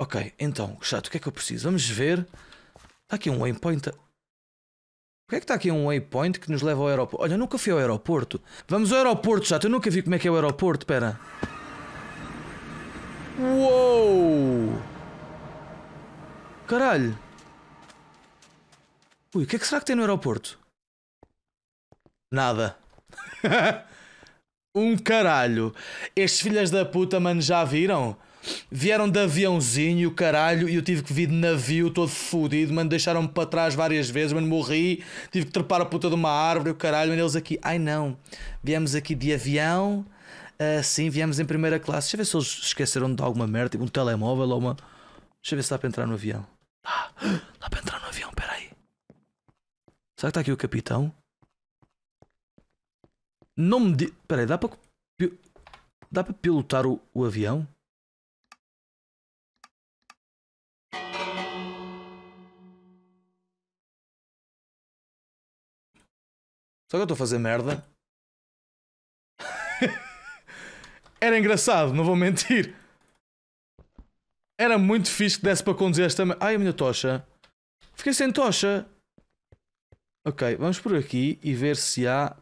Ok, então, chato, o que é que eu preciso? Vamos ver. Está aqui um waypoint. O que é que está aqui um waypoint que nos leva ao aeroporto? Olha, nunca fui ao aeroporto. Vamos ao aeroporto, chato. Eu nunca vi como é que é o aeroporto. Espera. Uou! Caralho! Ui, o que é que será que tem no aeroporto? Nada. um caralho. Estes filhas da puta, mano, já viram? Vieram de aviãozinho, caralho, e eu tive que vir de navio todo fodido, mano. Deixaram-me para trás várias vezes, mano. Morri, tive que trepar a puta de uma árvore, o caralho. Mano, eles aqui, ai não, viemos aqui de avião, uh, sim, viemos em primeira classe. Deixa eu ver se eles esqueceram de alguma merda, tipo um telemóvel ou uma. Deixa eu ver se dá para entrar no avião. Ah, dá para entrar no avião, peraí. Será que está aqui o capitão? Não me di... Peraí, dá para. Dá para pilotar o, o avião? Só que eu estou a fazer merda. Era engraçado, não vou mentir. Era muito fixe que desse para conduzir esta. Ai, a minha tocha. Fiquei sem tocha. Ok, vamos por aqui e ver se há.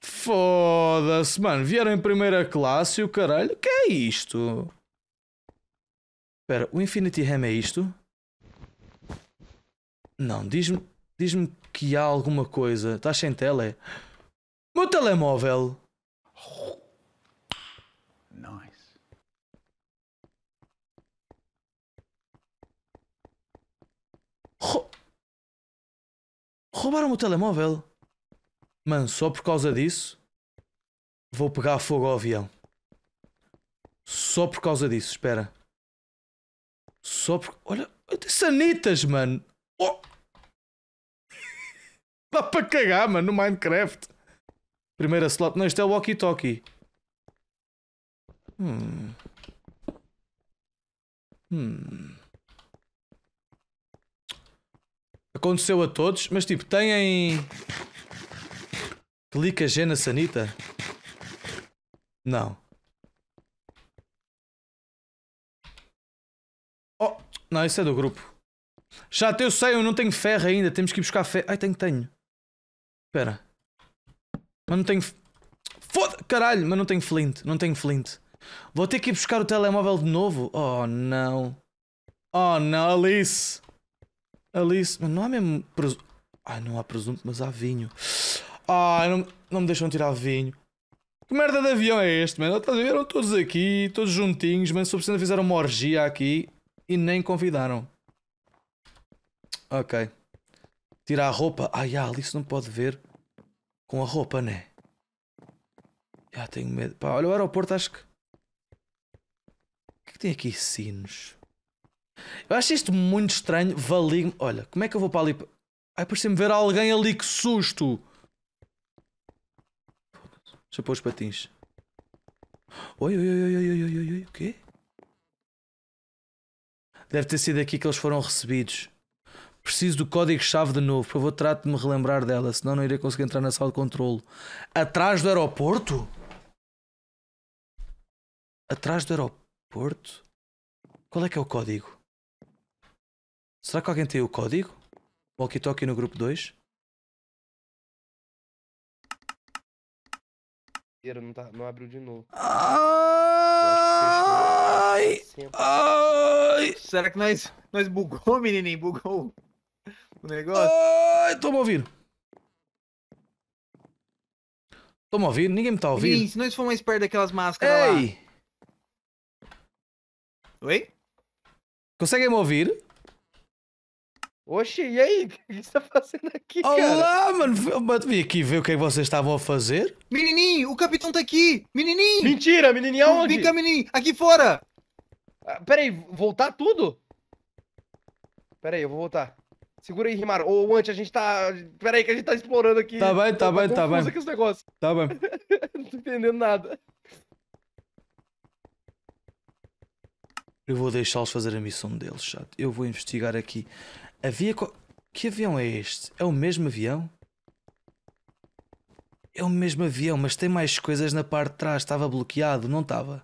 Foda-se, mano. Vieram em primeira classe e o caralho. que é isto? Espera, o Infinity Ram é isto? Não, diz-me. Diz-me que há alguma coisa. Estás sem tele? Meu telemóvel! Nice. Rou... Roubaram o telemóvel? Mano, só por causa disso vou pegar fogo ao avião. Só por causa disso, espera. Só por. Olha, sanitas, mano! Oh. Dá para cagar, mano, no Minecraft. Primeira slot. Não, isto é walkie-talkie. Hum. Hum. Aconteceu a todos, mas tipo, têm. Clica Gena sanita? Não. Oh, não, isso é do grupo. Já eu sei, eu não tenho ferro ainda, temos que ir buscar ferro. Ai, tenho, tenho. Espera. Mas não tenho. Foda! Caralho, mas não tenho flint. Não tenho flint. Vou ter que ir buscar o telemóvel de novo. Oh não. Oh não, Alice. Alice. Mas não há mesmo. Presunto. Ah, não há presunto, mas há vinho. Ah, não, não me deixam tirar vinho. Que merda de avião é este, mano? Estás todos aqui, todos juntinhos, mas suficiente fizeram uma orgia aqui e nem convidaram. Ok tirar a roupa. Ai, ah, Alice não pode ver com a roupa, né? Já tenho medo. Pá, olha o aeroporto, acho que. O que, é que tem aqui? Sinos. Eu acho isto muito estranho. Valigo. Olha, como é que eu vou para ali? Ai, parece me ver alguém ali, que susto! Deixa eu pôr os patins. Oi, oi, oi, oi, oi, oi, oi, oi, o quê? Deve ter sido aqui que eles foram recebidos. Preciso do código-chave de novo, por favor, trate de me relembrar dela, senão não irei conseguir entrar na sala de controlo. Atrás do aeroporto? Atrás do aeroporto? Qual é que é o código? Será que alguém tem o código? Walkie-talkie no grupo 2? Não, tá, não abriu de novo. Ai! Ai! Será que nós, nós bugou, menininho? Bugou? o negócio. Ai, tô me ouvindo. Tô me ouvindo? Ninguém me tá ouvindo? Sim, se nós for mais perto daquelas máscaras Ei. lá. Oi? Consegue me ouvir? Oxi, e aí? O que você tá fazendo aqui, Olá, cara? Olá, mano. Eu vim aqui ver o é que vocês estavam a fazer. Menininho, o capitão tá aqui. Menininho. Mentira, menininho aonde? É Vem cá, menininho. Aqui fora. Ah, peraí, voltar tudo? Peraí, eu vou voltar. Segura aí, Rimar. Ô, Ant, a gente tá. aí que a gente tá explorando aqui. Tá bem, tá, tá bem, tá bem. Aqui os negócio. Tá bem. não tô entendendo nada. Eu vou deixá-los fazer a missão deles, chato. Eu vou investigar aqui. Havia. Co... Que avião é este? É o mesmo avião? É o mesmo avião, mas tem mais coisas na parte de trás. Estava bloqueado, não estava?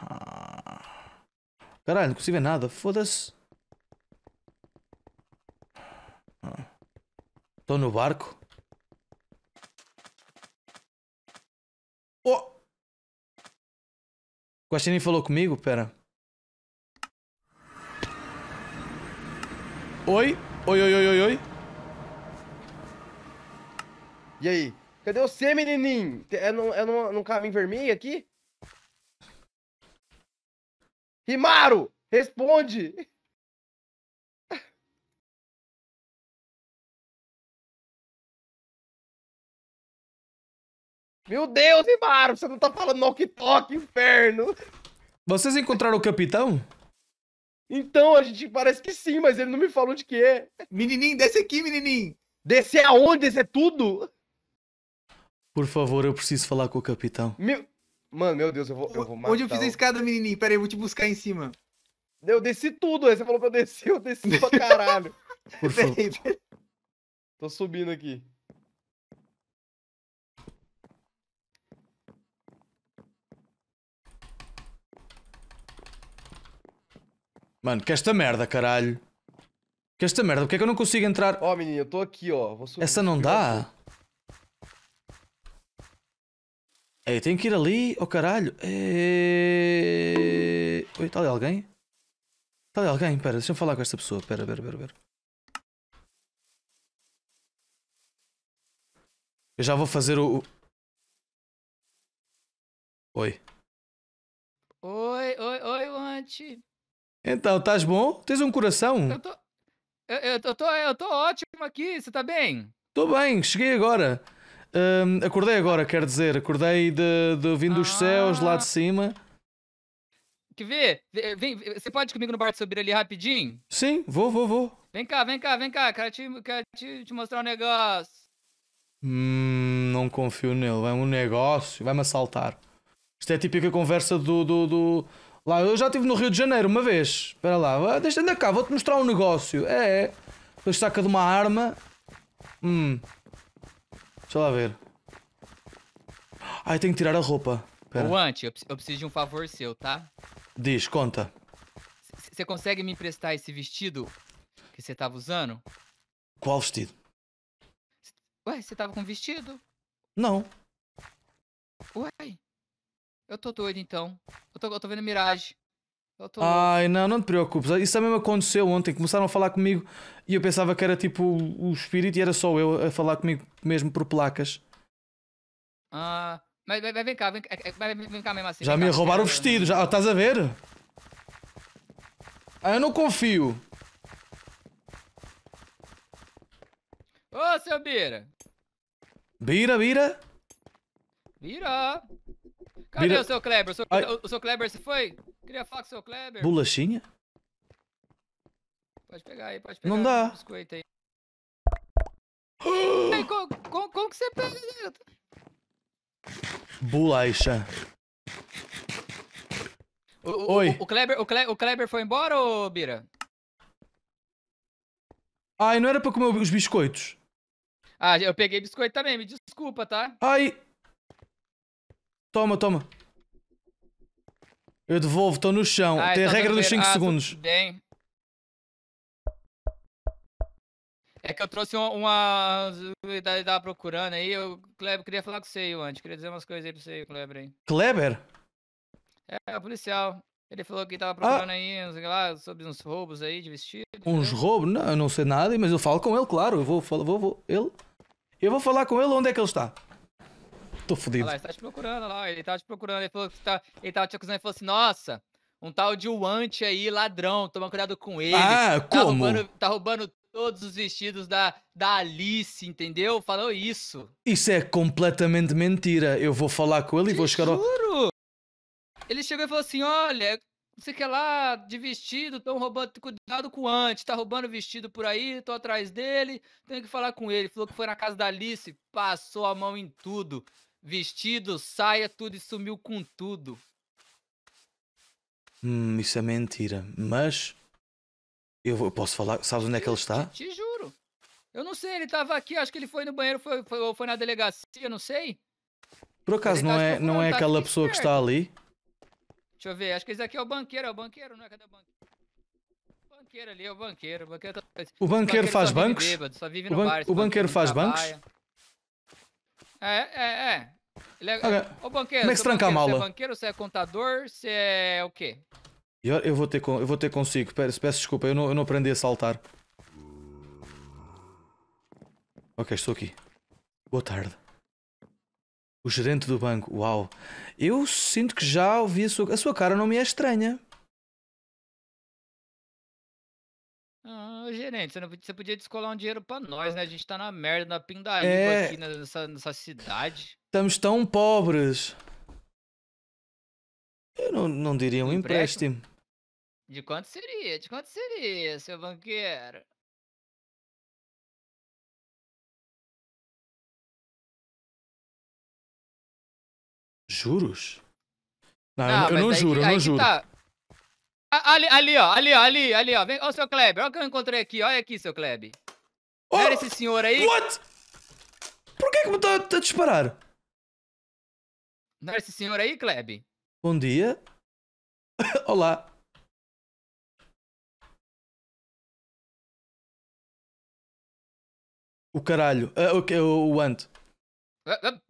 Ah. Caralho, não consigo ver nada. Foda-se. Tô no barco. Oh! O nem falou comigo? Pera. Oi? Oi, oi, oi, oi, oi. E aí? Cadê você, menininho? É num, é num, num caminho vermelho aqui? Rimaru! Responde! Meu Deus, Imaro, você não tá falando knock-talk, inferno. Vocês encontraram o capitão? Então, a gente parece que sim, mas ele não me falou de que é. Menininho, desce aqui, menininho. Descer aonde? Descer tudo? Por favor, eu preciso falar com o capitão. Meu... Mano, meu Deus, eu vou, eu vou matar. Onde eu fiz a escada, menininho? Pera aí, eu vou te buscar em cima. Eu desci tudo, aí você falou pra eu descer, eu desci pra caralho. Por favor. Tô subindo aqui. Mano, que esta merda, caralho. Que esta merda, porque é que eu não consigo entrar? Ó, oh, menino, eu tô aqui, ó. Essa não dá? Ei, tenho que ir ali, oh caralho. Ei... Oi, tá ali alguém? Tá ali alguém? Pera, deixa eu falar com esta pessoa. Pera, pera, pera, pera. Eu já vou fazer o... Oi. Oi, oi, oi, Wanti. Então, estás bom? Tens um coração? Eu tô, eu, eu, eu, tô, eu tô ótimo aqui, você tá bem? Tô bem, cheguei agora. Um, acordei agora, quer dizer, acordei de, de vindo dos ah. céus lá de ah. cima. Quer ver? Vem, vem, você pode ir comigo no bar de subir ali rapidinho? Sim, vou, vou, vou. Vem cá, vem cá, vem cá, quero te, quero te, te mostrar um negócio. Hum, não confio nele, é um negócio, vai-me assaltar. Isto é a típica conversa do, do, do, Lá, eu já estive no Rio de Janeiro uma vez. Espera lá, deixa andar cá, vou-te mostrar um negócio. É, é. Depois saca de uma arma. Hum. Deixa lá ver. Ai, tenho que tirar a roupa. Pera. O Ante, eu preciso de um favor seu, tá? Diz, conta. Você consegue me emprestar esse vestido que você tava usando? Qual vestido? Ué, você tava com vestido? Não. Ué? Eu tô doido, então. Eu tô, eu tô vendo miragem. Tô... Ai, não, não te preocupes. Isso também me aconteceu ontem. Começaram a falar comigo e eu pensava que era tipo o espírito e era só eu a falar comigo mesmo por placas. Ah, mas, mas vem cá, vem, é, é, vem, vem cá mesmo assim. Já me cá, roubaram o vestido, já estás a ver? Ah, eu não confio. Ô, seu Bira! Bira, Bira? Bira! Cadê Vira... o seu Kleber? O seu, o seu, Kleber se foi? Queria falar com o seu Kleber. Bolachinha? Pode pegar aí, pode pegar. Não dá. biscoito aí. como, como, como, que você pega? Bolacha. O, Oi. O, o, Kleber, o, Kleber, o Kleber foi embora, ou Bira? Ai, não era pra comer os biscoitos. Ah, eu peguei biscoito também, me desculpa, tá? Ai, Toma, toma. Eu devolvo, estou no chão. Ai, Tem a regra dos 5 ah, segundos. Bem. É que eu trouxe uma unidade da procurando aí. Eu, Kleber, queria falar com você aí, antes. Queria dizer umas coisas aí pra você, Kleber. Aí. Kleber? É, é, o policial. Ele falou que tava ah. procurando ah. aí, não sei lá, sobre uns roubos aí de vestido. Uns roubos? Não, eu não sei nada, mas eu falo com ele, claro. Eu vou, vou, vou. Ele. Eu vou falar com ele onde é que ele está tô fudido. Olha lá, ele tá te procurando, lá, ele tava tá te procurando. Ele, falou que tá, ele tava te acusando e falou assim: nossa, um tal de Wante aí, ladrão, toma cuidado com ele. Ah, tá como? Roubando, tá roubando todos os vestidos da, da Alice, entendeu? Falou isso. Isso é completamente mentira. Eu vou falar com ele e vou chegar ao. Juro! Ele chegou e falou assim: olha, você quer lá de vestido, estão roubando, cuidado com o Ante, tá roubando vestido por aí, tô atrás dele, tenho que falar com ele. Falou que foi na casa da Alice, passou a mão em tudo. Vestido, saia, tudo e sumiu com tudo. Hum, isso é mentira. Mas. Eu, posso falar. Sabes onde é que ele está? Te, te juro. Eu não sei, ele estava aqui, acho que ele foi no banheiro foi, foi, ou foi na delegacia, não sei. Por acaso não tá é, não é tá aquela pessoa que está ali? Deixa eu ver, acho que esse aqui é o banqueiro, é o banqueiro, não é? Cadê o banqueiro? O banqueiro ali é o banqueiro. O banqueiro, tá- o banqueiro, o banqueiro faz bancos? Bêbado, o, ban... o banqueiro faz bancos? É, é, é. é- Agora, Ô, banqueiro, como é que se tranca a mala Você é banqueiro, você é contador, você é o quê? Eu, eu, vou, ter com, eu vou ter consigo. Peço, peço desculpa, eu não, eu não aprendi a saltar. Ok, estou aqui. Boa tarde. O gerente do banco, uau. Eu sinto que já ouvi a sua, a sua cara, não me é estranha. gerente, você, não, você podia descolar um dinheiro pra nós, né? A gente tá na merda, na pindaíba é... aqui nessa, nessa cidade. Estamos tão pobres. Eu não, não diria um, um empréstimo. empréstimo. De quanto seria? De quanto seria, seu banqueiro? Juros? Não, não eu, eu não juro, eu não juro. Tá... Ali, ali, ó, ali, ó, ali, ali, ó. Vem, ó, seu Kleber, olha o que eu encontrei aqui, olha aqui, seu Kleber. Oh, olha esse senhor aí? What? Por que é que me está a disparar? Não esse senhor aí, Kleber? Bom dia. Olá. O caralho. Uh, eh, okay, o, o Ant. Ah, ah,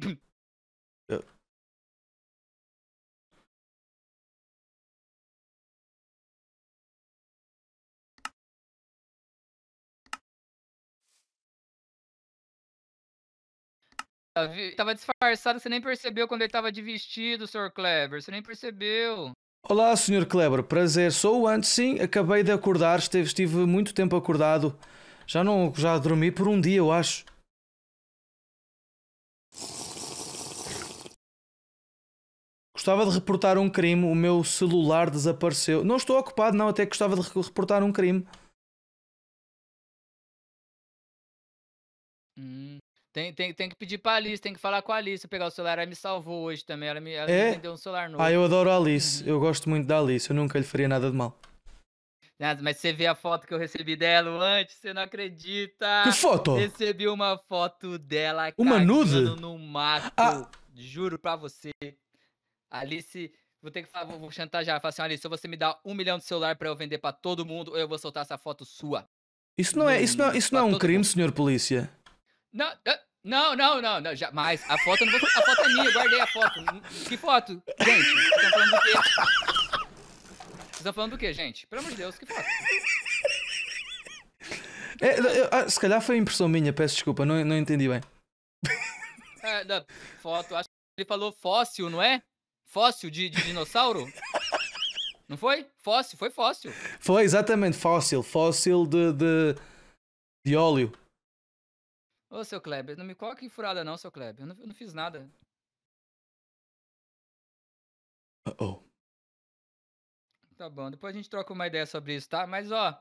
Tá tava disfarçado, você nem percebeu quando ele tava de vestido, Sr. Kleber. Você nem percebeu. Olá, Sr. Kleber. Prazer. Sou o Antes, Sim, acabei de acordar. Estive, estive muito tempo acordado. Já não já dormi por um dia, eu acho. Gostava de reportar um crime. O meu celular desapareceu. Não estou ocupado, não. Até gostava de reportar um crime. Hum. Tem, tem, tem que pedir pra Alice, tem que falar com a Alice, pegar o celular. Ela me salvou hoje também. Ela me, ela é? me deu um celular novo. Ah, eu adoro a Alice. Uhum. Eu gosto muito da Alice. Eu nunca lhe faria nada de mal. Nada, mas você vê a foto que eu recebi dela antes, você não acredita. Que foto? Recebi uma foto dela uma nude? no mato. Ah. Juro pra você. Alice, vou ter que falar, vou chantagear. Falar assim, Alice, se você me dá um milhão de celular pra eu vender pra todo mundo, eu vou soltar essa foto sua. Isso não, é, isso não, é, uhum, isso não é um crime, mundo. senhor polícia. Não, não, não, não, jamais. A foto, não vou, a foto é minha, eu guardei a foto. Que foto? Gente, vocês estão falando do quê? Vocês estão falando do quê, gente? Pelo amor de Deus, que foto? É, eu, ah, se calhar foi impressão minha, peço desculpa, não, não entendi bem. É, da foto, acho que ele falou fóssil, não é? Fóssil de, de dinossauro? Não foi? Fóssil, foi fóssil. Foi, exatamente, fóssil. Fóssil de, de, de óleo. Ô, seu Kleber, não me coloque em furada não, seu Kleber. Eu não, eu não fiz nada. Uh oh. Tá bom, depois a gente troca uma ideia sobre isso, tá? Mas ó.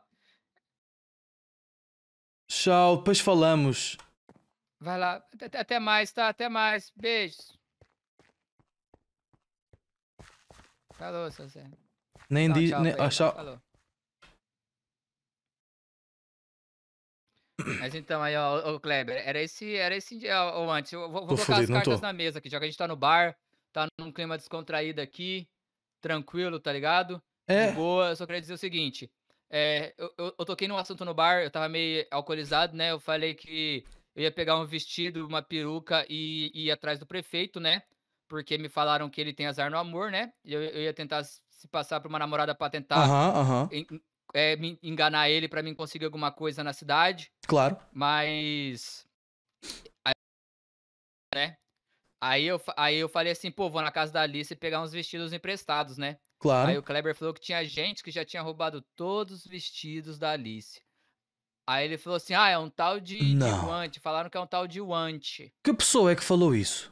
Tchau, depois falamos. Vai lá. Até mais, tá? Até mais. Beijos. Falou, seu Zé. Nem disse... diz. Tchau, nem... Ah, tchau. Falou. Mas então aí, ó, o Kleber, era esse, era esse ou antes. Eu vou, vou colocar fudido, as cartas na mesa aqui, já que a gente tá no bar, tá num clima descontraído aqui, tranquilo, tá ligado? É. Boa, eu só queria dizer o seguinte. É, eu, eu, eu, toquei num assunto no bar, eu tava meio alcoolizado, né? Eu falei que eu ia pegar um vestido, uma peruca e, e ir atrás do prefeito, né? Porque me falaram que ele tem azar no amor, né? E eu, eu ia tentar se passar pra uma namorada pra tentar. Aham, uh aham. -huh, uh -huh é, me enganar ele para mim conseguir alguma coisa na cidade. Claro. Mas. Aí, né? Aí eu, aí eu falei assim, pô, vou na casa da Alice pegar uns vestidos emprestados, né? Claro. Aí o Kleber falou que tinha gente que já tinha roubado todos os vestidos da Alice. Aí ele falou assim: ah, é um tal de, não. de Wante. Falaram que é um tal de Wante. Que pessoa é que falou isso?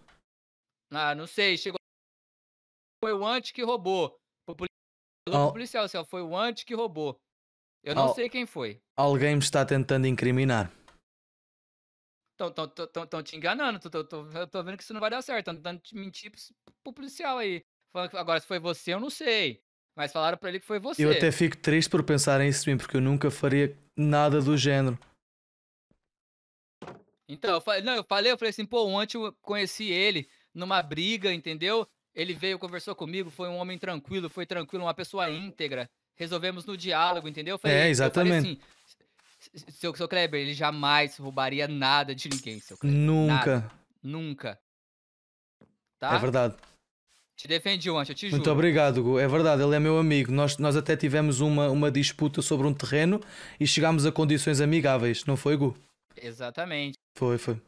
Ah, não sei. Chegou. Foi o Wante que roubou. Foi o policial, policial assim, ó, foi o Wante que roubou. Eu não Al sei quem foi. Alguém me está tentando incriminar. Estão te enganando, tô, tô, tô, tô, vendo que isso não vai dar certo. Estão tentando te mentir pro, pro policial aí. Falando que, agora, se foi você, eu não sei. Mas falaram para ele que foi você. Eu até fico triste por pensar em isso, porque eu nunca faria nada do gênero. Então, eu falei, não, eu falei, eu falei assim, pô, ontem eu conheci ele numa briga, entendeu? Ele veio, conversou comigo, foi um homem tranquilo, foi tranquilo, uma pessoa íntegra resolvemos no diálogo, entendeu? Falei, é, exatamente. Assim, seu, seu Kleber, ele jamais roubaria nada de ninguém, seu Kleber. Nunca. Nada. Nunca. Tá? É verdade. Te defendi ontem, eu te juro. Muito obrigado, Gu É verdade, ele é meu amigo. Nós, nós até tivemos uma, uma disputa sobre um terreno e chegámos a condições amigáveis, não foi, Gu Exatamente. Foi, foi.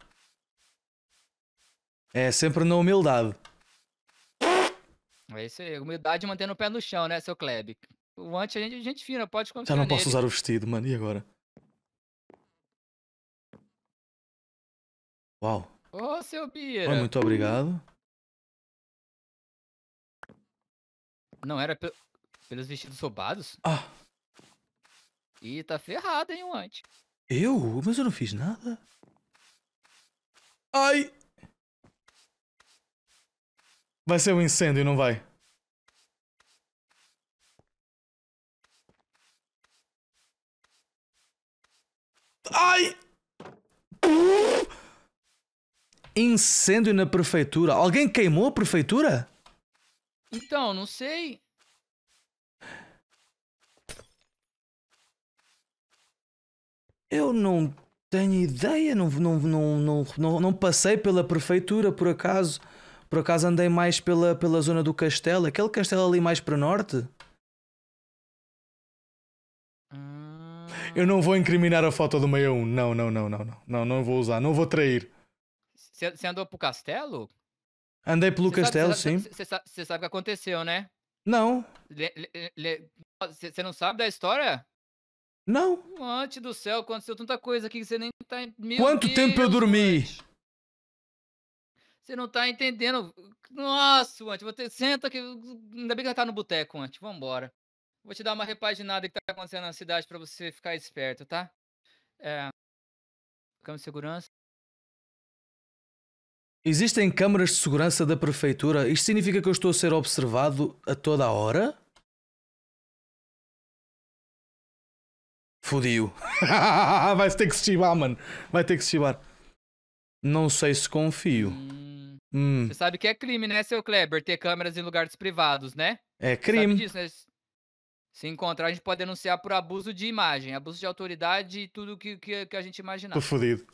É sempre na humildade. É isso aí, humildade mantendo o pé no chão, né, seu Kleber o anti a gente, a gente fina, pode confiar. Já não posso nele. usar o vestido, mano. E agora? Uau. Ô, oh, seu Bia! Oh, muito obrigado. Não era pe pelos vestidos roubados? Ah. E tá ferrado, hein, o anti. Eu? Mas eu não fiz nada. Ai! Vai ser um incêndio, não vai? Ai! Incêndio na prefeitura. Alguém queimou a prefeitura? Então, não sei. Eu não tenho ideia, não, não, não, não, não, passei pela prefeitura por acaso. Por acaso andei mais pela, pela zona do castelo, aquele castelo ali mais para norte. eu não vou incriminar a foto do 61. Não, não, não, não, não. Não, não vou usar, não vou trair. Você andou pro castelo? Andei pelo cê castelo, sabe, sim. Você sabe, o que aconteceu, né? Não. Você não sabe da história? Não. Antes do céu, aconteceu tanta coisa aqui que você nem tá. Meu Quanto Deus, tempo eu dormi? Você não tá entendendo. Nossa, Ante, vou ter... senta aqui, Ainda bem que ela tá no boteco, Ante. Vambora. Vou te dar uma repaginada que tá acontecendo na cidade para você ficar esperto, tá? É... Câmera de segurança. Existem câmaras de segurança da prefeitura? Isto significa que eu estou a ser observado a toda a hora? Fodiu. Vai ter que se chivar, mano. Vai ter que se chivar. Não sei se confio. Hum, hum. Você sabe que é crime, né, seu Kleber? Ter câmeras em lugares privados, né? É crime. Disso, né? Se encontrar, a gente pode denunciar por abuso de imagem, abuso de autoridade e tudo que, que, que a gente imaginar. Tô fodido.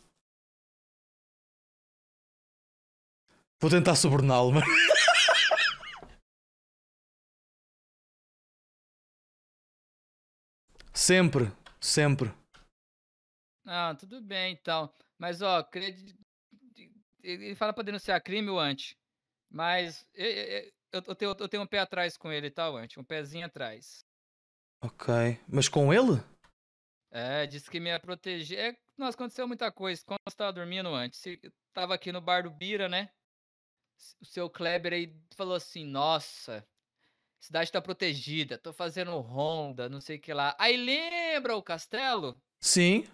Vou tentar suborná-lo, mas. sempre, sempre. Ah, tudo bem então. Mas ó, ele fala pra denunciar crime o antes, Mas eu, eu, eu, tenho, eu tenho um pé atrás com ele, tá, antes, Um pezinho atrás. Ok. Mas com ele? É, disse que me ia proteger. É, nossa, aconteceu muita coisa. Quando você estava dormindo antes, eu tava aqui no bar do Bira, né? O seu Kleber aí falou assim: Nossa, cidade tá protegida, tô fazendo ronda, não sei o que lá. Aí lembra o castelo? Sim.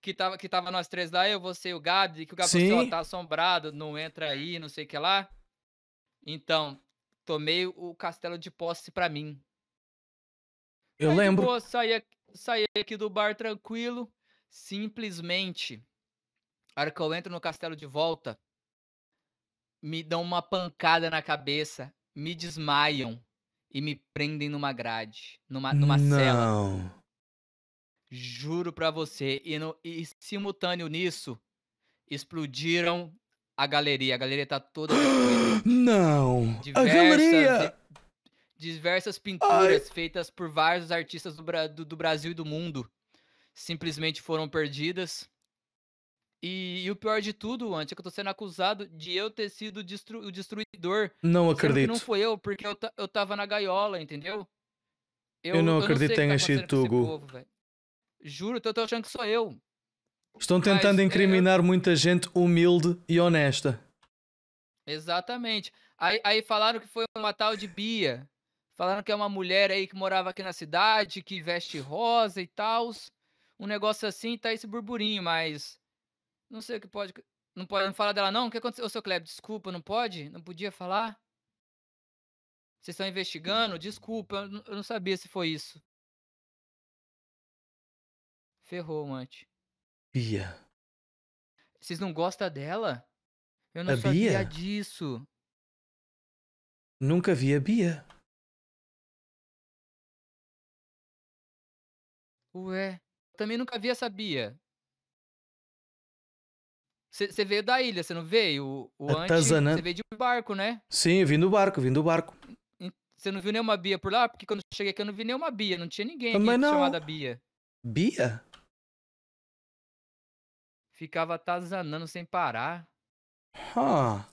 Que tava, que tava nós três lá, eu, você e o Gabi, que o Gabi falou assim, tá assombrado, não entra aí, não sei o que lá. Então, tomei o castelo de posse para mim. Eu Aí, lembro. Boa, saí, saí aqui do bar tranquilo, simplesmente. A hora que eu entro no castelo de volta, me dão uma pancada na cabeça, me desmaiam e me prendem numa grade, numa, numa Não. cela. Juro pra você. E, no, e simultâneo nisso, explodiram a galeria. A galeria tá toda. Não! Diversas, a galeria! diversas pinturas Ai. feitas por vários artistas do, do, do, Brasil e do mundo simplesmente foram perdidas. E, e o pior de tudo, antes é que eu tô sendo acusado de eu ter sido o destruidor. Não acredito. Não foi eu, porque eu, eu tava na gaiola, entendeu? Eu, eu não acredito que tenha sido tu, Juro, então eu tô achando que sou eu. Estão tentando é, incriminar eu... muita gente humilde e honesta. Exatamente. Aí, aí, falaram que foi uma tal de Bia. Falaram que é uma mulher aí que morava aqui na cidade, que veste rosa e tal. Um negócio assim, tá esse burburinho, mas. Não sei o que pode. Não pode não falar dela, não? O que aconteceu? seu Kleber, desculpa, não pode? Não podia falar? Vocês estão investigando? Desculpa, eu não sabia se foi isso. Ferrou, Mante. Bia. Vocês não gostam dela? Eu não sabia, sabia disso. Nunca vi a Bia. Ué, também nunca vi essa Bia. Você veio da ilha, você não veio? O, o é você né? veio de um barco, né? Sim, vim do barco, vim do barco. Você não viu nenhuma Bia por lá? Porque quando eu cheguei aqui eu não vi nenhuma Bia, não tinha ninguém Também ah, não. chamada Bia. Bia? Ficava atazanando sem parar. Ah,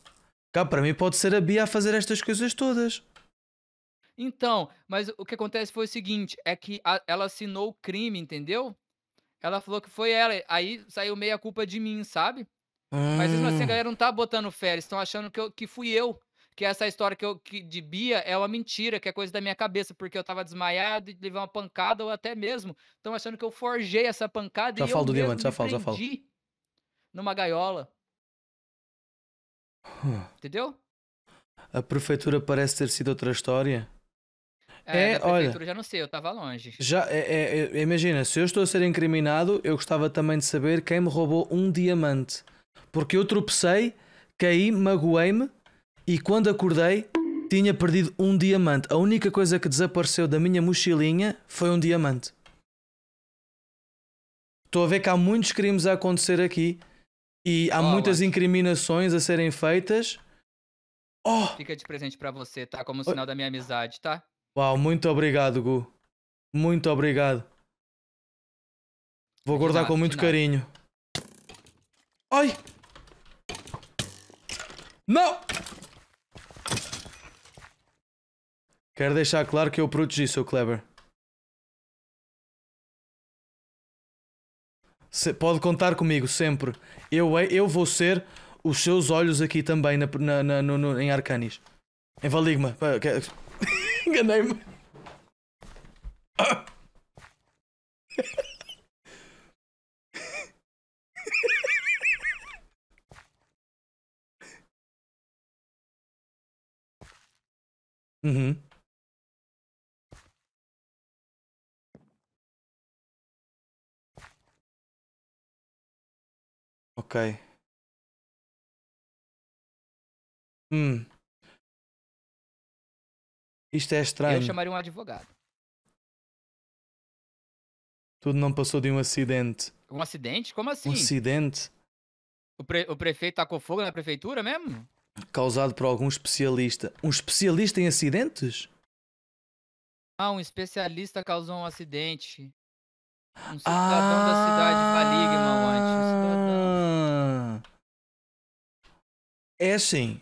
cá para mim pode ser a Bia a fazer estas coisas todas. Então, mas o que acontece foi o seguinte, é que a, ela assinou o crime, entendeu? Ela falou que foi ela, aí saiu meia culpa de mim, sabe? Hum. Mas mesmo assim a hum. galera não tá botando fé, eles estão achando que, eu, que fui eu. Que essa história que eu, que de Bia é uma mentira, que é coisa da minha cabeça, porque eu tava desmaiado e levei uma pancada ou até mesmo. Estão achando que eu forjei essa pancada já e falo eu do mesmo falo, já falo. numa gaiola. Hum. Entendeu? A prefeitura parece ter sido outra história. É, é, da olha, já não sei, eu estava longe. Já, é, é, é, imagina, se eu estou a ser incriminado, eu gostava também de saber quem me roubou um diamante. Porque eu tropecei, caí, magoei-me e quando acordei tinha perdido um diamante. A única coisa que desapareceu da minha mochilinha foi um diamante. Estou a ver que há muitos crimes a acontecer aqui e há oh, muitas incriminações a serem feitas. Oh. Fica de presente para você, tá? Como sinal da minha amizade, tá? Uau, muito obrigado, Gu. Muito obrigado. Vou guardar com muito carinho. Ai! Não! Quero deixar claro que eu protegi, seu Kleber. Se, pode contar comigo sempre. Eu, é, eu vou ser os seus olhos aqui também na, na, na no, no, em Arcanis. Em Valigma. finger name. hmm Okay. Hmm. Isto é estranho. Eu chamaria um advogado. Tudo não passou de um acidente. Um acidente? Como assim? Um acidente? O, pre o prefeito tacou tá fogo na prefeitura mesmo? Causado por algum especialista. Um especialista em acidentes? Ah, um especialista causou um acidente. Um cidadão ah... da cidade antes. um cidadão. Ah! É assim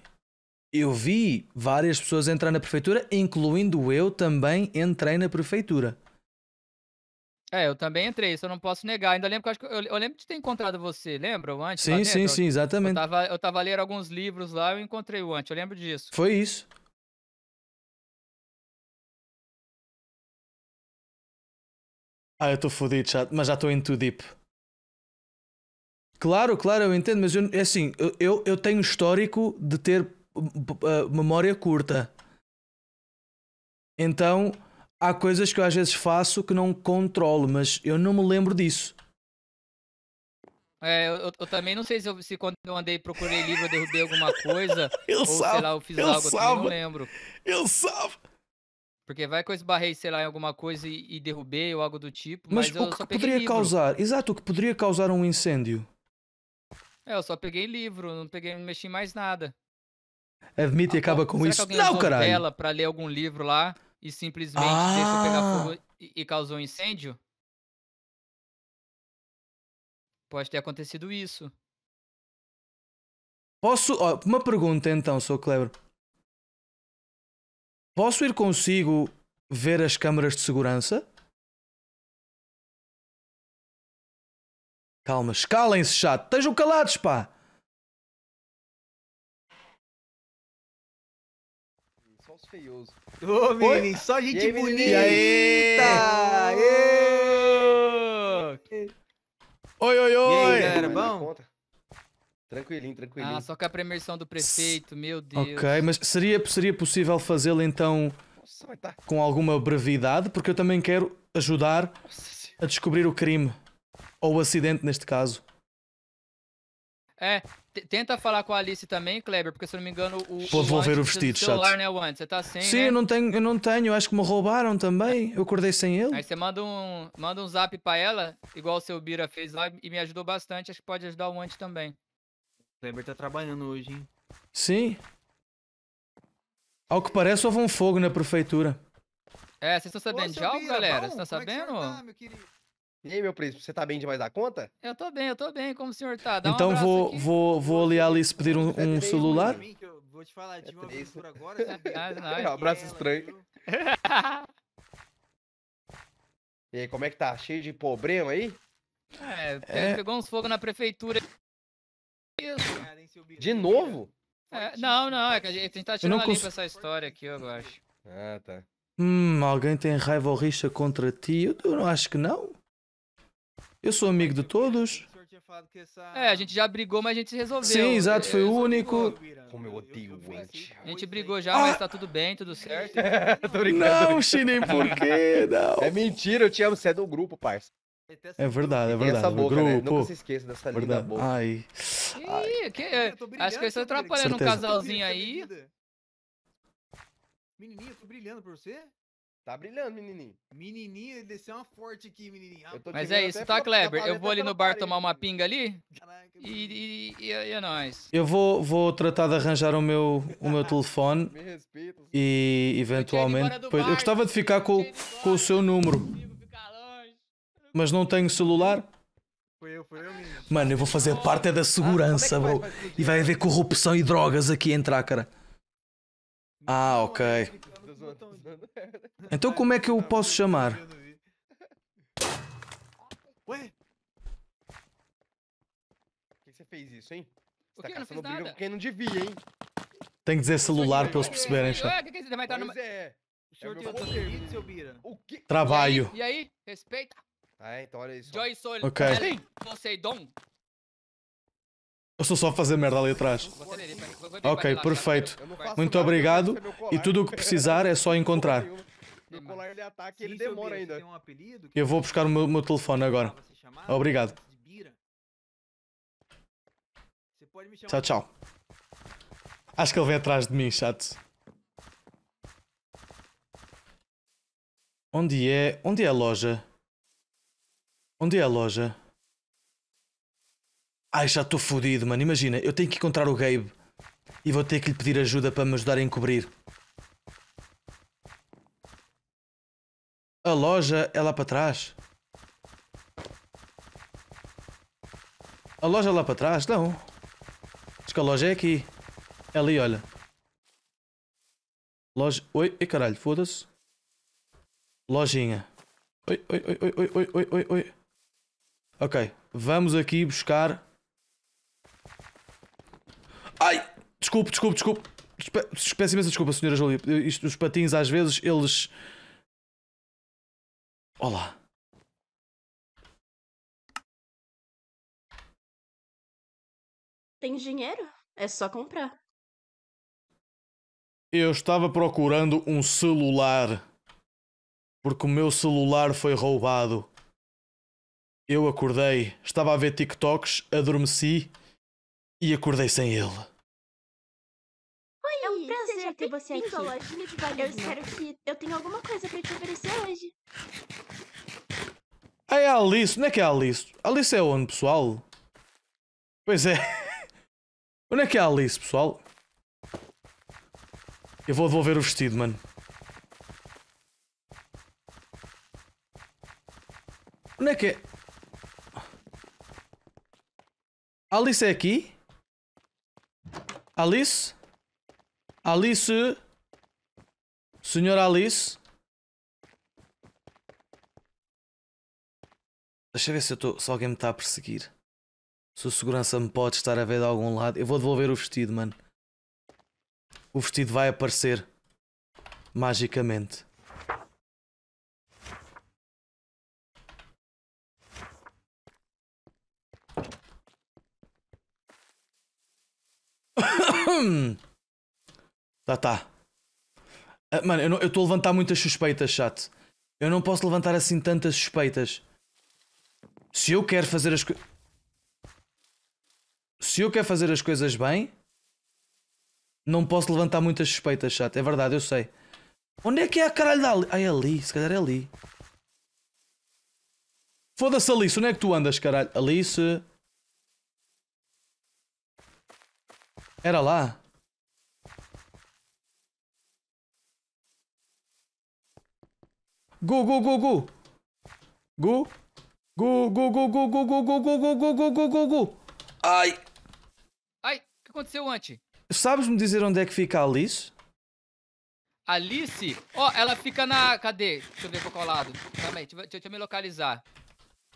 eu vi várias pessoas entrar na prefeitura, incluindo eu também entrei na prefeitura. É, eu também entrei, isso eu não posso negar. Ainda lembro que eu, eu, eu lembro de ter encontrado você, lembra o Ante? Sim, sim, sim, exatamente. Eu tava, eu tava a ler alguns livros lá, eu encontrei o antes, eu lembro disso. Foi isso. Ah, eu estou fodido, já, mas já estou em too deep. Claro, claro, eu entendo, mas eu, é assim, eu, eu tenho histórico de ter eh, memória curta. Então, há coisas que eu às vezes faço que não controlo, mas eu não me lembro disso. É, eu, eu também não sei se, eu, se, quando eu andei procurei livro eu derrubei alguma coisa. eu ou, sabe, sei lá, eu fiz eu algo, sabe, assim, eu não lembro. Eu sabe. Porque vai que eu esbarrei, sei lá, em alguma coisa e, e derrubei ou algo do tipo. Mas, mas o que poderia livro. causar? Exato, o que poderia causar um incêndio? É, eu só peguei livro, não peguei, não mexi mais nada. Admite ah, e acaba com isso. não, caralho. Ela para ler algum livro lá e simplesmente ah. deixa pegar fogo e, causou um incêndio? Pode ter acontecido isso. Posso. uma pergunta então, sou Cleber. Posso ir consigo ver as câmaras de segurança? Calmas, calem-se, chato. Estejam calados, pá! feioso. Ô, menino, só gente aí, bonita! Aê! Aê! Aê! Oi, oi, oi! E aí, galera, bom? Tranquilinho, tranquilinho. Ah, só que a premiação do prefeito, meu Deus. Ok, mas seria, seria possível fazê-lo então Nossa, tá. com alguma brevidade? Porque eu também quero ajudar Nossa, a descobrir o crime. Ou o acidente, neste caso. É, Tenta falar com a Alice também, Kleber, porque se não me engano, o. Pô, vou ver o vestido, chato. celular, né, antes, Você tá sem. Sim, né? eu, não tenho, eu não tenho, acho que me roubaram também. Eu acordei sem ele. Aí você manda um, manda um zap pra ela, igual o seu Bira fez lá, e me ajudou bastante. Acho que pode ajudar o Ant também. O Kleber tá trabalhando hoje, hein? Sim. Ao que parece, houve um fogo na prefeitura. É, vocês estão sabendo Ô, de algo, Bira, galera? Vocês estão é sabendo? É tá, meu querido? E aí, meu príncipe, você tá bem demais da conta? Eu tô bem, eu tô bem, como o senhor tá? Dá então um vou, aqui. vou, vou ali Alice pedir um, um celular. Mim, vou te falar, de é uma três. aventura agora, sabe? Ah, é um abraço ela, estranho. e aí, como é que tá? Cheio de problema aí? É, é... pegou uns fogos na prefeitura. De novo? É, não, não, é que a gente tá tirando cons... limpa essa história aqui, eu acho. Ah, tá. Hum, alguém tem raiva ou rixa contra ti? Eu não acho que não. Eu sou amigo de todos. É, a gente já brigou, mas a gente se resolveu. Sim, exato, foi é, o único. Como eu odeio o A gente brigou já, ah! mas tá tudo bem, tudo certo. É, tô Não, Shinen, por quê? Não. É mentira, eu te amo, você é do grupo, parça. É verdade, é verdade. Essa boca, né? grupo, né? Nunca se esqueça dessa verdade. linda boca. Ai. Ai. Que, é, acho que eu estou atrapalhando um casalzinho aí. Menininha, eu tô brilhando por você? Tá brilhando, menininho. Menininho, ele desceu uma forte aqui, menininho. Ah, Mas é isso, tá, Kleber? Eu vou ali no bar tomar uma pinga ali Caraca, e, e, e, é nóis. Eu vou, vou tratar de arranjar o meu, o meu telefone Me respeito. e eventualmente... Eu, eu gostava de ficar com, com o seu número. Mas não tenho celular. Foi eu, foi eu Mano, eu vou fazer parte é da ah, é segurança, bro. E vai haver corrupção e drogas aqui em Trácara. Ah, ok. É Então como é que eu posso chamar? Ué? Por que você fez isso, hein? Você tá caçando briga nada. com quem não devia, hein? Tem que dizer celular pra eles é, perceberem. Ué, né? é, o que, você vai estar no. Pois é. O senhor é tem autoridade, seu Bira. O que? Travaio. E aí? Respeita. Ah, então olha isso. Joy Sol. Ok. Poseidon. Eu sou só a fazer merda ali atrás. Ok, perfeito. Muito obrigado. E tudo o que precisar é só encontrar. Eu vou buscar o meu, meu telefone agora. Obrigado. Tchau, tchau. Acho que ele vem atrás de mim, chato. Onde é? Onde é a loja? Onde é a loja? Ai, já estou fodido, mano. Imagina, eu tenho que encontrar o Gabe e vou ter que lhe pedir ajuda para me ajudar a encobrir. A loja é lá para trás. A loja é lá para trás? Não. acho que a loja é aqui. É ali, olha. Loja. Oi, e caralho, foda-se. Lojinha. Oi, oi, oi, oi, oi, oi, oi, oi. Ok, vamos aqui buscar Ai, desculpe, desculpe, desculpe. Peço imensa desculpa, senhora Júlia. Isto, os patins, às vezes, eles. Olá. Tem dinheiro? É só comprar. Eu estava procurando um celular. Porque o meu celular foi roubado. Eu acordei, estava a ver TikToks, adormeci e acordei sem ele. Oi, é um prazer ter você aqui. eu espero que eu tenha alguma coisa para te oferecer hoje. Ah, é a Alice. Onde é que é a Alice? A Alice é onde, pessoal? Pois é. onde é que é a Alice, pessoal? Eu vou devolver o vestido, mano. Onde é que é? A Alice é aqui? Alice? Alice? Senhora Alice? Deixa eu ver se, eu tô, se alguém me está a perseguir. Se a segurança me pode estar a ver de algum lado. Eu vou devolver o vestido, mano. O vestido vai aparecer. Magicamente. tá, tá. Ah, mano, eu estou a levantar muitas suspeitas, chato. Eu não posso levantar assim tantas suspeitas. Se eu quero fazer as coisas. Se eu quero fazer as coisas bem, não posso levantar muitas suspeitas, chato. É verdade, eu sei. Onde é que é a caralho da Ah, é ali, se calhar é ali. Foda-se, Alice, onde é que tu andas, caralho? Alice. Era lá? Gu, gu, gu, gu. Gu. Gu, gu, gu, gu, gu, gu, gu, gu, gu, gu, gu, gu, gu. gu Ai. Ai, o que aconteceu antes? Sabes-me dizer onde é que fica a Alice? Alice? Ó, oh, ela fica na... Cadê? Deixa eu ver pra qual lado. Calma aí, deixa, eu, deixa eu me localizar.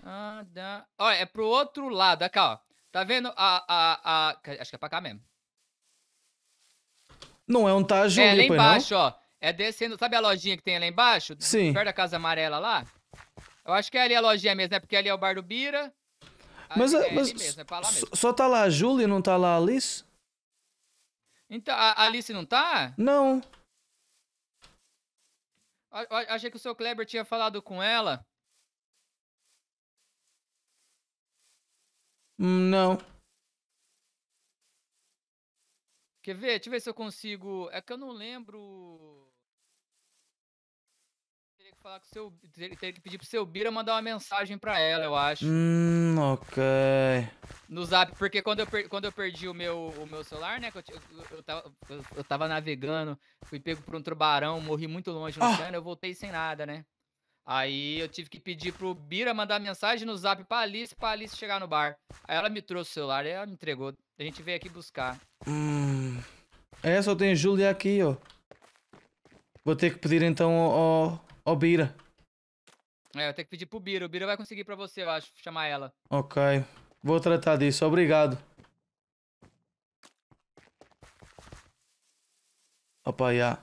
Ah, dá. Ó, é pro outro lado. Aqui, ó. Tá vendo? A, a, a... Acho que é pra cá mesmo. Não é um Tajuri, É, lá embaixo, não? ó. É descendo. Sabe a lojinha que tem lá embaixo? Sim. Perto da Casa Amarela lá? Eu acho que é ali a lojinha mesmo, né? Porque ali é o bar do Bira. Mas, é, é mas mesmo, é só tá lá a Júlia e não tá lá a Alice? Então, a Alice não tá? Não. A, a, achei que o seu Kleber tinha falado com ela. Hum, não. Quer ver? Deixa eu ver se eu consigo. É que eu não lembro. Teria que falar com o seu. Teria que pedir pro seu Bira mandar uma mensagem pra ela, eu acho. Hum, ok. No zap, porque quando eu, per... quando eu perdi o meu, o meu celular, né? Eu, eu, eu, tava, eu, tava navegando, fui pego por um tubarão, morri muito longe no ah. eu voltei sem nada, né? Aí eu tive que pedir pro Bira mandar mensagem no zap pra Alice, pra Alice chegar no bar. Aí ela me trouxe o celular, ela me entregou. A gente veio aqui buscar. Hum. É, só tem Júlia aqui, ó. Vou ter que pedir então ao, ao, Bira. É, eu tenho que pedir pro Bira. O Bira vai conseguir pra você, eu acho, chamar ela. Ok. Vou tratar disso, obrigado. Opa, já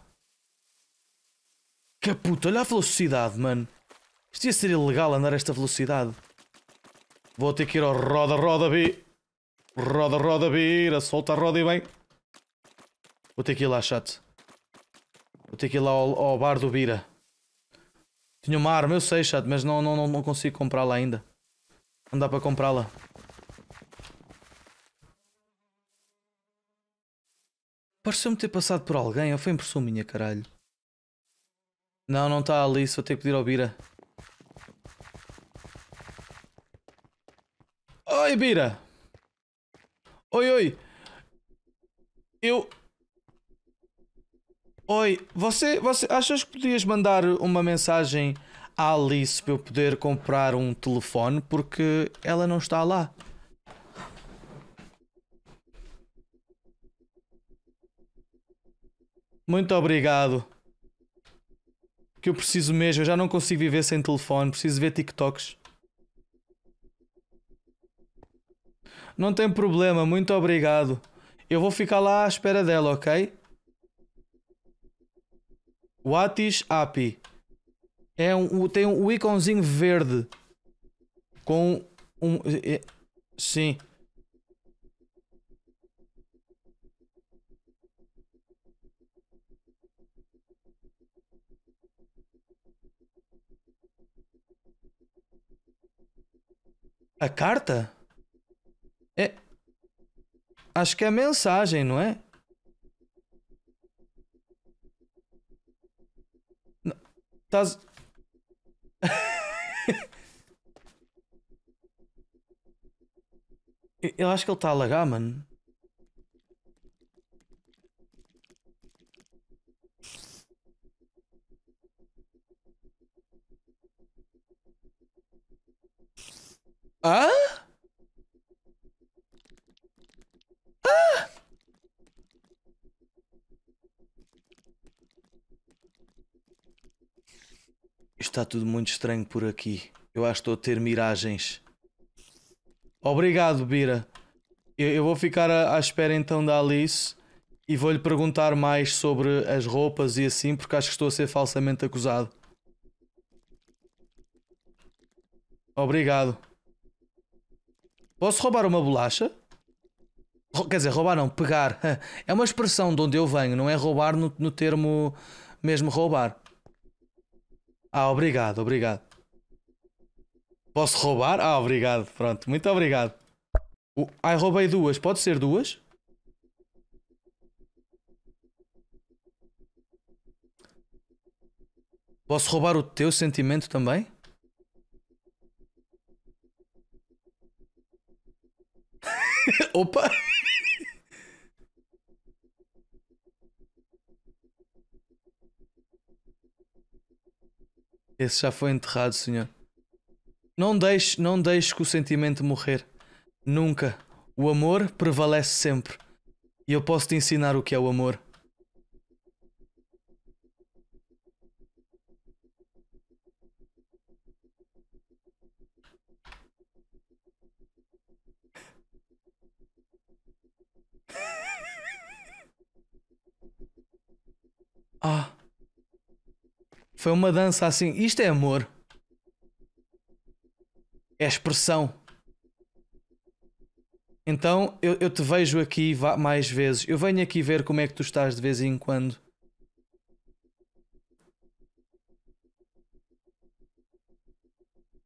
olha a velocidade, mano. Isto ia ser ilegal andar a esta velocidade. Vou ter que ir ao roda, roda, vi. Roda, roda, vira. Solta a roda e vem. Vou ter que ir lá, chato. Vou ter que ir lá ao, ao bar do Bira. Tinha uma arma, eu sei, chato, mas não, não, não, não consigo comprá-la ainda. Não dá para comprá-la. Pareceu-me ter passado por alguém, ou foi impressão minha, caralho. Não, não está ali, só tenho que pedir ao Bira. Oi, Bira! Oi, oi! Eu... Oi, você, você achas que podias mandar uma mensagem à Alice para eu poder comprar um telefone? Porque ela não está lá. Muito obrigado que eu preciso mesmo. Eu já não consigo viver sem telefone, preciso ver TikToks. Não tem problema, muito obrigado. Eu vou ficar lá à espera dela, ok? WhatsApp é um, tem um íconezinho verde com um, é, sim A carta? É. Acho que é a mensagem, não é? Não. Eu acho que ele está a lagar, mano. Hã? Ah? Está tudo muito estranho por aqui. Eu acho que estou a ter miragens. Obrigado, Bira. Eu, eu vou ficar à espera então da Alice e vou-lhe perguntar mais sobre as roupas e assim, porque acho que estou a ser falsamente acusado. Obrigado. Posso roubar uma bolacha? Quer dizer, roubar não, pegar. É uma expressão de onde eu venho, não é roubar no, no termo mesmo roubar. Ah, obrigado, obrigado. Posso roubar? Ah, obrigado. Pronto, muito obrigado. Uh, ai, roubei duas. Pode ser duas? Posso roubar o teu sentimento também? Opa! Esse já foi enterrado, senhor. Não deixe, não deixe que o sentimento morrer. Nunca. O amor prevalece sempre. E eu posso te ensinar o que é o amor. Ah. Foi uma dança assim. Isto é amor. É expressão. Então eu, eu te vejo aqui mais vezes. Eu venho aqui ver como é que tu estás de vez em quando.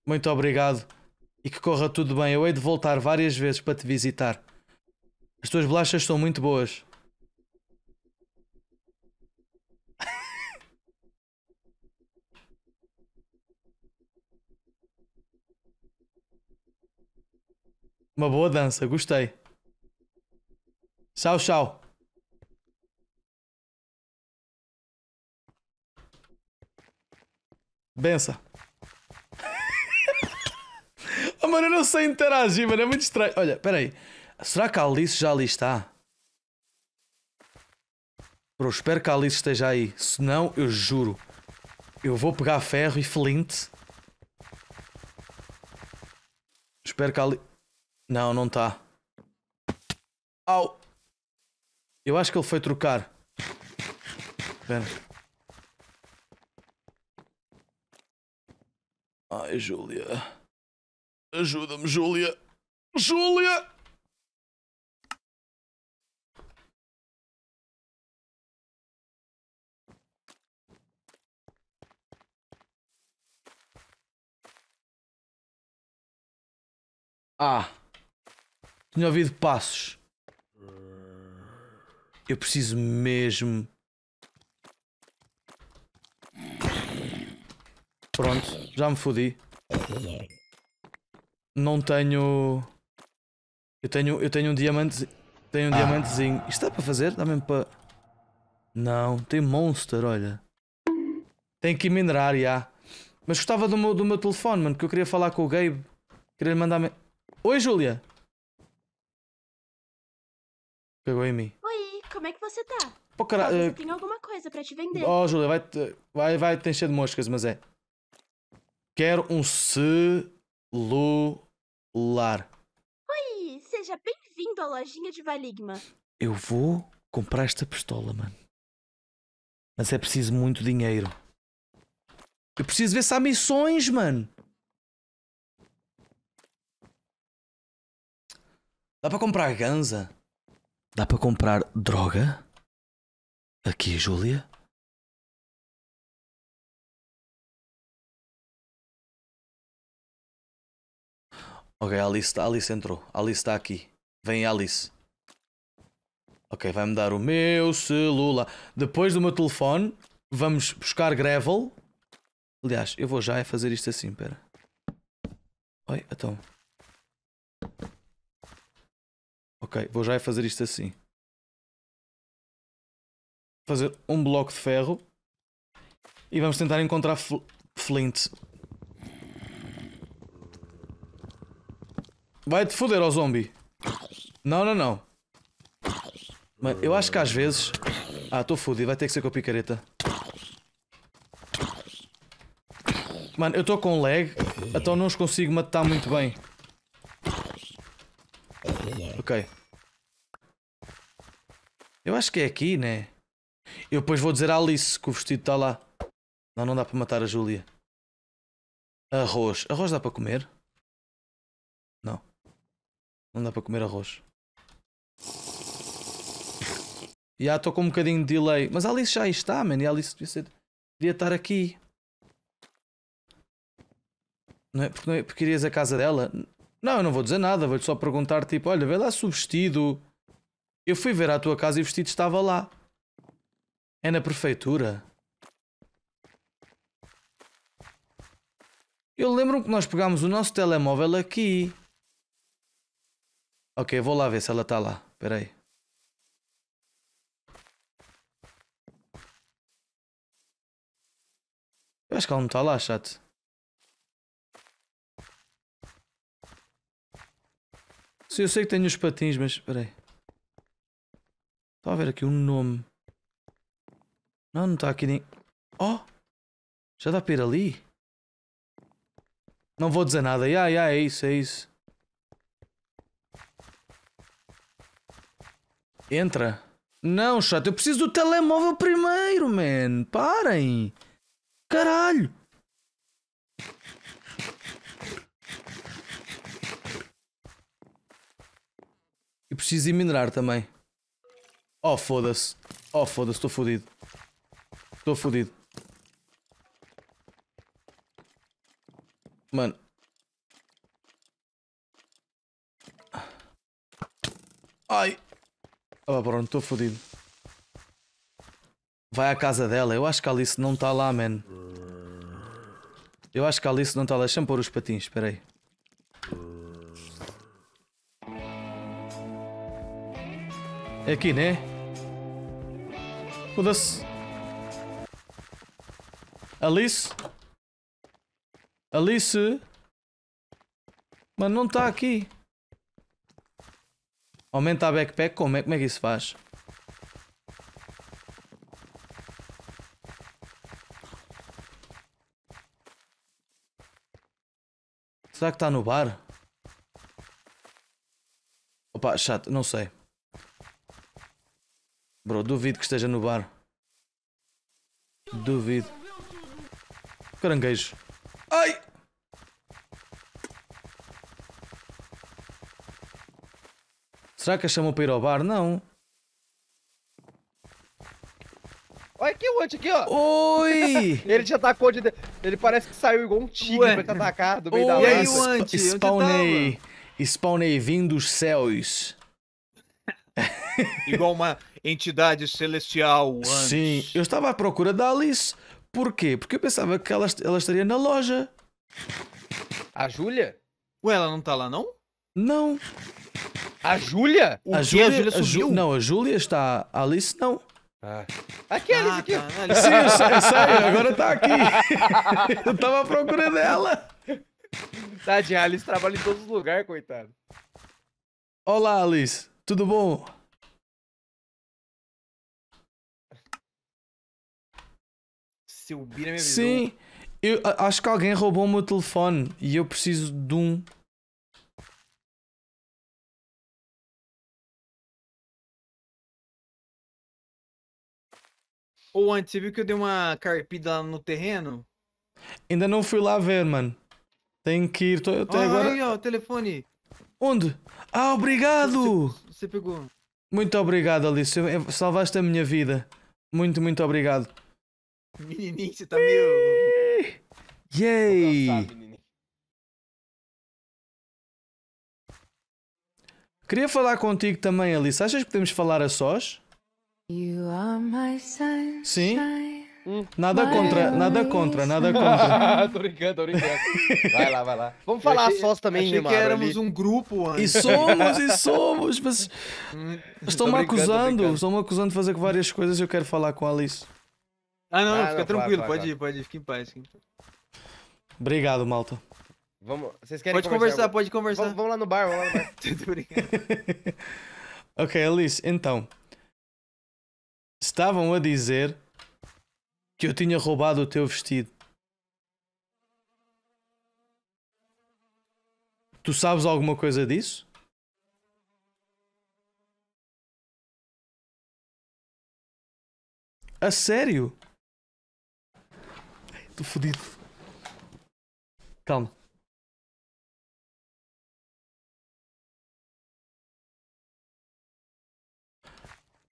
Muito obrigado e que corra tudo bem. Eu hei de voltar várias vezes para te visitar. As tuas bolachas são muito boas. Uma boa dança, gostei. Tchau, tchau. Bença. oh, mano, eu não sei interagir, mano. É muito estranho. Olha, peraí. Será que a Alice já ali está? Bro, espero que a Alice esteja aí. Se não, eu juro. Eu vou pegar ferro e flint. Espero que a Alice... Não, não tá. Au! Eu acho que ele foi trocar. Pera. Ai, Júlia. Ajuda-me, Júlia. Júlia! Ah. Tinha ouvido passos. Eu preciso mesmo. Pronto, já me fodi. Não tenho. Eu tenho, eu tenho um diamante. Tenho um ah. diamantezinho. Isto dá para fazer? Dá mesmo para. Não, tem monster, olha. Tem que minerar, já. Mas gostava do meu, do meu telefone, mano, que eu queria falar com o Gabe. Queria mandar. -me... Oi, Júlia! Pegou em mim. Oi, como é que você tá? Pô, cara, eh, eu tenho alguma coisa pra te vender. Ó, oh, Júlia, vai, vai, vai te encher de moscas, mas é. Quero um celular. Oi, seja bem-vindo à lojinha de Valigma. Eu vou comprar esta pistola, mano. Mas é preciso muito dinheiro. Eu preciso ver se há missões, mano. Dá para comprar ganza? Dá para comprar droga? Aqui, Júlia? Ok, Alice, Alice entrou. Alice está aqui. Vem, Alice. Ok, vai-me dar o meu celular. Depois do meu telefone, vamos buscar gravel. Aliás, eu vou já é fazer isto assim, pera. Oi, então. Ok, vou já é fazer isto assim. Fazer um bloco de ferro. E vamos tentar encontrar fl flint. Vai-te foder ao zombie. Não, não, não. Mano, eu acho que às vezes... Ah, estou fodido. Vai ter que ser com a picareta. Mano, eu estou com lag, então não os consigo matar muito bem ok. Eu acho que é aqui, né? Eu depois vou dizer à Alice que o vestido está lá. Não, não dá para matar a Júlia. Arroz. Arroz dá para comer? Não. Não dá para comer arroz. E ah, estou com um bocadinho de delay. Mas a Alice já está, man. E a Alice devia, ser... devia estar aqui. Não é? Porque, não é? Porque irias à casa dela? Não, eu não vou dizer nada, vou-lhe só perguntar, tipo, olha, vê lá se o vestido. Eu fui ver à tua casa e o vestido estava lá. É na prefeitura. Eu lembro-me que nós pegámos o nosso telemóvel aqui. Ok, vou lá ver se ela está lá. Espera aí. Eu acho que ela não está lá, chato. Sim, eu sei que tenho os patins, mas aí. Está a ver aqui um nome. Não, não está aqui nem. Oh! Já dá para ir ali? Não vou dizer nada. Ya, yeah, ya, yeah, é isso, é isso. Entra. Não, chato, eu preciso do telemóvel primeiro, man. Parem. Caralho. E preciso ir minerar também. Oh, foda-se. Oh, foda-se, estou fodido. Estou fodido. Mano. Ai. Ah, oh, pronto, estou fodido. Vai à casa dela. Eu acho que a Alice não está lá, man. Eu acho que a Alice não está lá. Deixa-me pôr os patins, espera aí. Né? Foda-se. Alice Alice Mano, não está aqui Aumenta a backpack, como é, como é que isso faz? Será que está no bar? Opa, chato, não sei Bro, duvido que esteja no bar. Duvido. Caranguejo. Ai! Será que a chamou para ir ao bar? Não. Olha aqui o Ant, aqui, ó. Oi! ele te atacou de. Ele parece que saiu igual um tigre Ué. pra te atacar do meio da E aí, Ant? Spawnei. Spawnei, vindo dos céus. Igual uma entidade celestial antes. Sim, eu estava à procura da Alice. Por quê? Porque eu pensava que ela, ela estaria na loja. A Júlia? Ué, ela não está lá, não? Não. A Júlia? O a Júlia, a Júlia subiu? A Ju, não, a Júlia está. A Alice não. Ah. Aqui, é Alice, ah, Tá, Alice. Sim, eu eu sei, agora está aqui. eu estava à procura dela. Tadinha, a Alice trabalha em todos os lugares, coitado. Olá, Alice. Tudo bom? o Bira me avisou. Sim, eu acho que alguém roubou o meu telefone e eu preciso de um. Ou oh, antes, você viu que eu dei uma carpida lá no terreno? Ainda não fui lá ver, mano. Tenho que ir. Tô, até oh, agora... Aí, ó, o telefone. Onde? Ah, obrigado! Você, você pegou. Muito obrigado, Alice. Salvaste a minha vida. Muito, muito obrigado. Menininho, você tá meio. Yay! Queria falar contigo também, Alice. Achas que podemos falar a sós? Sim. Hum. Nada contra, nada contra, nada contra. tô brincando, tô brincando. Vai lá, vai lá. Vamos falar achei, sós também, achei que éramos ali. um grupo antes. E somos, e somos, mas... Hum. Estão-me acusando, estão-me acusando de fazer várias coisas e eu quero falar com a Alice. Ah, não, ah, não fica não, tranquilo, pode ir, pode ir, fica em paz. Fica em paz. Obrigado, Malta. Vamos, vocês querem pode conversar, conversar pode conversar. Vamos, vamos, lá no bar, vamos lá no bar. ok, Alice, então. Estavam a dizer que eu tinha roubado o teu vestido. Tu sabes alguma coisa disso? A sério? Estou fodido. Calma.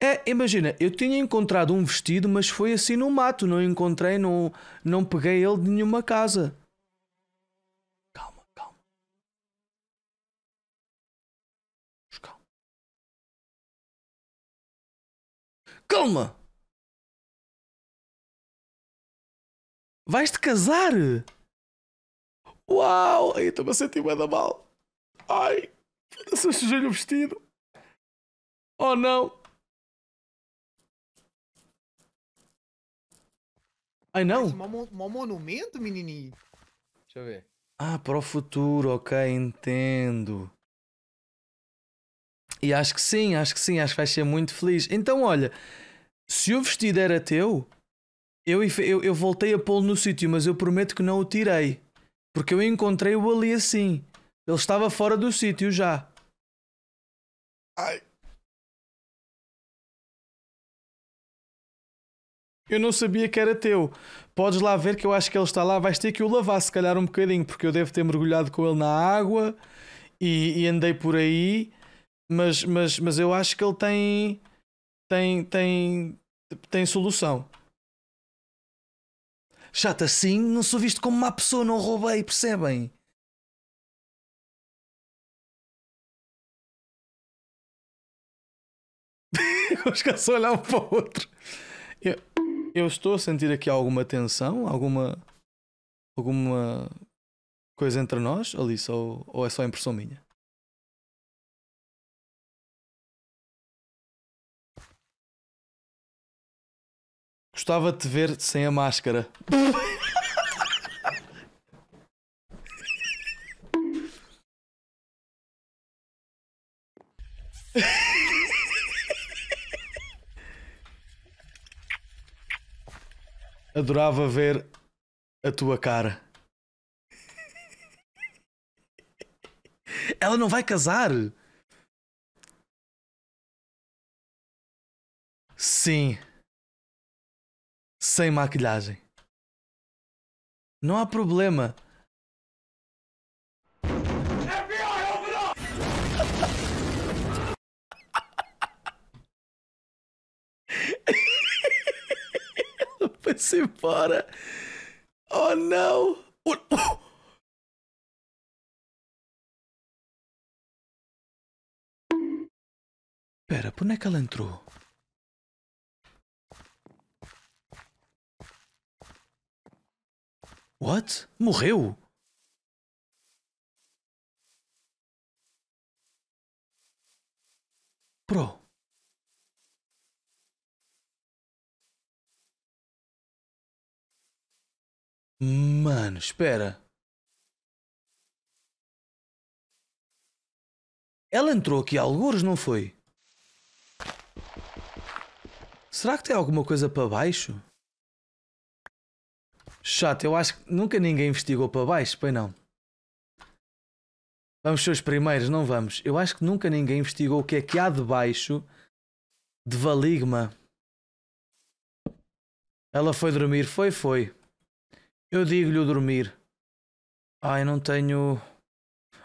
É, imagina, eu tinha encontrado um vestido, mas foi assim no mato, não encontrei, não, não peguei ele de nenhuma casa. calma. Calma. Calma! Vais-te casar? Uau! Aí estou-me a sentir da mal. Ai, se eu sujei o vestido. Oh não! Ai não! Um monumento, menininho. Deixa eu ver. Ah, para o futuro, ok, entendo. E acho que sim, acho que sim, acho que vais ser muito feliz. Então, olha, se o vestido era teu, eu, eu, eu voltei a pô-lo no sítio, mas eu prometo que não o tirei. Porque eu encontrei-o ali assim. Ele estava fora do sítio já. Ai. Eu não sabia que era teu. Podes lá ver que eu acho que ele está lá. Vais ter que o lavar, se calhar, um bocadinho, porque eu devo ter mergulhado com ele na água e, e andei por aí. Mas, mas, mas eu acho que ele tem. tem. tem. tem solução chato assim, não sou visto como má pessoa, não roubei, percebem? Os caras é olhar um para o outro. Eu, eu estou a sentir aqui alguma tensão, alguma alguma coisa entre nós, ali ou, ou é só impressão minha? Gostava de te ver sem a máscara. Adorava ver a tua cara. Ela não vai casar. Sim sem maquilhagem. Não há problema. Ele foi-se embora. Oh não! Espera, Pera, por onde é que ela entrou? What? Morreu? Pro. Mano, espera. Ela entrou aqui a algures, não foi? Será que tem alguma coisa para baixo? Chato, eu acho que nunca ninguém investigou para baixo, pois não. Vamos ser os primeiros, não vamos. Eu acho que nunca ninguém investigou o que é que há debaixo de Valigma. Ela foi dormir, foi, foi. Eu digo-lhe o dormir. Ai, não tenho.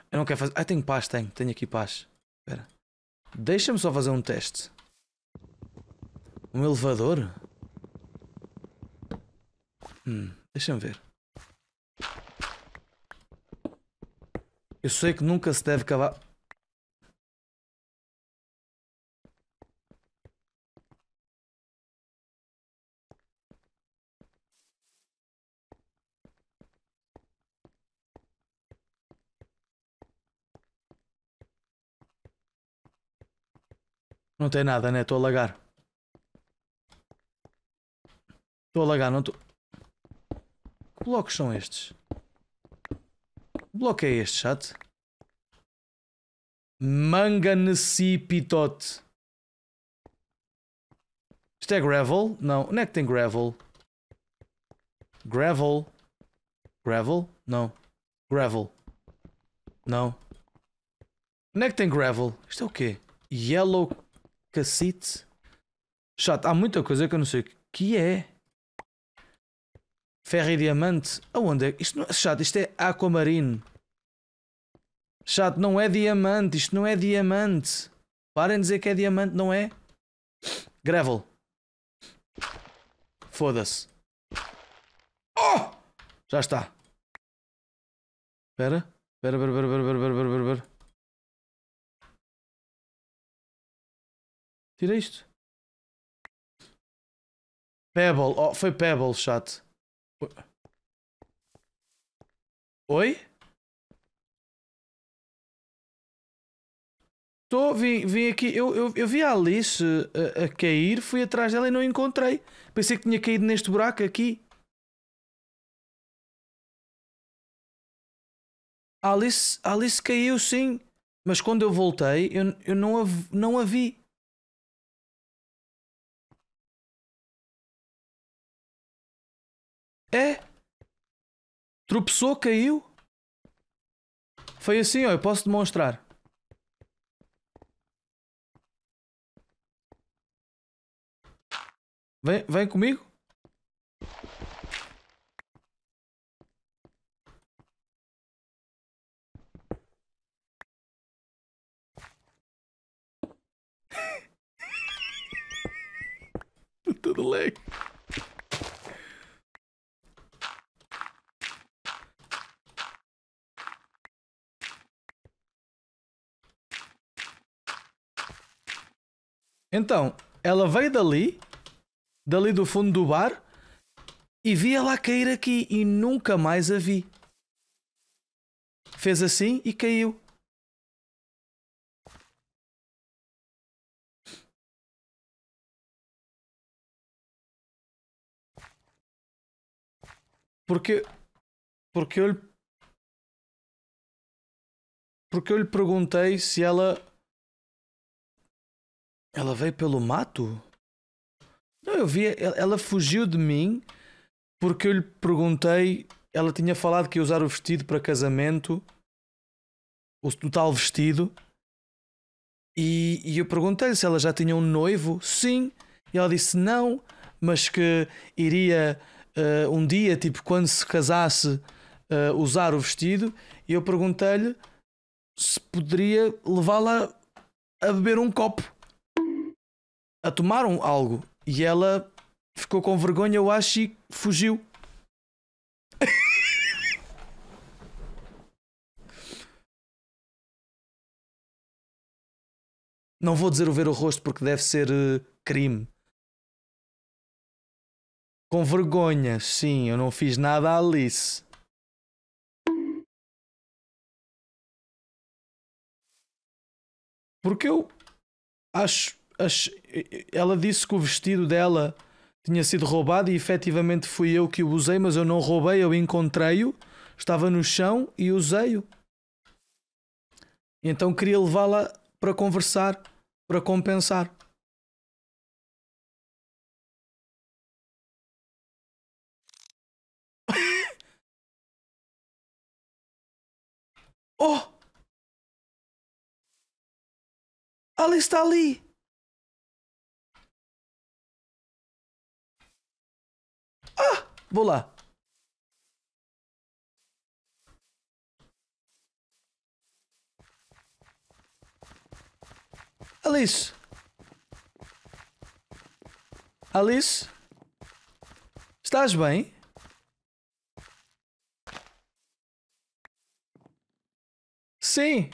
Eu não quero fazer. Ah, tenho paz, tenho. Tenho aqui paz. Espera. Deixa-me só fazer um teste. Um elevador? Hum. Deixa-me ver. Eu sei que nunca se deve cavar. Não tem nada, né? Estou a lagar. Estou a lagar, não estou. Tô... Que blocos são estes? Que bloco é este, chat? Manganecipitote. Isto é gravel? Não. Onde é que tem gravel? Gravel. Gravel? Não. Gravel. Não. Onde é que tem gravel? Isto é o quê? Yellow cassite? Chato, há muita coisa que eu não sei o que é. Ferro e diamante? Aonde é? Isto não é chato, isto é aquamarine. Chato, não é diamante, isto não é diamante. Parem de dizer que é diamante, não é? Gravel. Foda-se. Oh! Já está. Espera. Espera, espera, espera, espera, espera, espera, espera. Tira isto. Pebble. Oh, foi Pebble, chato. Oi? Tô, vim, vim aqui. Eu, eu, eu vi a Alice eh, a, a cair, fui atrás dela e não a encontrei. Pensei que tinha caído neste buraco aqui. A Alice, a Alice caiu sim, mas quando eu voltei, eu, eu não, a, não a vi. É? Tropeçou, caiu. Foi assim, ó, eu posso demonstrar. Vem, vem comigo. Então, ela veio dali, dali do fundo do bar, e vi ela cair aqui e nunca mais a vi. Fez assim e caiu. Porque, porque eu lhe, porque eu lhe perguntei se ela ela veio pelo mato? Não, eu vi. Ela fugiu de mim porque eu lhe perguntei. Ela tinha falado que ia usar o vestido para casamento, o, o tal vestido. E, e eu perguntei-lhe se ela já tinha um noivo. Sim. E ela disse não, mas que iria uh, um dia, tipo, quando se casasse, uh, usar o vestido. E eu perguntei-lhe se poderia levá-la a beber um copo a tomaram algo e ela ficou com vergonha, eu acho, e fugiu. Não vou dizer o ver o rosto porque deve ser uh, crime. Com vergonha, sim, eu não fiz nada à Alice. Porque eu acho ela disse que o vestido dela tinha sido roubado e efetivamente fui eu que o usei, mas eu não roubei, eu encontrei-o, estava no chão e usei-o. Então queria levá-la para conversar, para compensar. oh! Ela está ali! Ah, vou lá. Alice. Alice. Estás bem? Sim.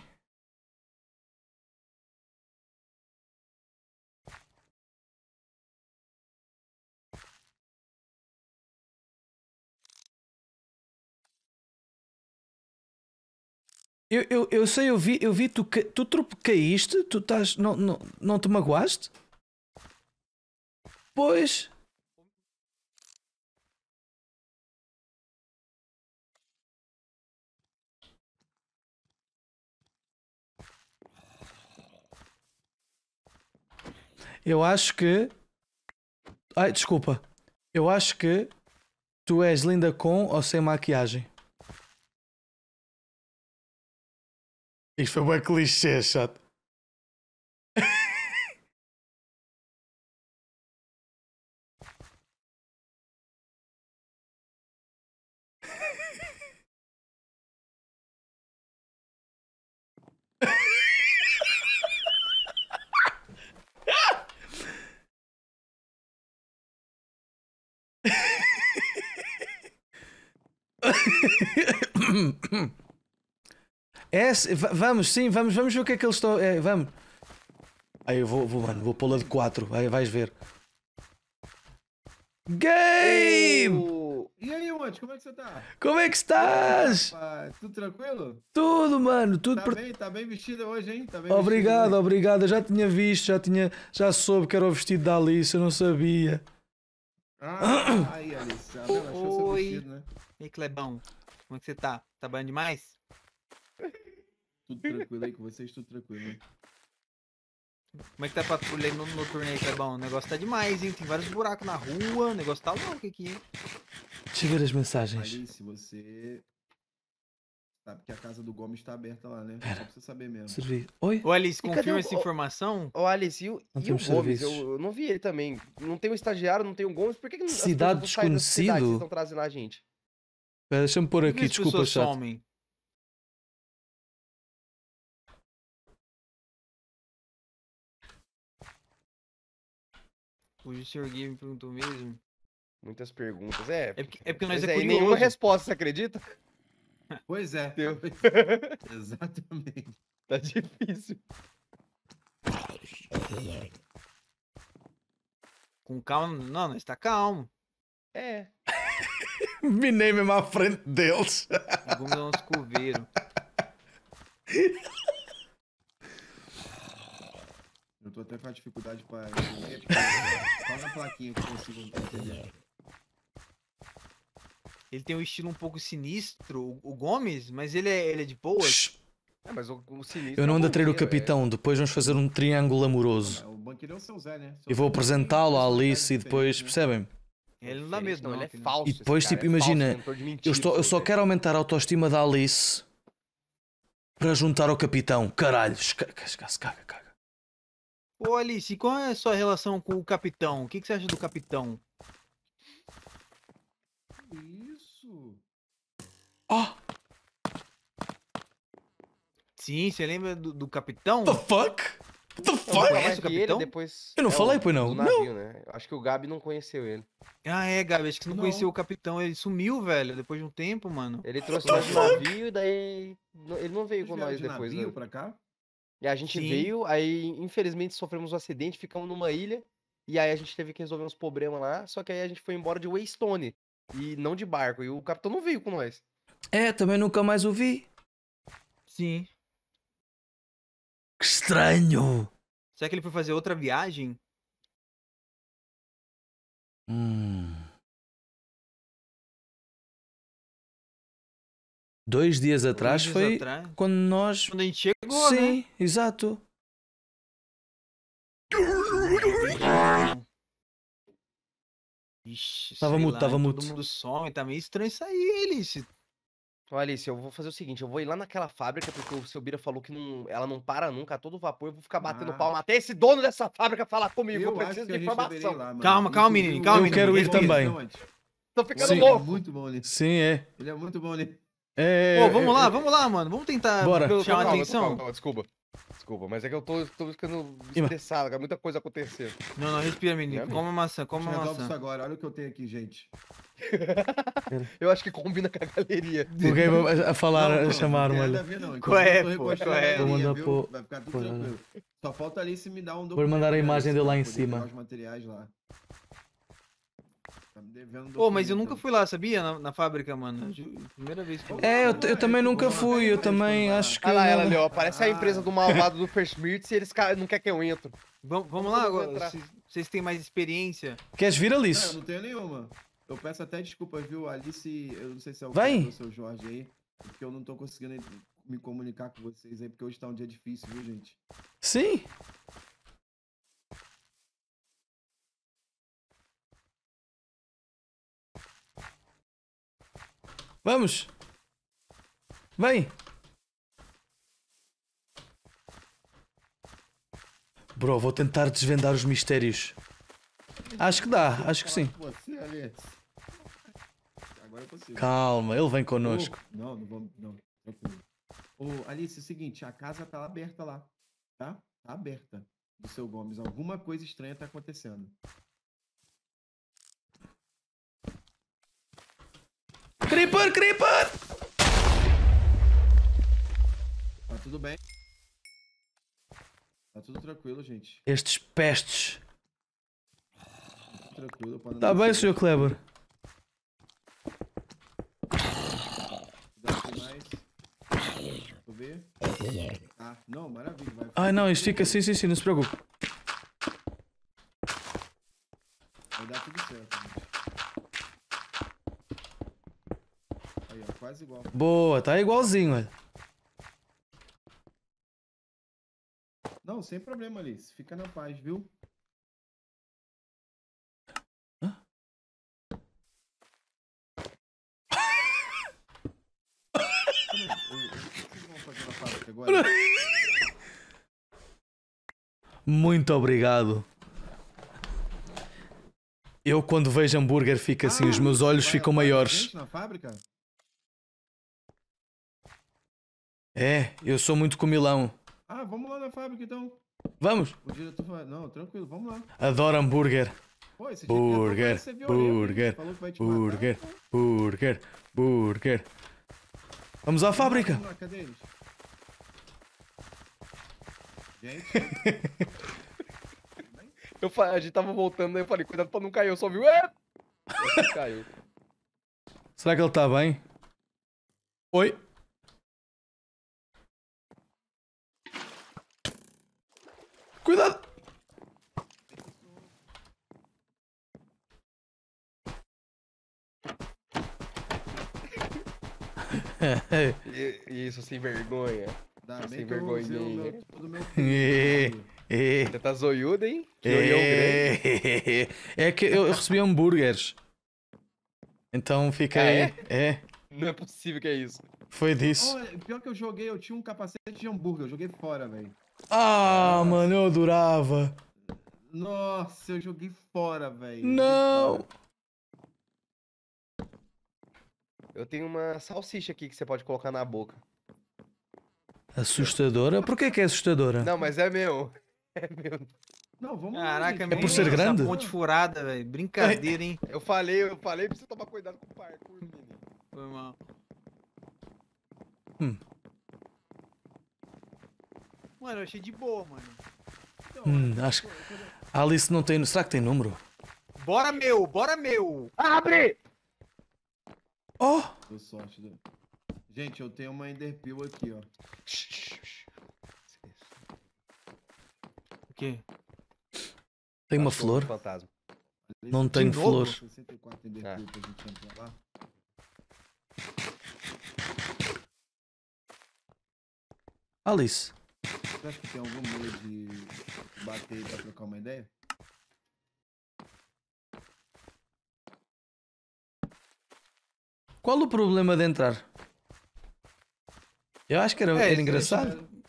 Eu, eu, eu sei, eu vi, eu vi tu, tu, tu caíste, tu estás. Não, não, não te magoaste? Pois. Eu acho que. Ai, desculpa. Eu acho que tu és linda com ou sem maquiagem. Isto foi uma clichê, chato. É, vamos, sim, vamos, vamos ver o que é que eles estão. É, vamos. Aí eu vou, vou mano, vou pô-la de 4. Aí vais ver. Game! e aí, Monte, como é que você tá? Como é que estás? tudo tranquilo? Tudo, mano, tudo. Tá per... bem, tá bem vestida hoje, hein? Tá bem obrigado, vestida, obrigado. Eu já tinha visto, já tinha, já soube que era o vestido da Alice, eu não sabia. Ah, aí, Alice, ela achou seu vestido, né? E Clebão, como é que você tá? Tá bem demais? Tudo tranquilo aí com vocês, tudo tranquilo. Né? Como é que tá a patrulha aí no noturno aí, Clebão? O negócio tá demais, hein? Tem vários buracos na rua, o negócio tá louco aqui, hein? Deixa eu ver as mensagens. Alice, você. Sabe que a casa do Gomes tá aberta lá, né? Pera, Só pra você saber mesmo. Servi. Oi? Ô, Alice, confirma o... essa informação? Ô, Alice, e o, não e o Gomes? Eu, eu, não vi ele também. Não tem o um estagiário, não tem o um Gomes. Por que, que não Cidade desconhecido? Cidade, vocês estão trazendo a gente. Pera, deixa eu pôr aqui, desculpa, chat. Somem? O Sr. Game me perguntou mesmo. Muitas perguntas. É, é porque, é porque nós é, é nenhuma resposta, você acredita? Pois é. Deu. Exatamente. Tá difícil. Com calma. Não, nós tá calmo. É. Me name uma é frente Deus. Vamos dar um escoveiro. Eu tô até com a dificuldade pra entender. É só na plaquinha que eu consigo entender? Ele tem um estilo um pouco sinistro, o Gomes, mas ele é, ele é de boa. É, mas o, o sinistro. Eu não é ando a trair o é- capitão, é... depois vamos fazer um triângulo amoroso. O banqueiro é o seu Zé, né? Seu e vou apresentá-lo à Alice e depois, né? percebem? Ele não dá mesmo, não, ele é falso. E depois, tipo, é imagina, falso, mentir, eu, estou, eu só quero aumentar a autoestima da Alice para juntar ao capitão. Caralho, esca, esca, Ô Alice, qual é a sua relação com o capitão? O que, que você acha do capitão? Isso. Ó! Oh. Sim, você lembra do, do capitão? The fuck? The fuck? Conhece o capitão? depois eu não é falei, pois não. Navio, não. Né? Acho que o Gabi não conheceu ele. Ah, é, Gabi, acho que você não, não. conheceu o capitão. Ele sumiu, velho, depois de um tempo, mano. Ele trouxe The nós navio e daí. Ele não veio com nós de depois, né? navio né? pra cá? E a gente Sim. veio, aí infelizmente sofremos um acidente, ficamos numa ilha, e aí a gente teve que resolver uns problemas lá, só que aí a gente foi embora de Waystone, e não de barco, e o capitão não veio com nós. É, também nunca mais o vi. Sim. Que estranho. Será que ele foi fazer outra viagem? Hum. Dois dias atrás dois foi atrás. quando nós. Quando a gente chegou, Sim, né? exato. Ixi, tava muto, tava muto. Todo mundo some, tá meio estranho isso aí, Alice. Olha, Alice, eu vou fazer o seguinte: eu vou ir lá naquela fábrica, porque o seu Bira falou que não, ela não para nunca, todo vapor, eu vou ficar batendo ah. palma até esse dono dessa fábrica falar comigo. Eu, eu preciso de informação. Lá, calma, calma, menino, calma, Eu menino, quero ir é também. Tô ficando Sim. louco. É muito bom ali. Sim, é. Ele é muito bom ali. É... Pô, é, vamos é. lá, vamos lá, mano. Vamos tentar Bora. chamar calma, atenção. Calma, calma, desculpa. Desculpa, mas é que eu tô, tô ficando estressado, cara. Muita coisa acontecendo. Não, não, respira, menino. É, come maçã, come uma maçã. Isso agora. Olha o que eu tenho aqui, gente. eu acho que combina com a galeria. Porque eh, eh, falaram, não, chamaram, não, não, não, não. Qual é, pô? Qual é? pô. Vai ficar tudo pô, tranquilo. Só falta ali se me dá um documento. Vou mandar a imagem dele lá em cima. Os materiais lá. Tá Pô, oh, mas eu nunca né? fui lá, sabia? Na, na fábrica, mano. Primeira vez que eu É, eu, eu também nunca fui. Eu também acho que. Olha lá ela ali, ó. Parece a ah. empresa do malvado do First Mirth e eles não querem que eu entre. Vamos, vamos lá agora. Vocês têm mais experiência. Queres vir, Alice? Não, eu não tenho nenhuma. Eu peço até desculpa, viu, Alice? Eu não sei se é o Vai. O seu Jorge aí. Porque eu não tô conseguindo me comunicar com vocês aí, porque hoje tá um dia difícil, viu, gente? Sim. Vamos! Vem! Bro, vou tentar desvendar os mistérios. Acho que dá, acho que sim. Calma, ele vem conosco. Oh, não, não vamos, não. Alice, é o seguinte, a casa tá aberta lá, tá? Tá aberta do seu Gomes. Alguma coisa estranha tá acontecendo. Creeper, Creeper! Tá tudo bem. Tá tudo tranquilo, gente. Estes pestes. Tranquilo, Tá bem, senhor Kleber. Ah, não, maravilha. Vai. Ai, não, isto fica assim, sim, sim, não se preocupe. quase igual. Boa, tá igualzinho, velho. Não, sem problema, Alice. Fica na paz, viu? Muito obrigado. Eu quando vejo hambúrguer fica assim, ah, os meus olhos ficam maiores. Na fábrica? É, eu sou muito comilão. Ah, vamos lá na fábrica então. Vamos? O diretor Não, tranquilo, vamos lá. Adoro hambúrguer. Pô, esse é burger, é burger, burger, burger, burger, burger. Vamos à fábrica. lá, cadê eles? Gente. eu, falei, a gente tava voltando, aí né? eu falei, cuidado pra não cair, eu só vi o... Caiu. Será que ele tá bem? Oi? Cuidado! Isso, sem vergonha. Dá sem vergonha. Tipo Você tá zoiudo, hein? Que é que eu, recebi hambúrgueres. Então fiquei. Ah, é? é? Não é possível que é isso. Foi disso. pior que eu joguei, eu tinha um capacete de hambúrguer, eu joguei fora, velho. Ah, Nossa. mano, eu adorava. Nossa, eu joguei fora, velho. Não! Eu tenho uma salsicha aqui que você pode colocar na boca. Assustadora? Por que é que é assustadora? Não, mas é meu. É meu. Não, vamos Caraca, é por ser grande? ponte furada, velho. Brincadeira, hein? Eu falei, eu falei pra você tomar cuidado com o parkour, menino. Foi mal. Hum. Mano, eu achei de boa, mano. Então, hum, acho... que. Alice não tem. Será que tem número? Bora meu, bora meu! Abre! Oh! sorte, Gente, eu tenho uma Enderpeel aqui, ó. O quê? Tem uma flor? Fantasma. Não tem flor. 64 Enderpeel ah. pra gente entrar lá. Alice. Você acha que tem algum modo de bater pra trocar uma ideia? Qual o problema de entrar? Eu acho que era, é, era engraçado. É-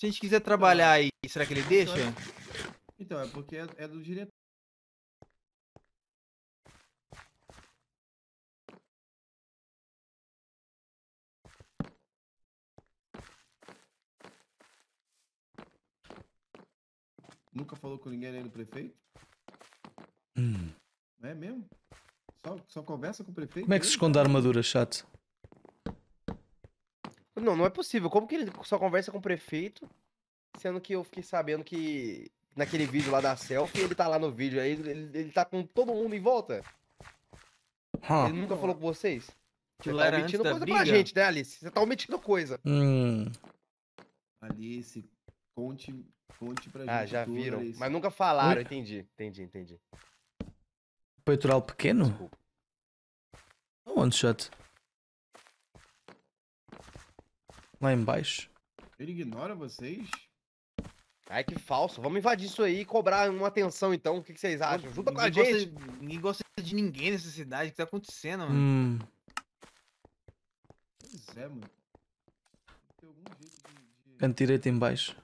Se a gente quiser trabalhar aí, será que ele deixa? Então, é porque é, é do diretor. Nunca falou com ninguém aí no prefeito? Hum. Não é mesmo? Só, só conversa com o prefeito? Como é que se esconde a armadura, chato? Não, não é possível. Como que ele só conversa com o prefeito? Sendo que eu fiquei sabendo que naquele vídeo lá da selfie, ele tá lá no vídeo aí, ele, ele tá com todo mundo em volta. Huh. Ele nunca falou com vocês? Você tá omitindo coisa briga. pra gente, né, Alice? Você tá omitindo coisa. Hum. Alice, Conte, conte pra ah, gente. Ah, já viram. Isso. Mas nunca falaram, Oi? entendi. Entendi, entendi. Peitoral pequeno? Desculpa. one shot. Lá embaixo. Ele ignora vocês? Ai, que falso. Vamos invadir isso aí e cobrar uma atenção, então. O que, vocês acham? Junta com a gente. Gosta de, ninguém gosta de ninguém nessa cidade. O que tá acontecendo, mano? Hum. Pois é, mano. Tem algum jeito de... Canto direito embaixo.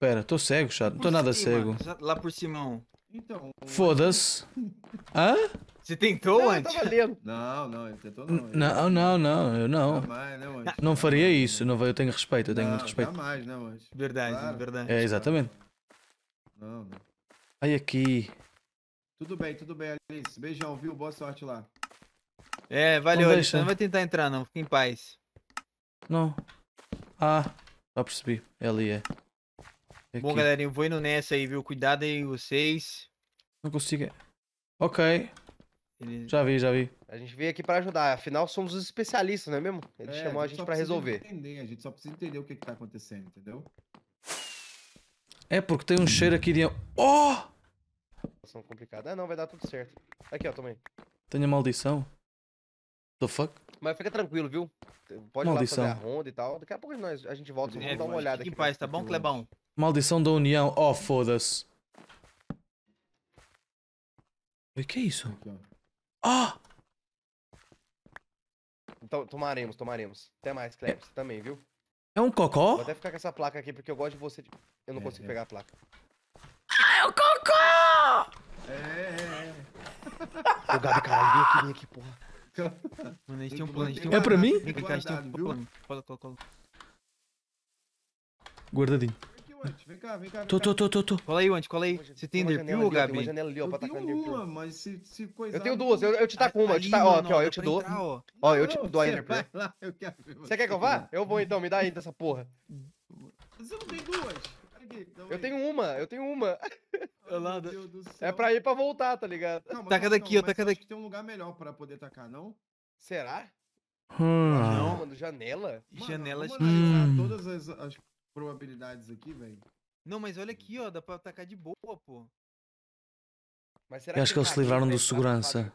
Pera, tô cego, chato. Não tô nada cego. Lá por Simão. Então. Foda-se. Hã? Você tentou não, antes? Não, não, ele tentou não. Não, não, não, eu não. Jamais, não, né, não faria isso, não, eu tenho respeito, eu tenho não, muito respeito. Jamais, né, mas... Verdade, claro. verdade. É, exatamente. Não, não. Ai, aqui. Tudo bem, tudo bem, Alice. Beijão, viu? Boa sorte lá. É, valeu, Alice. Né? Não vai tentar entrar, não. Fica em paz. Não. Ah, já percebi. é ali é. Aqui. Bom, galera, eu vou indo nessa aí, viu? Cuidado aí vocês. Não consigo. Ok. Ele... Já vi, já vi. A gente veio aqui pra ajudar. Afinal, somos os especialistas, não é mesmo? Ele é, chamou a gente, a gente pra resolver. Entender. A gente só precisa entender o que, que tá acontecendo, entendeu? É porque tem um cheiro aqui de. Oh! Situação complicada. Ah, não, vai dar tudo certo. Aqui, ó, também. Tenho maldição. The fuck? Mas fica tranquilo, viu? Pode maldição. lá fazer a ronda e tal. Daqui a pouco nós, a gente volta e é, vamos dar uma olhada aqui. Fique em paz, tá bom, Clebão? Maldição da União. Oh, foda-se. O que é isso? Ah! Oh! Então, tomaremos, tomaremos. Até mais, Klebs, É... Também, viu? É um cocó? Vou até ficar com essa placa aqui, porque eu gosto de você. De... Eu não é, consigo é. pegar a placa. Ah, é o cocó! É, é, é. O Gabi, caralho, vem aqui, vem aqui, porra. Mano, a gente tem um plano. é pra mim? gente tem um plano. Cola, cola, cola. Guardadinho. Wante. Vem cá, vem cá. Vem tô, cá. tô, tô, tô, Cola é é aí, Wante, cola aí. Você tem Enderpearl, Gabi? Tem uma janela ali, ó, pra tacar tá Enderpearl. uma, mas se, se coisar... Eu tenho duas, eu, eu te taco uma. eu te taco, ó, aqui, ó, eu te dou. Ó, eu te dou a Enderpeel. Né? Você quer que eu vá? Eu vou então, me dá aí dessa porra. Você não tem duas? Eu tenho uma, eu tenho uma. É pra ir pra voltar, tá ligado? Não, taca não, daqui, não, taca daqui. Tem um lugar melhor pra poder tacar, não? Será? Hum. Não, mano, janela? Mano, janela de... Hum. todas as, as, probabilidades aqui, velho. Não, mas olha aqui, hum. ó. Dá pra atacar de boa, pô. Mas será eu acho que, que eles se livraram do segurança.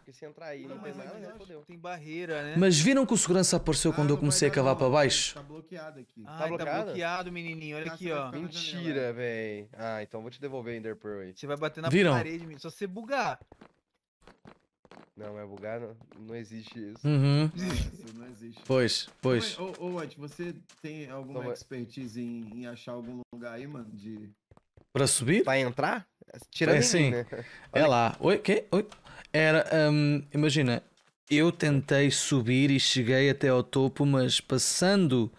tem barreira, né? Mas viram que o segurança apareceu ah, quando eu comecei a cavar não, para baixo? Tá bloqueado aqui. Ah, tá bloqueado, tá bloqueado menininho. Olha tá aqui, ó. Mentira, velho. Ah, então vou te devolver, Ender Pearl Você vai bater na viram? parede, menino. Só você bugar. Não, é bugar, não, não existe isso. Uhum. Isso, não existe. Pois, pois. Ô, ô, White, você tem alguma Toma. expertise em, em achar algum lugar aí, mano, de... Pra subir? Pra entrar? Tira é, sim. Né? É lá. Oi, quê? Oi? Era, um, imagina, eu tentei subir e cheguei até ao topo, mas passando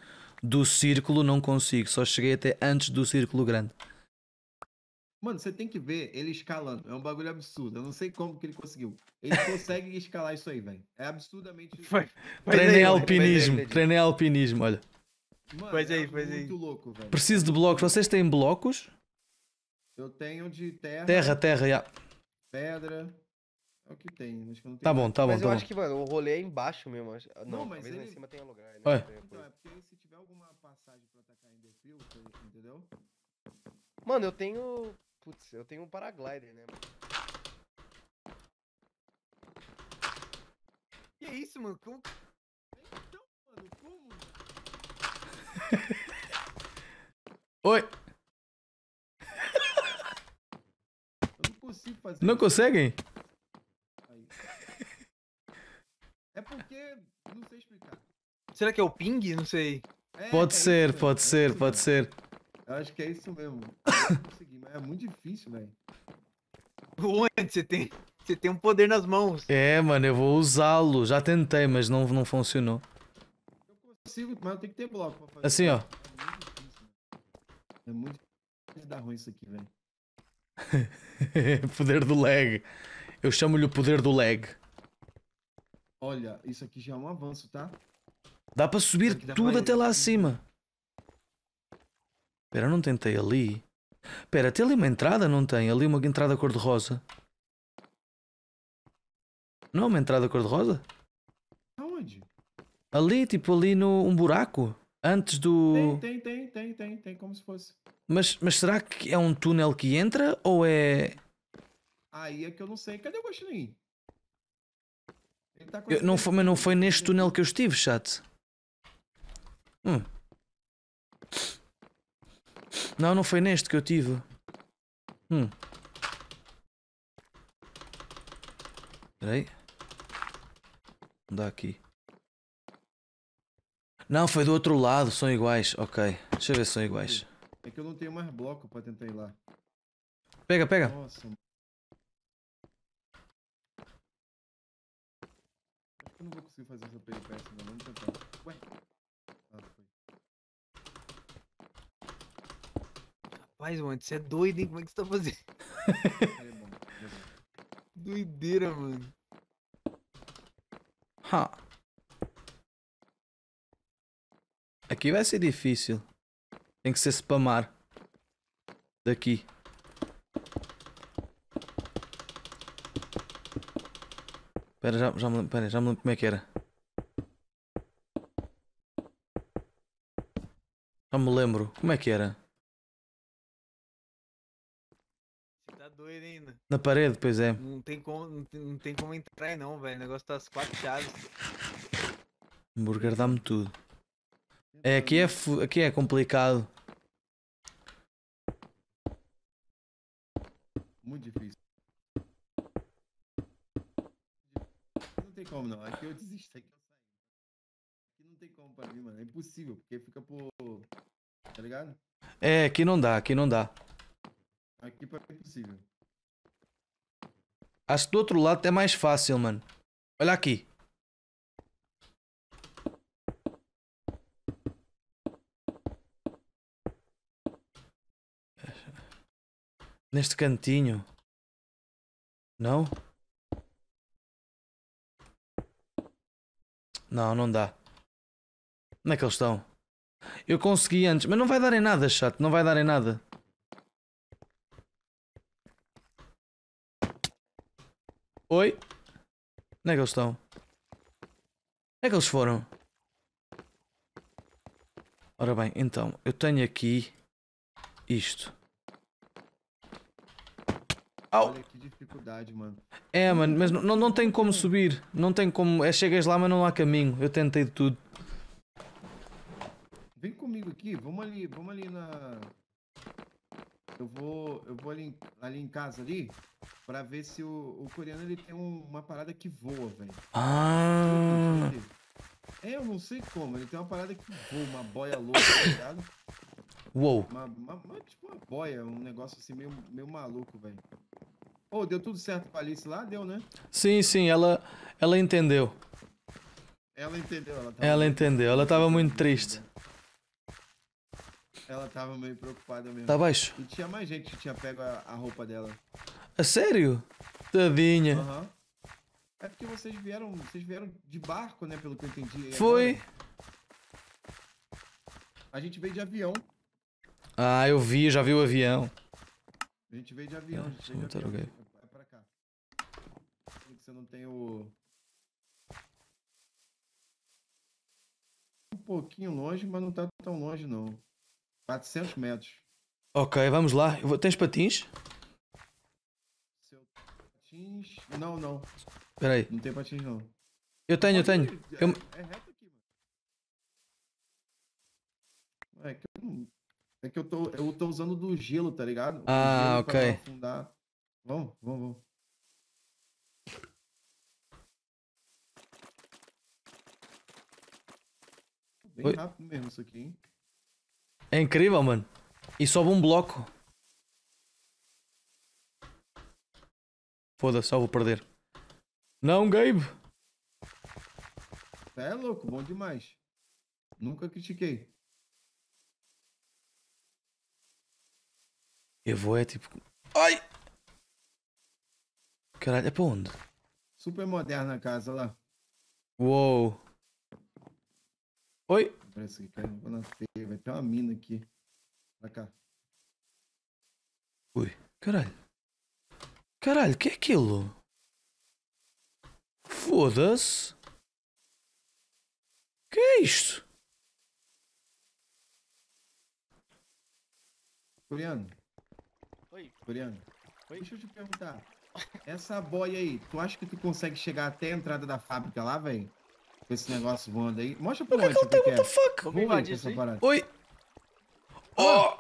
do círculo não consigo. Só cheguei até antes do círculo grande. Mano, você tem que ver ele escalando. É um bagulho absurdo. Eu não sei como que ele conseguiu. Ele consegue escalar isso aí, velho. É absurdamente. Foi. Treinei alpinismo. Treinei alpinismo, olha. Mano, pois aí, é muito aí. louco, velho. Preciso de blocos. Vocês têm blocos? Eu tenho de terra. Terra, terra, yeah. Pedra. É o que tem. Acho que não tem tá bom, tá bom. Mas tá eu bom. acho que, mano, o rolê é embaixo mesmo. Não, não, mas ele... em cima tem lugar. Né? É. Então, é porque se tiver alguma passagem pra atacar em The entendeu? Mano, eu tenho Putz, eu tenho um paraglider, né? Que é isso, mano? Como... Então, mano, como? Oi! Eu não consigo fazer. Não isso. conseguem? Aí. É porque. Não sei explicar. Será que é o ping? Não sei. É, pode, é ser, isso, pode, é ser, pode é ser, pode ser, pode ser. Eu acho que é isso mesmo. Consegui, mas é muito difícil, velho. Antes, você tem, você tem um poder nas mãos. É, mano, eu vou usá-lo. Já tentei, mas não, não funcionou. Eu consigo, mas eu tenho que ter bloco pra fazer. Assim, ó. É muito difícil. É muito dar ruim isso aqui, velho. poder do lag. Eu chamo-lhe o poder do lag. Olha, isso aqui já é um avanço, tá? Dá para subir dá tudo pra até lá acima. Espera, não tentei ali. Espera, tem ali uma entrada, não tem? Ali uma entrada cor-de-rosa. Não é uma entrada cor-de-rosa? Aonde? Ali, tipo ali no um buraco. Antes do. Tem, tem, tem, tem, tem, tem, como se fosse. Mas, mas será que é um túnel que entra ou é. Aí é que eu não sei. Cadê o Guaxinim? tá eu, não foi, mas não foi neste tá túnel que eu estive, chat. Hum. Não, não foi neste que eu tive. Hum. Peraí. Dá aqui. Não, foi do outro lado, são iguais. Ok. Deixa eu ver se são iguais. É que eu não tenho mais bloco para tentar ir lá. Pega, pega. Nossa. Eu não vou conseguir fazer essa peripécia, não. Vamos tentar. Ué. Rapaz, mano, você é doido, hein? Como é que você tá fazendo? é bom, é bom. Doideira, mano. Ha. Aqui vai ser difícil. Tem que ser spamar. Daqui. Pera, já, já, me, pera, já me lembro como é que era. Já me lembro. Como é que era? Na parede, pois é. Não tem como, não tem, não como entrar não, velho. O negócio tá às quatro chaves. hambúrguer dá-me tudo. É, aqui é, aqui é complicado. Muito difícil. Não tem como não. Aqui eu desisto. Aqui eu saio. Aqui não tem como pra mim, mano. É impossível, porque fica por. Tá ligado? É, aqui não dá, aqui não dá. Aqui pra mim é impossível. Acho que do outro lado é mais fácil, mano. Olha aqui. Neste cantinho. Não? Não, não dá. Onde é que eles estão? Eu consegui antes, mas não vai dar em nada, chato. Não vai dar em nada. Oi? Onde é que eles estão? Onde é que eles foram? Ora bem, então, eu tenho aqui isto. Olha que dificuldade, mano. É, mano, mas não, não tem como subir. Não tem como. É, chegas lá, mas não há caminho. Eu tentei de tudo. Vem comigo aqui, vamos ali, vamos ali na. Eu vou, eu vou ali, ali em casa ali para ver se o, o, coreano ele tem um, uma parada que voa, velho. Ah. É, eu não sei como. Ele tem uma parada que voa, uma boia louca, tá ligado? Uou. Uma, uma, uma, tipo uma boia, um negócio assim meio, meio maluco, velho. Pô, oh, deu tudo certo pra Alice lá? Deu, né? Sim, sim, ela, ela entendeu. Ela entendeu, ela, ela entendeu, ela tava muito triste. Ela tava meio preocupada mesmo. Tá baixo? E tinha mais gente que tinha pego a, a roupa dela. A é sério? Tadinha. Aham. Uhum. É porque vocês vieram, vocês vieram de barco, né, pelo que eu entendi. Foi. Agora, a gente veio de avião. Ah, eu vi, já vi o avião. A gente veio de avião. Ah, veio de avião. É pra cá. Você não tem o... Um pouquinho longe, mas não tá tão longe, não. 400 metros. Ok, vamos lá. Vou... Tens patins? Se eu... Patins. Não, não. Espera aí. Não tem patins, não. Eu tenho, eu tenho. É, eu... é reto aqui, mano. É que eu, é que eu, tô, eu tô usando do gelo, tá ligado? Ah, ok. Afundar. Vamos, vamos, vamos. Bem Oi? rápido mesmo isso aqui, hein? É incrível, mano. E sobe um bloco. Foda-se, só vou perder. Não, Gabe. É louco, bom demais. Nunca critiquei. Eu vou é tipo. Ai! Caralho, é para onde? Super moderna a casa lá. Uou! Oi? Parece que caiu na feia. Vai ter uma mina aqui. Pra cá. Oi. caralho. Caralho, que é aquilo? Foda-se. Que é isto? Coreano. Oi. Coreano. Oi. Deixa eu te perguntar. Essa boia aí, tu acha que tu consegue chegar até a entrada da fábrica lá, velho? Esse negócio voando aí. Mostra pro onde. O que, que, que, que é? What the fuck? Oi. Oh!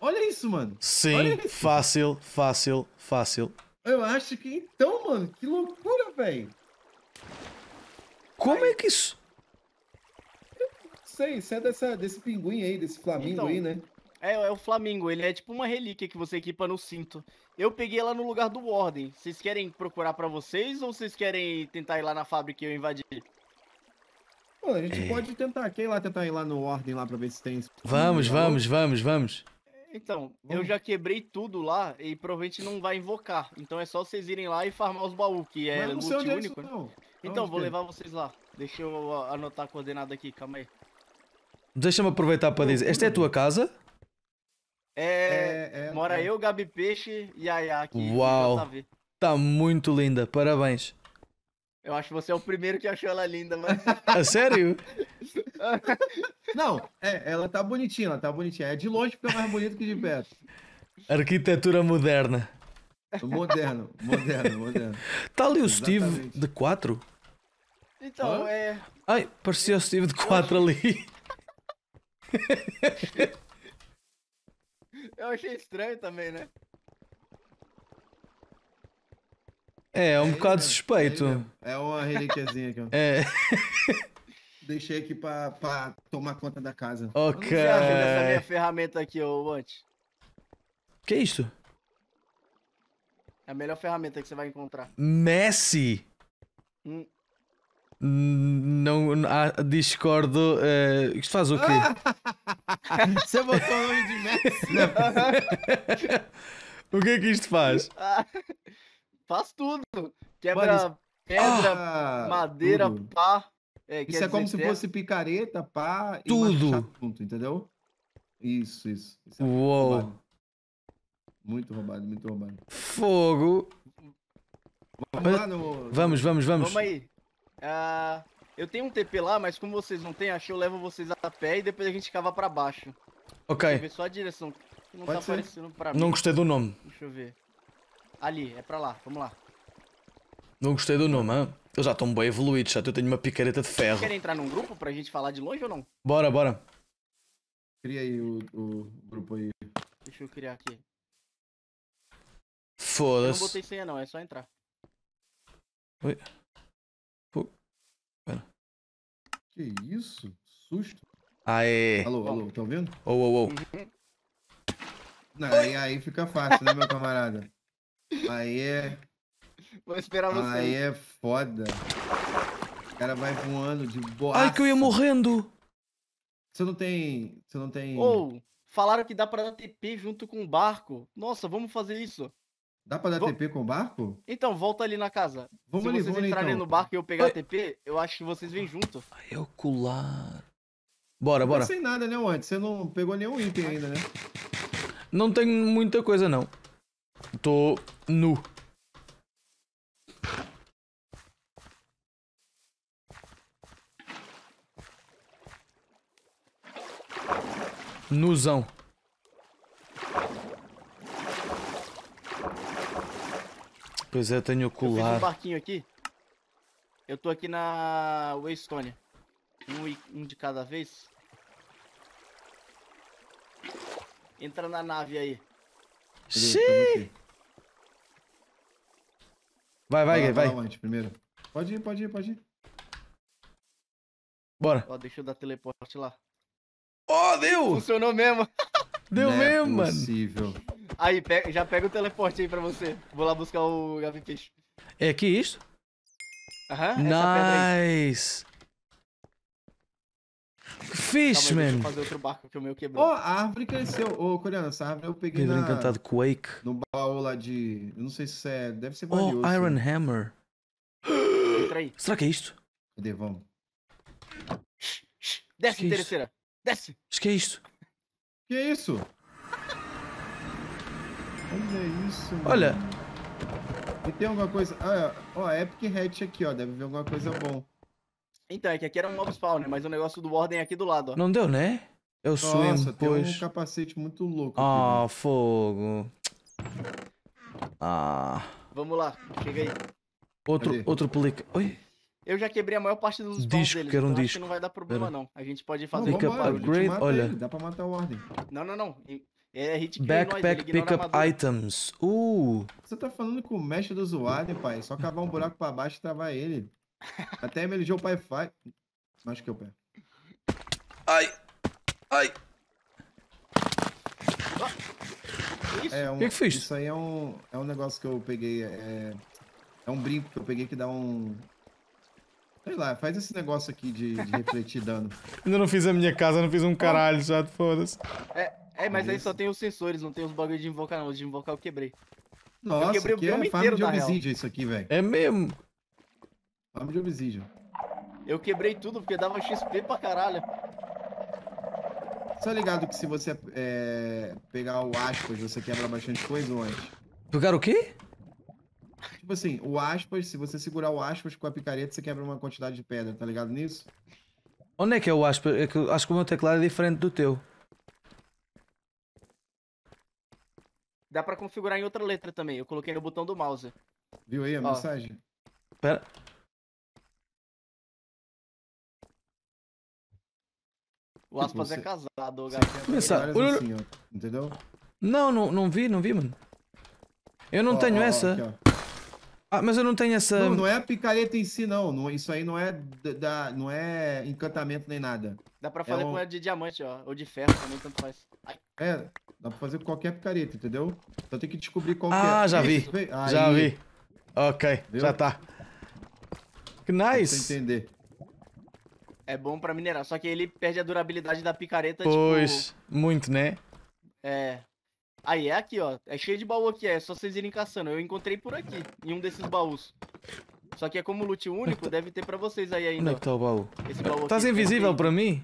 Olha isso, mano. Sim, isso. fácil, fácil, fácil. Eu acho que então, mano, que loucura, velho. Como Ai. é que isso? Eu não sei, isso é dessa, desse pinguim aí, desse flamingo então, aí, né? É, é o flamingo, ele é tipo uma relíquia que você equipa no cinto. Eu peguei ela no lugar do Ordem. Vocês querem procurar para vocês ou vocês querem tentar ir lá na fábrica e eu invadir? Pô, a gente é. pode tentar, quem lá tentar ir lá no Ordem lá pra ver se tem. Vamos, tá vamos, vamos, vamos. Então, vamos. eu já quebrei tudo lá e provavelmente não vai invocar. Então é só vocês irem lá e farmar os baús, que é o é único. É então, vou é? levar vocês lá. Deixa eu anotar a coordenada aqui, calma aí. Deixa-me aproveitar para dizer, esta é a tua casa? É, é, é mora eu, Gabi Peixe e Ayaki. Uau, tá muito linda, parabéns. Eu acho que você é o primeiro que achou ela linda, mas. É sério? Não, é, ela tá bonitinha, ela tá bonitinha. É de longe fica é mais bonito que de perto. Arquitetura moderna. Moderno, moderno, moderno. Tá ali o Exatamente. Steve de 4? Então, Hã? é. Ai, parecia o Steve de 4 achei... ali. Eu achei estranho também, né? É, é um bocado é, suspeito. É, é uma relíquiazinha aqui. É. Deixei aqui pra, pra tomar conta da casa. Ok. Você acha essa minha ferramenta aqui, ô Wante? Que é isso? É a melhor ferramenta que você vai encontrar. Messi! Hum. Não, ah, discordo. Uh, isto faz o quê? você botou o nome de Messi? o que é que isto faz? faz tudo. Quebra Mano, pedra, ah, madeira, tudo. pá. É, isso é como se terra. fosse picareta, pá. Tudo. Junto, entendeu? Isso, isso. isso é Uou. Roubado. Muito roubado, muito roubado. Fogo. Vamos lá no... Vamos, vamos, vamos. Vamos aí. Uh, eu tenho um TP lá, mas como vocês não têm, acho que eu levo vocês a pé e depois a gente cava pra baixo. Ok. Deixa eu ver só a direção. Não Pode tá aparecendo pra mim. Não gostei do nome. Deixa eu ver. Ali, é para lá, vamos lá. Não gostei do nome, hein? Eu já estou bem evoluído, já tenho uma picareta de ferro. Querem entrar num grupo para a gente falar de longe ou não? Bora, bora. Cria aí o, o grupo aí. Deixa eu criar aqui. Foda-se. Não botei senha não, é só entrar. Oi. Pera. Que isso? Susto. Aê. Alô, alô, tá ouvindo? Ô, ô, ô. Aí, aí fica fácil, né, meu camarada? Aí é. Vou esperar você. Aí é foda. O cara vai voando de boa. Ai, que eu ia morrendo! Você não tem. Você não tem. Ou, oh, falaram que dá pra dar TP junto com o barco. Nossa, vamos fazer isso. Dá pra dar Vou... TP com o barco? Então, volta ali na casa. Vamos Se ali, vocês vamos entrarem então. no barco e eu pegar Ai. TP, eu acho que vocês vêm junto. Ai, é cular. Bora, bora. Não sem nada, né, antes. Você não pegou nenhum item ainda, né? Não tem muita coisa, não. Tô nu. Nuzão. Pois é, tenho ocular. Eu fiz um barquinho aqui. Eu tô aqui na Waystone. Um, um de cada vez. Entra na nave aí. Sim! Vai, vai, vai. Vai, primeiro. Pode ir, pode ir, pode ir. Bora. Ó, deixa eu dar teleporte lá. Oh, deu! Funcionou mesmo. Deu Não é mesmo, é possível. Aí, já pega o teleporte aí pra você. Vou lá buscar o Gavi Peixe. É que isso? Aham, nice. Que fixe, mano. fazer outro barco que o meu quebrou. Ó, oh, a árvore cresceu. Ô, oh, Coreano, essa árvore eu peguei Pedro na... Encantado Quake. No baú lá de... Eu não sei se é... Deve ser oh, valioso. Oh, Iron né? Hammer. Entra aí. Será que é isto? Cadê? Vamos. Desce, terceira, É Desce. Acho que é isto. Que é isso? Olha é isso, mano. Olha. E tem alguma coisa... Ah, ó, Epic Hatch aqui, ó. Deve ver alguma coisa bom. Então, é que aqui era um mob spawn, né? Mas o negócio do Warden é aqui do lado, ó. Não deu, né? Eu sou Nossa, pois... tem um capacete muito louco. Ah, né? fogo. Ah. Vamos lá, chega aí. Outro, outro plica. Oi? Eu já quebrei a maior parte dos spawns disco, deles, quero um então disco. acho que não vai dar problema Pera. não. A gente pode fazer... Pickup upgrade, olha. Ele. Dá pra matar o Warden. Não, não, não. É hit kill é Backpack é pickup items. Uh! Você tá falando com o mestre do Warden, pai. Só cavar um buraco pra baixo e travar ele. Até MLG o pai faz. Mas que é o pé. Ai. Ai. Ah, isso? É um, que, que fez? Isso aí é um, é um negócio que eu peguei. É, é um brinco que eu peguei que dá um. Sei lá, faz esse negócio aqui de, de refletir dano. Ainda não fiz a minha casa, não fiz um caralho, já ah. foda-se. É, é, mas aí só tem os sensores, não tem os bugs de invocar, não. Os de invocar eu quebrei. Nossa, eu quebrei o é inteiro, farm de homicídio isso aqui, velho. É mesmo? Vamos de Obsidian. Eu quebrei tudo porque dava XP pra caralho. Só ligado que se você é, pegar o aspas, você quebra bastante coisa ou antes? Pegar o quê? Tipo assim, o aspas, se você segurar o aspas com a picareta, você quebra uma quantidade de pedra, tá ligado nisso? Onde é que é o aspas? É que eu acho que o meu teclado é diferente do teu. Dá pra configurar em outra letra também. Eu coloquei no botão do mouse. Viu aí a Ó. mensagem? Pera. O Aspas você... é casado, o Gatinho. É Começar. assim, entendeu? Não, não, não vi, não vi, mano. Eu não tenho essa. Aqui, ah, mas eu não tenho essa. Não, não é a picareta em si, não. não isso aí não é, da, não é encantamento nem nada. Dá pra é fazer é um... de diamante, ó. Ou de ferro também, tanto faz. Ai. É, dá pra fazer com qualquer picareta, entendeu? Então tem que descobrir qual é. ah, é. já vi. Já vi. Ok, Viu? já tá. Que nice. Pra entender. É bom pra minerar, só que ele perde a durabilidade da picareta, tipo, pois, tipo... muito, né? É. Aí é aqui, ó. É cheio de baú aqui, é só vocês irem caçando. Eu encontrei por aqui, em um desses baús. Só que é como loot único, deve ter pra vocês aí ainda. Onde é que tá o baú? Esse baú Tá invisível tem... pra mim?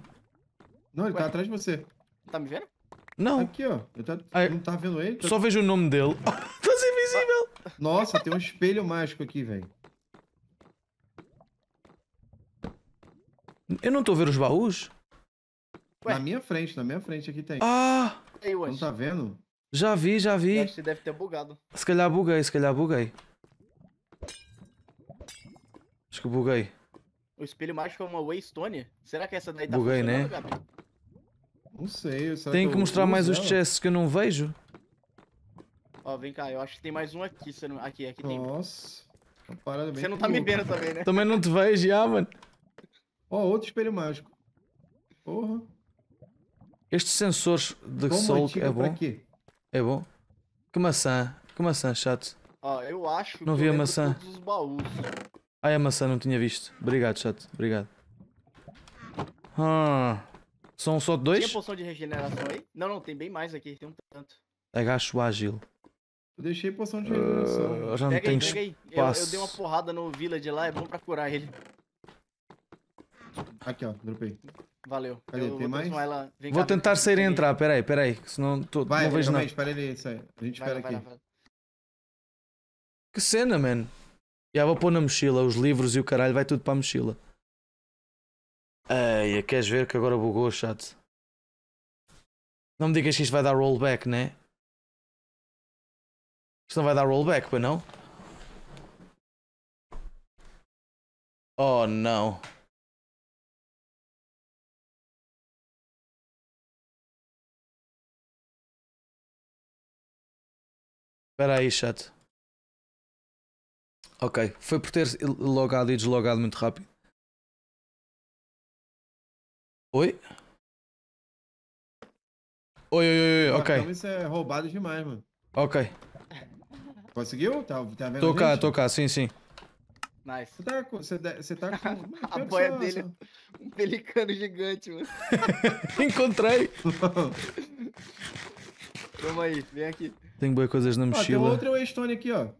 Não, ele tá Ué? tá atrás de você. Tá me vendo? Não. Aqui, ó. Eu tá... Aí... Não tá vendo ele? Tá... Só vejo o nome dele. tá invisível! Nossa, tem um espelho mágico aqui, velho. Eu não tô vendo os baús? Ué. Na minha frente, na minha frente aqui tem. Ah! não tá vendo? Já vi, já vi. Você deve ter bugado. Se calhar buguei, se calhar buguei. Acho que buguei. O espelho mágico é uma Waystone? Será que essa daí tá Buguei, né? Gabi? Não sei. Será tem que, que mostrar mais os chests que eu não vejo. Ó, vem cá. Eu acho que tem mais um aqui. Aqui, aqui Nossa. tem. Nossa. É Você não tá me vendo também, né? Também não te vejo, já, mano. Ó, oh, outro espelho mágico. Porra. Estes sensores de sol é bom. É bom. Que maçã. Que maçã, chato. Ah, eu acho não que vi a maçã. todos os baús. a maçã não tinha visto. Obrigado, chato. Obrigado. Ah, são só dois? Tem poção de regeneração aí? Não, não, tem bem mais aqui. Tem um tanto. Agacho é ágil. Eu deixei poção de ah, regeneração. Uh, já não pega tem aí, espaço. Eu, eu, dei uma porrada no village lá, é bom pra curar ele. Aqui, ó, dropei. Valeu. Cadê? Eu Tem vou mais? Ela... Vem vou cá, tentar sair e entrar, peraí, peraí, se senão tô, vai, não vejo não. Vai, espera ele sair. A gente espera vai, aqui. Vai, que cena, mano. Já vou pôr na mochila, os livros e o caralho, vai tudo para a mochila. Eia, queres ver que agora bugou, chato? Não me digas que isto vai dar rollback, né? Isto não vai dar rollback, pois não? Oh, não. Espera aí, chat. Ok, foi por ter logado e deslogado muito rápido. Oi? Oi, oi, oi, ok. Então isso é roubado demais, mano. Ok. Conseguiu? Tá, tá vendo? Tô cá, tô cá, sim, sim. Nice. Você tá com. Você, você tá com a é boia é dele essa? um pelicano gigante, mano. Encontrei! Toma aí, vem aqui. Tenho boas coisas na mochila. Ah, tem outra Waystone é aqui, ó. Não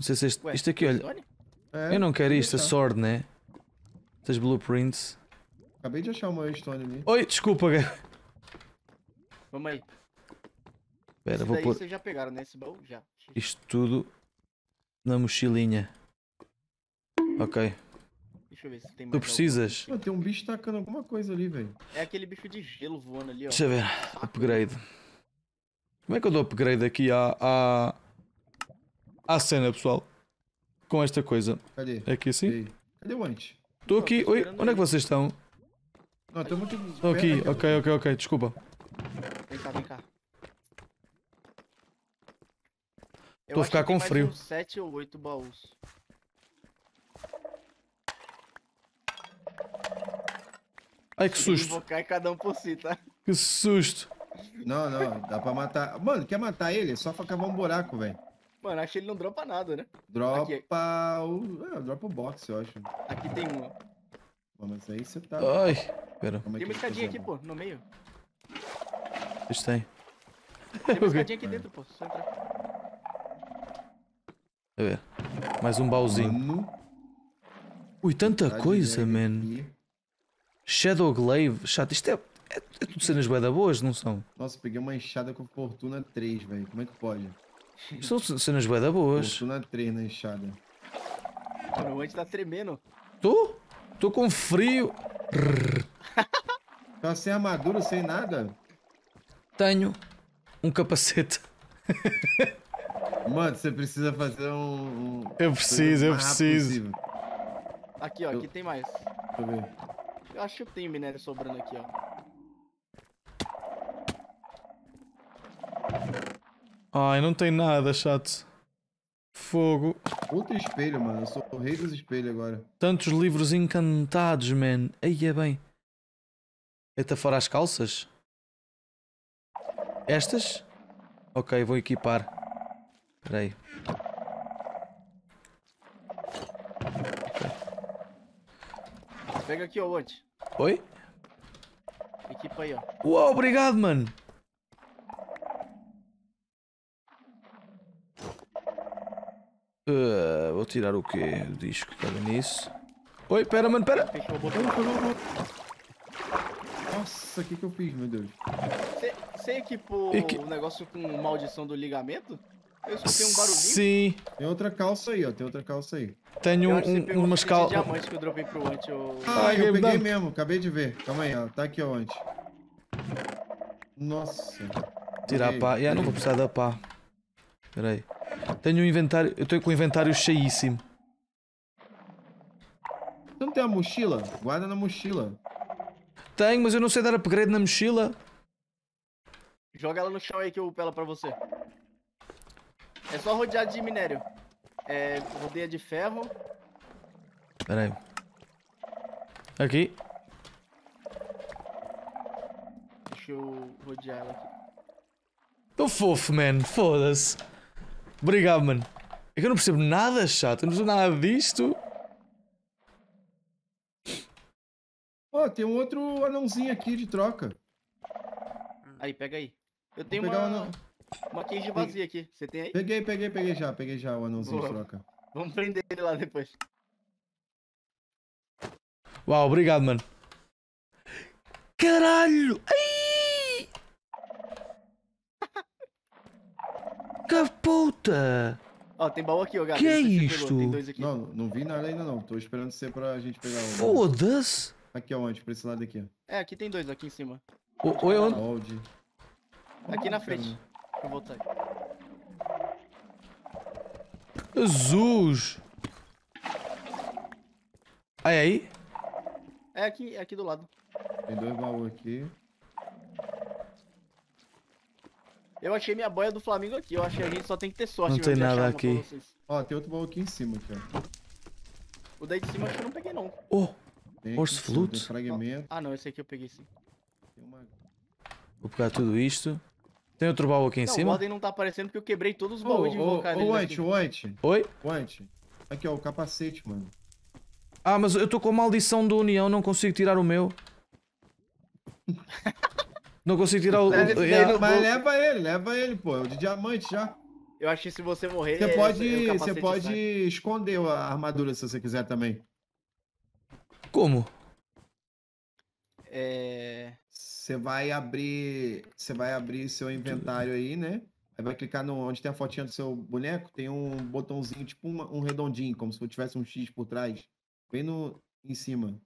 sei se este, Ué, isto aqui, olha. É, eu não quero isto, a sword, né? Estas blueprints. Acabei de achar uma Waystone ali. Oi, desculpa, cara. Vamos aí. espera vou pôr. Vocês já pegaram, né? Esse baú? Já. Isto tudo na mochilinha. Ok. Deixa eu ver se tem mais. Tu precisas? tem um bicho tacando alguma coisa ali, velho. É aquele bicho de gelo voando ali, ó. Deixa eu ver. Upgrade. Como é que eu dou upgrade aqui à, à, à cena, pessoal? Com esta coisa. Cadê? É aqui assim? Cadê, o antes? Estou aqui. Oi, onde aí. é que vocês estão? Não, estou muito. Estou aqui, ok, ok, ok, desculpa. Vem cá, vem cá. Estou a ficar com frio. 7 ou 8 baús. Ai que susto. Eu Vou cair cada um por si, tá? Que susto. Não, não, dá pra matar. Mano, quer matar ele? É só pra cavar um buraco, velho. Mano, acho que ele não dropa nada, né? Dropa aqui. É- o. É, dropa o box, eu acho. Aqui tem um. Pô, mas aí você tá. Ai, pera. Como é tem uma escadinha aqui, pô, no meio. Vocês têm. Tem uma escadinha aqui dentro, pô. Só entrar. Deixa ver. Mais um baúzinho. Mano. Ui, tanta tá coisa, man. Shadow Glaive. Chato, isto é. É, é tudo cenas bué da boas, não são? Nossa, peguei uma enxada com Fortuna 3, velho. Como é que pode? São cenas bué da boas. Fortuna 3 na enxada. o Ant tá tremendo. Tô? Tô com frio. tá sem armadura, sem nada? Tenho um capacete. Mano, você precisa fazer um. um eu preciso, eu preciso. Possível. Aqui, ó, aqui eu... tem mais. Deixa eu ver. Eu acho que tem minério sobrando aqui, ó. Ai, não tem nada, chato. Fogo. Outro espelho, mano. Eu sou o rei dos espelhos agora. Tantos livros encantados, man. Aí é bem. Eita, fora as calças. Estas? Ok, vou equipar. Espera aí. Pega aqui, ó, Watch. Oi? Equipa aí, ó. Uau, obrigado, mano. Uh, vou tirar o quê? O disco, cabe nisso. Oi, pera, mano, pera! Nossa, o que, que eu fiz, meu Deus? Você equipou e que... o negócio com maldição do ligamento? Eu escutei um barulhinho. Sim. Tem outra calça aí, ó. Tem outra calça aí. Tenho um, umas calças. diamante que eu dropei pro Ant. Eu... Ah, eu peguei mesmo. Acabei de ver. Calma aí, ó. Tá aqui, ó, Ant. Nossa. Tirar a pá. Ah, não vou precisar da pá. Pera aí. Tenho um inventário. Eu estou com o inventário cheíssimo. Você não tem a mochila? Guarda na mochila. Tenho, mas eu não sei dar upgrade na mochila. Joga ela no chão aí que eu ela pra você. É só rodear de minério. É, rodeia de ferro. Pera aí. Aqui. Deixa eu rodear ela aqui. Tô fofo, man. Foda-se. Obrigado, mano. É que eu não percebo nada, chato. Eu não percebo nada disto. Ó, oh, tem um outro anãozinho aqui de troca. Aí, pega aí. Eu tenho uma... Anão... uma queijo vazia aqui. Você tem aí? Peguei, peguei, peguei já. Peguei já o anãozinho Boa. de troca. Vamos prender ele lá depois. Uau, obrigado, mano. Caralho! Ai! Que puta! Ó, tem baú aqui, ó, galera. Que é isto? Não, não vi nada ainda não. Tô esperando você pra gente pegar um. Foda-se! Aqui, ó, onde? Pra esse lado aqui, ó. É, aqui tem dois, aqui em cima. O, oi, onde? onde? Aqui na frente. Deixa eu voltar aqui. Jesus! Aí, aí? É aqui, é aqui do lado. Tem dois baús aqui. Eu achei minha boia do Flamengo aqui, eu achei a gente só tem que ter sorte. Não tem nada aqui. Ó, tem outro baú aqui em cima, aqui, ó. O daí de cima acho que eu não peguei, não. Oh! Horse Flute? Ah, não, esse aqui eu peguei sim. Uma... Vou pegar tudo isto. Tem outro baú aqui em não, cima? O ordem não tá aparecendo porque eu quebrei todos os baús oh, de invocar oh, oh, White, White. Oi? White. Aqui, ó, o capacete, mano. Ah, mas eu tô com a maldição do União, não consigo tirar o meu. Não consigo tirar o. o, é, é, né, o mas leva ele, leva ele, pô. É de diamante já. Eu acho que se você morrer. Você pode, é você pode esconder a armadura se você quiser também. Como? É. Você vai abrir. Você vai abrir seu inventário aí, né? Aí vai clicar no, onde tem a fotinha do seu boneco, tem um botãozinho, tipo uma, um redondinho, como se tivesse um X por trás. Bem no, em cima.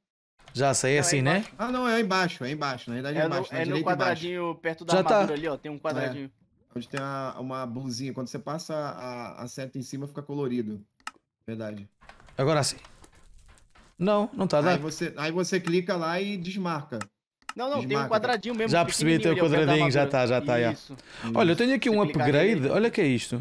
Já, isso aí é assim, é né? Ah, não, é embaixo, é embaixo. Na verdade é, é embaixo. Né? é no quadradinho embaixo. perto da Já tá. armadura tá... ali, ó. Tem um é, quadradinho. É, onde tem uma, uma blusinha. Quando você passa a, a seta em cima, fica colorido. Verdade. Agora sim. Não, não tá dando. Aí né? você, aí você clica lá e desmarca. Não, não, desmarca. tem um quadradinho mesmo. Já percebi, tem o quadradinho, já tá, já tá. Isso. Já. Olha, eu tenho aqui você um upgrade. Olha que é isto.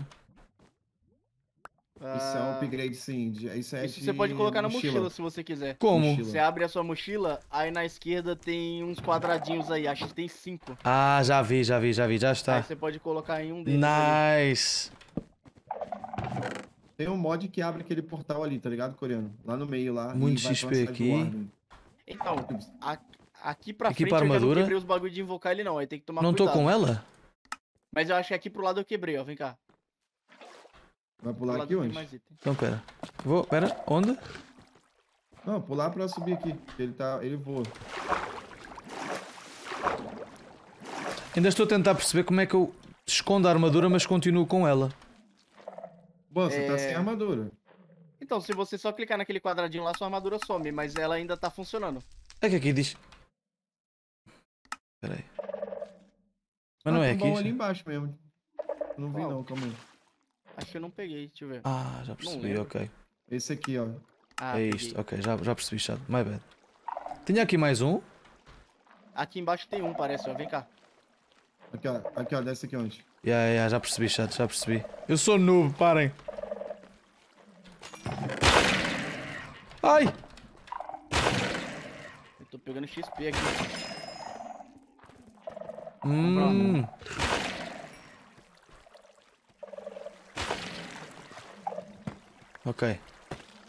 Ah, isso é um ah. upgrade, sim. Isso, é isso de... você pode colocar na mochila. mochila. se você quiser. Como? Mochila. Você abre a sua mochila, aí na esquerda tem uns quadradinhos aí. Acho que tem cinco. Ah, já vi, já vi, já vi. Já está. Aí você pode colocar em um deles. Nice. Tem um mod que abre aquele portal ali, tá ligado, coreano? Lá no meio, lá. Muito XP aqui. Então, a, aqui pra aqui frente pra armadura. eu não quebrei os bagulho de invocar ele não. Aí tem que tomar Não cuidado. tô com ela? Mas eu acho que aqui pro lado eu quebrei, ó. Vem cá. Vai pular aqui onde? Então, pera. Vou, pera, onda? Não, pular pra subir aqui. Ele tá, ele voa. Ainda estou a tentar perceber como é que eu escondo a armadura, mas continuo com ela. Bom, você tá é... tá sem armadura. Então, se você só clicar naquele quadradinho lá, sua armadura some, mas ela ainda tá funcionando. É que aqui diz... Pera aí. Mas ah, não é aqui. Bom, ali é- embaixo mesmo. Não vi Uau. não, calma aí. Acho que eu não peguei, deixa eu ver. Ah, já percebi, ok. Esse aqui, ó. Ah, é peguei. isto, ok, já, já percebi, chato. My bad. Tinha aqui mais um? Aqui embaixo tem um, parece, ó. Vem cá. Aqui, ó. Aqui, ó. Desce aqui onde? Yeah, yeah, já percebi, chato, já percebi. Eu sou noob, parem. Ai! Eu tô pegando XP aqui. Hum. Ok.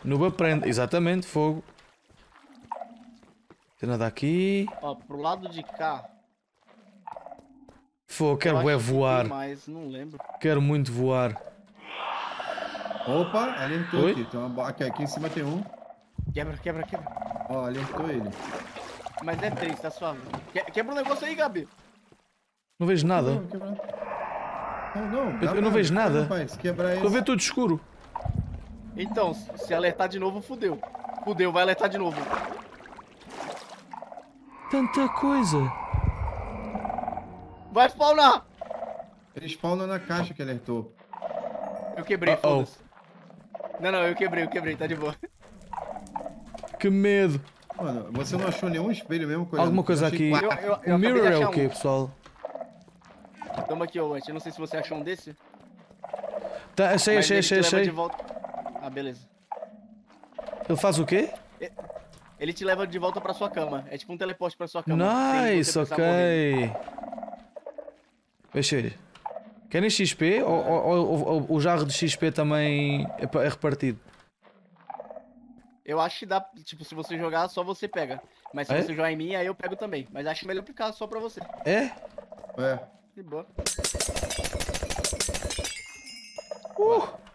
Nuba prende, exatamente, fogo. Tem nada aqui. Ó, pro lado de cá. Fogo, quero é voar. Mas não lembro. Quero muito voar. Opa, alentou Oi? aqui. Tem uma... aqui. Aqui em cima tem um. Quebra, quebra, quebra. Ó, alentou ele. Mas é três, tá é suave. Quebra o um negócio aí, Gabi. Não vejo nada. Quebra, quebra. Não, não, eu, eu, não vejo nada. Rapaz, Tô vendo tudo escuro. Então, se alertar de novo, fudeu. Fudeu, vai alertar de novo. Tanta coisa. Vai spawnar! Ele spawna na caixa que alertou. Eu quebrei, uh -oh. foda-se. Não, não, eu quebrei, eu quebrei, tá de boa. Que medo. Mano, você não achou nenhum espelho mesmo? Coisa Alguma coisa aqui. o mirror é o que, pessoal? Toma aqui, Owen. Eu não sei se você achou um desse. Tá, achei, achei, achei, achei beleza. Eu faço o quê? Ele te leva de volta pra sua cama. É tipo um teleporte pra sua cama. Nice, ok. Correr. Deixa ele. Querem XP? Ou, ou, ou, o jarro de XP também é, é repartido? Eu acho que dá, tipo, se você jogar, só você pega. Mas se é? você jogar em mim, aí eu pego também. Mas acho melhor ficar só pra você. É? É. Que boa. Uh!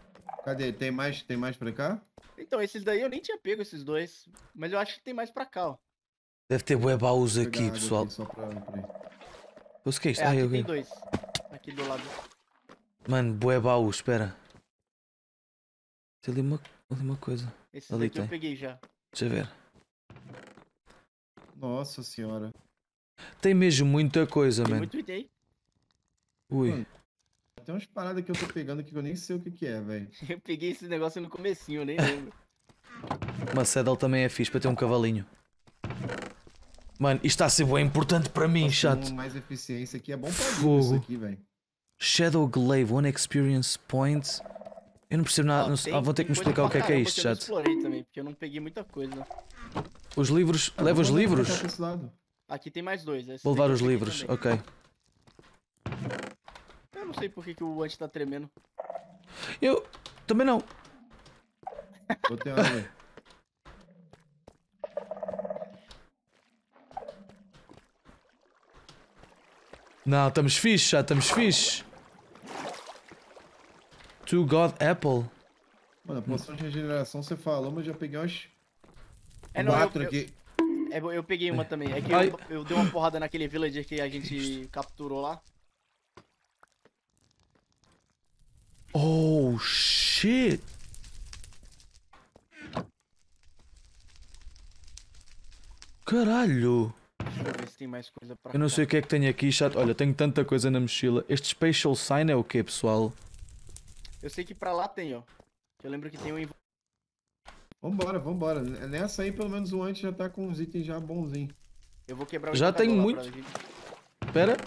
Cadê? Tem mais, tem mais pra cá? Então, esses daí eu nem tinha pego esses dois. Mas eu acho que tem mais pra cá, ó. Deve ter bué baús aqui, pessoal. Aqui pra Os que é isso? É, aqui eu tem vi. dois. Aqui do lado. Mano, bué baús, espera. Tem ali uma, ali uma coisa. Esses ali daqui tem. eu peguei já. Deixa eu ver. Nossa senhora. Tem mesmo muita coisa, tem mano. Muito item. Ui. Mano, tem umas paradas que eu tô pegando aqui que eu nem sei o que, que é, velho. Eu peguei esse negócio no comecinho, eu nem lembro. Uma saddle também é fixe para ter um cavalinho. Mano, isto está a ser bem importante para mim, Nossa, chato. mais eficiência aqui é bom para mim isso aqui, velho. Shadow Glaive, One Experience Point. Eu não percebo nada. Ah, não, ter que me explicar o que é que é isto, chato. Eu explorei também, porque eu não peguei muita coisa. Os livros. Ah, leva os livros? Aqui tem mais dois. Vou levar os livros, também. ok não sei por que, que o anti tá tremendo. Eu também não. Botei uma Não, estamos fixe, já estamos fixe. To God Apple. Mano, a poção de regeneração você falou, mas eu já peguei umas. É, não, quatro eu, aqui. Eu, é, eu, eu, peguei uma também. É que eu, eu dei uma porrada naquele villager que a gente capturou lá. Oh, shit. Caralho. Deixa eu ver se tem mais coisa para Eu não sei o que é que tenho aqui, chato. Olha, tenho tanta coisa na mochila. Este Spatial Sign é o quê, pessoal? Eu sei que pra lá tem, ó. Eu lembro que tem um... Vambora, vambora. Nessa aí, pelo menos o antes já tá com os itens já bonzinho. Eu vou quebrar o Já tem muito. Gente... Pera.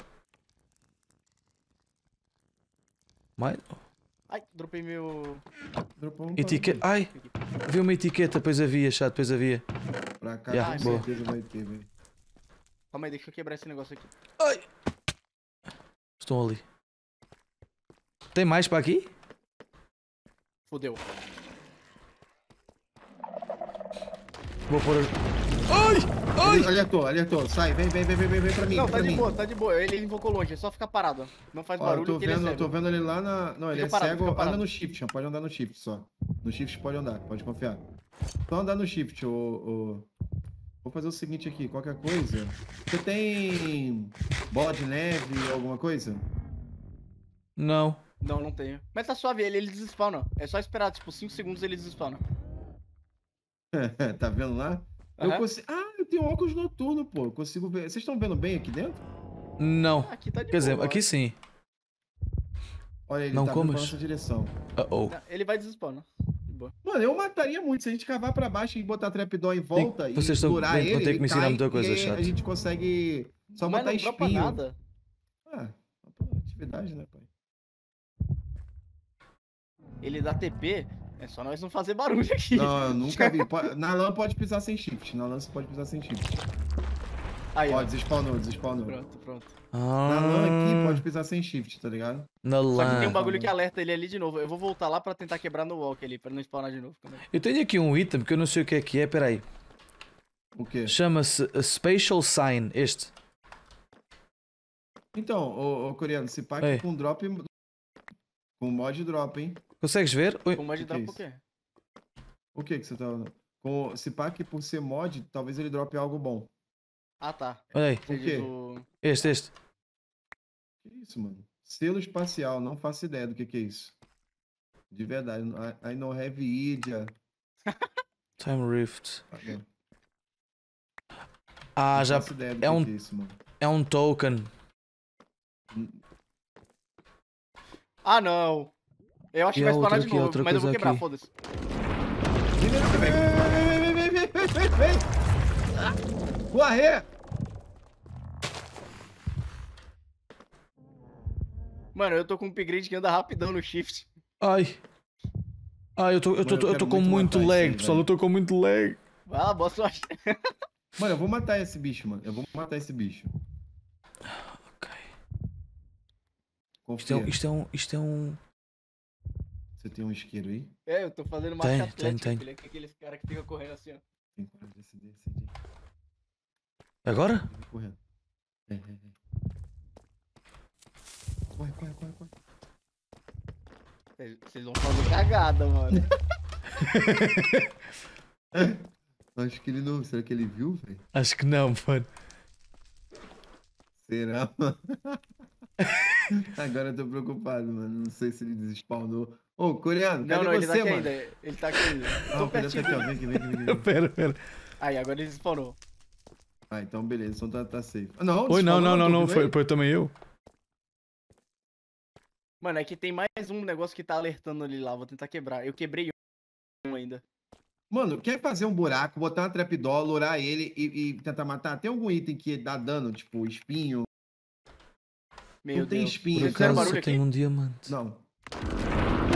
Mais. Ai, dropei meu. Dropou um Etique... Ai, vi uma etiqueta, depois havia, chato, depois havia. Pra cá, yeah, com certeza vai ter, velho. Calma aí, deixa eu quebrar esse negócio aqui. Ai! Estão ali. Tem mais para aqui? Fodeu. Vou por. Ai! Ai! Alertou, alertou. Sai, vem, vem, vem, vem, vem, pra mim. Não, tá de mim. boa, tá de boa. Ele, invocou longe, é só ficar parado. Não faz Ó, barulho. É eu tô, vendo, é eu tô vendo ele lá na. Não, ele é parado, cego. Anda no shift, pode andar no shift só. No shift pode andar, pode confiar. Só andar no shift, ô. ô... Vou fazer o seguinte aqui, qualquer coisa. Você tem bola de neve, alguma coisa? Não. Não, não tenho. Mas tá suave, ele, ele desespawna. É só esperar, tipo, 5 segundos ele desespawna. tá vendo lá? Uhum. Eu consigo... Ah, eu tenho óculos noturno, pô. Eu consigo ver. Vocês estão vendo bem aqui dentro? Não. Aqui tá de Quer dizer, aqui sim. Olha, ele não tá como? nossa direção. Uh -oh. Ele vai desespawnar. Mano, eu mataria muito. Se a gente cavar pra baixo e botar trapdoor em volta Tem... e Vocês estourar ele, vão ter que me ensinar muita coisa chata. A gente consegue só Mas botar não espinho. nada. Ah, atividade, né, pai? Ele dá TP, é só nós não fazer barulho aqui. Não, eu nunca vi. Na LAN pode pisar sem shift. Na LAN você pode pisar sem shift. Aí, ó, ó, despawnou, despawnou. Pronto, pronto. Ah. Na LAN ah. aqui pode pisar sem shift, tá ligado? Na LAN. Só que tem um bagulho que alerta ele ali de novo. Eu vou voltar lá pra tentar quebrar no walk ali, pra não spawnar de novo. Eu tenho aqui um item que eu não sei o que é que é, peraí. O quê? Chama-se Spatial Sign, este. Então, ô, ô coreano, se pá com drop. Com mod drop, hein? Consegues ver? Com mod drop é o quê? O que que você tá falando? Com, se pack que por ser mod, talvez ele drope algo bom. Ah, tá. Olha aí. o quê? O... Este, este. Que isso, mano? Selo espacial, não faço ideia do que que é isso. De verdade, I, know have idea. Time Rift. Okay. Ah, não já... É um... É, isso, é um token. Hum. Ah, não. Eu acho que, que vai spawnar de aqui, novo, mas eu vou quebrar, foda-se. Vem, vem, vem, vem, vem, vem, vem. vem vem Guarré! Mano, eu tô com um upgrade que anda rapidão no shift. Ai. Ai, eu tô, eu tô, Mano, eu, eu tô com muito, lag, pessoal. Velho. Eu tô com muito lag. lá, boa sorte. Mano, eu vou matar esse bicho, mano. Eu vou matar esse bicho. Ok. Confia. Isto é, isto é um. Isto é um... Você tem um isqueiro aí? É, eu tô fazendo uma tem, atlética, tem, tem. Filho, é aqueles caras que ficam correndo assim, ó. Tem que de decidir, decidir. Agora? Tá correndo. É, é, é. Corre, corre, corre, corre. Vocês vão fazer cagada, mano. Acho que ele não. Será que ele viu, velho? Acho que não, mano. Será, mano? Agora eu tô preocupado, mano. Não sei se ele despawnou Ô, coreano, não, cadê não, ele tá aqui mano? Ainda, ele tá aqui ainda. Não, Tô pertinho. Tá aqui, ó. Vem aqui, vem aqui, vem aqui. pera, pera. Aí, agora ele spawnou. Ah, então beleza, então tá, tá safe. Ah, não, Oi, não, não, não, não, foi, foi também eu. Mano, é que tem mais um negócio que tá alertando ali lá, vou tentar quebrar. Eu quebrei um ainda. Mano, quer fazer um buraco, botar uma trapdoor, lourar ele e, e, tentar matar? Tem algum item que dá dano, tipo espinho? Meu não Deus. tem espinho. Por acaso, tem um diamante. Não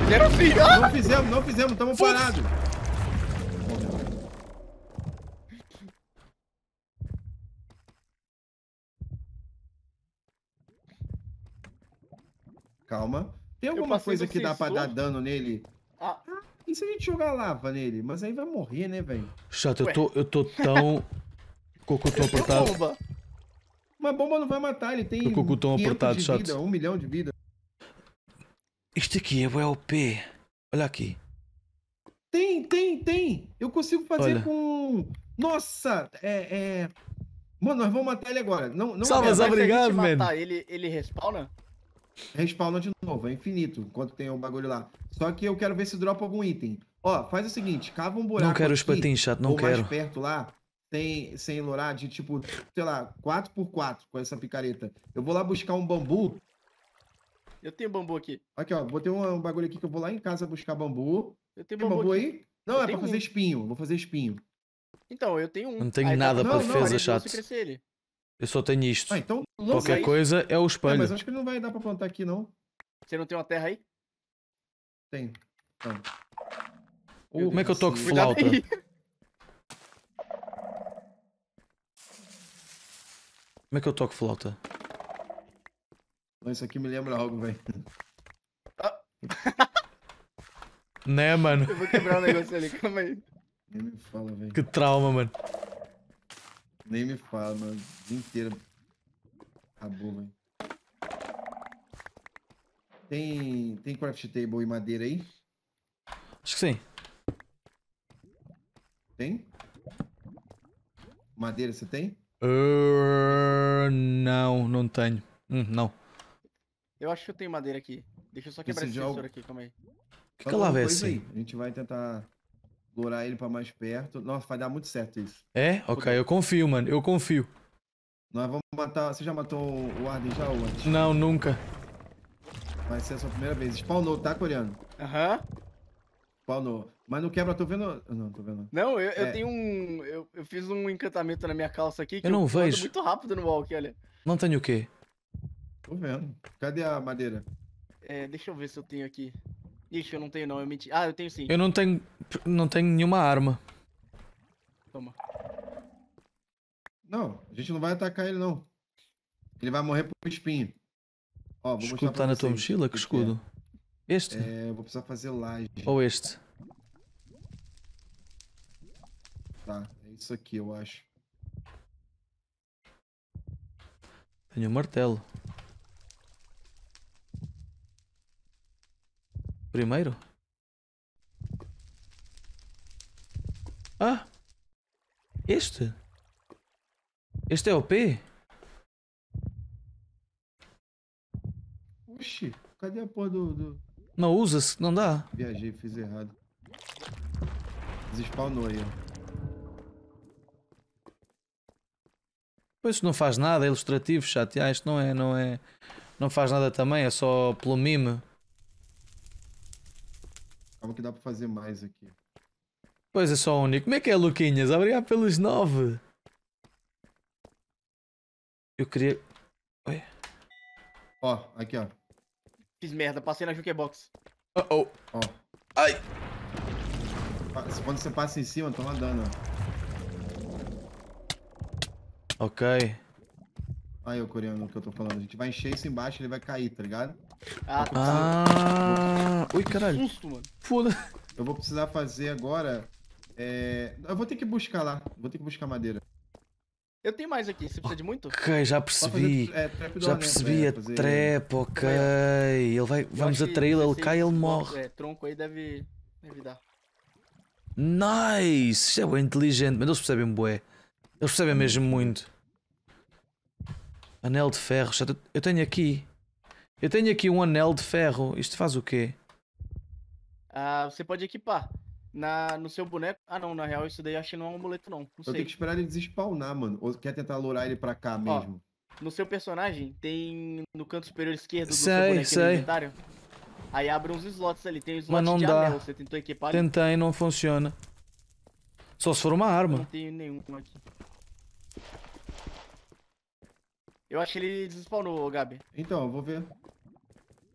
fizeram sim. Ah! Não fizemos, não fizemos, estamos parados. Calma. Tem alguma coisa que dá pra dar dano nele? Ah. E se a gente jogar lava nele? Mas aí vai morrer, né, velho? Chato, eu tô, eu tô tão. Cocutão apertado. Uma bomba não vai matar, ele tem. O Cocutão apertado, chato. um milhão de vida. Este aqui é o LP. Olha aqui. Tem, tem, tem. Eu consigo fazer Olha. com. Nossa! É, é. Mano, nós vamos matar ele agora. Não, não Salve, é, obrigado, mano. Ele, ele respawna? Respawna de novo, é infinito, enquanto tem o um bagulho lá. Só que eu quero ver se dropa algum item. Ó, faz o seguinte, cava um buraco Não quero os patins, chato, não ou quero. mais perto lá, tem, sem lourar, de tipo, sei lá, 4x4 com essa picareta. Eu vou lá buscar um bambu eu tenho bambu aqui. Aqui, ó. Botei um, um bagulho aqui que eu vou lá em casa buscar bambu. Eu tenho Tem bambu, bambu aí? Não, eu é pra fazer um. espinho. Vou fazer espinho. Então, eu tenho um. Não tenho aí, nada tá... pra não, defesa, não, chato. Eu só tenho isto. Ah, então, Qualquer aí. coisa é o espelho. É, mas acho que não vai dar pra plantar aqui, não. Você não tem uma terra aí? Tem. É oh, como é que eu toco flauta? Como é que eu toco flauta? Isso aqui me lembra algo, velho. Ah. né, mano? Eu vou quebrar um negócio ali, calma aí. Nem me fala, velho. Que trauma, mano. Nem me fala, mano. O dia inteiro. Acabou, velho. Tem, tem craft table e madeira aí? Acho que sim. Tem? Madeira você tem? Uh, não, não tenho. Hum, não. Eu acho que eu tenho madeira aqui. Deixa eu só quebrar esse, esse sensor aqui, calma aí. Que Fala lá, velho. Assim. A gente vai tentar lurar ele pra mais perto. Nossa, vai dar muito certo isso. É? Ok, eu confio, mano. Eu confio. Nós vamos matar. Você já matou o Arden já ou antes? Não, nunca. Vai ser a sua primeira vez. Spawnou, tá, coreano? Aham. Uhum. Spawnou. Mas não quebra, tô vendo. Não, tô vendo. Não, eu, é. eu tenho um. Eu, eu, fiz um encantamento na minha calça aqui. eu não eu vejo. muito rápido no walk, olha. Não tenho o quê? Tô vendo. Cadê a madeira? É, deixa eu ver se eu tenho aqui. Ixi, eu não tenho não, eu menti. Ah, eu tenho sim. Eu não tenho. não tenho nenhuma arma. Toma. Não, a gente não vai atacar ele não. Ele vai morrer por espinho. Ó, vou escudo tá na tua mochila? Que escudo? É. Este? É, eu vou precisar fazer laje. Ou este? Tá, é isso aqui, eu acho. Tenho um martelo. Primeiro? Ah! Este? Este é o P? Oxi, cadê a porra do. do... Não usa-se, não dá? Viajei, fiz errado. Despawnou aí, ó. Pois isso não faz nada, é ilustrativo, chato. isto não é, não é. Não faz nada também, é só pelo mime. Calma que dá pra fazer mais aqui. Pois é, só único. Como é que é, Luquinhas? Obrigado pelos nove. Eu queria... Oi? Ó, aqui, ó. Fiz merda, passei na jukebox. Uh oh. Ó. Ai! Quando você passa em cima, toma dano, ó. Ok. Aí, o coreano que eu tô falando. A gente vai encher isso embaixo, ele vai cair, tá ligado? Ah, tá. Ah, ui, caralho. Susto, mano. Foda. Eu vou precisar fazer agora. É... Eu vou ter que buscar lá. Vou ter que buscar madeira. Eu tenho mais aqui, você precisa de muito? Ok, já percebi. Fazer, é, já né? percebi a é, trap, ok. Ele vai, vamos atraí-lo, ele cai ele morre. É, tronco aí deve, deve dar. Nice! Isso é bem inteligente, mas eles percebem bué. Eles percebem mesmo muito. Anel de ferro, eu tenho aqui. Eu tenho aqui um anel de ferro. Isto faz o quê? Ah, você pode equipar. Na, no seu boneco. Ah, não, na real, isso daí acho que não é um amuleto, não. não eu sei. tenho que esperar ele despawnar, mano. Ou quer tentar lurar ele pra cá Ó, mesmo? No seu personagem, tem no canto superior esquerdo do sei, seu boneco sei. inventário. Aí abre uns slots ali. Tem um slot Mas não de dá. anel. Você tentou equipar Tentei, ali? Tentei, não funciona. Só se for uma arma. Eu não tenho nenhum aqui. Eu acho que ele despawnou, Gabi. Então, eu vou ver.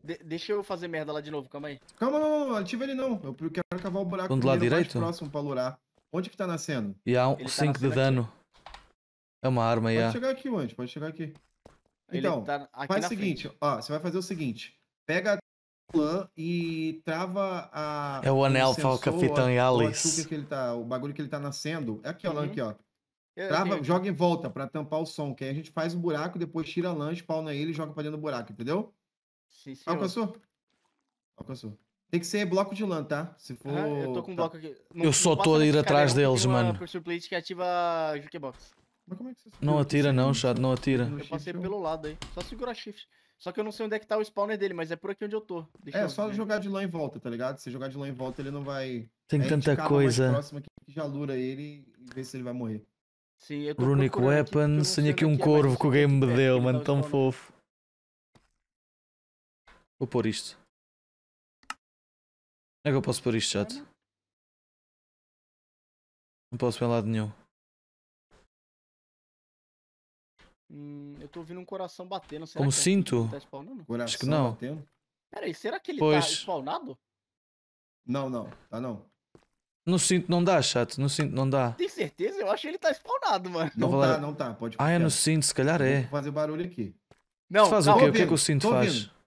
De deixa eu fazer merda lá de novo, calma aí. Calma, não, não, não ativa ele não. Eu quero cavar o buraco do lado direito? mais próximo pra lurar. Onde que tá nascendo? E há um 5 tá de dano. Aqui. É uma arma, aí Pode chegar aqui, antes pode chegar aqui. Ele então, tá aqui faz o seguinte, frente. ó, você vai fazer o seguinte. Pega a lã e trava a... É o anel, fala o Capitão Alice. O, tá, o, bagulho que ele tá nascendo. É aqui, ó, uhum. aqui, ó. Trava, joga em volta pra tampar o som, que aí a gente faz um buraco, depois tira a lã, spawna ele e joga pra dentro do buraco, entendeu? Sim, senhor. Alcançou? Alcançou. Tem que ser bloco de LAN, tá? Se for. Ah, eu tô com um tá. bloco aqui. Não, eu só tô a ir atrás deles, mano. Plate que ativa Jukebox. Mas como é que você Não atira, não, chato, não atira. Eu passei pelo lado aí. Só segura shift. Só que eu não sei onde é que tá o spawner dele, mas é por aqui onde eu tô. Deixa é, eu só ver. jogar de lã em volta, tá ligado? Se jogar de lã em volta, ele não vai. Tem é, tanta coisa. próximo que já lura ele e vê se ele vai morrer. Sim, eu tô Runic Weapons, tenho aqui é um é, corvo que o game me deu, mano, tão fofo. Vou pôr isto. Onde é que eu posso pôr isto, chat? Não posso pôr em lado nenhum. Hum, eu tô ouvindo um coração batendo. Será Como é sinto? Assim tá Coração Acho que não. Batendo. Peraí, será que ele tá pois. tá spawnado? Não, não. Tá não. No cinto não dá, chat. No cinto não dá. Tem certeza? Eu acho que ele tá spawnado, mano. Não, não tá, não tá. Pode Ah, é no cinto, se calhar é. Vou fazer barulho aqui. Não, Isso faz não, o tá quê? o que, é que o cinto faz? Ouvindo.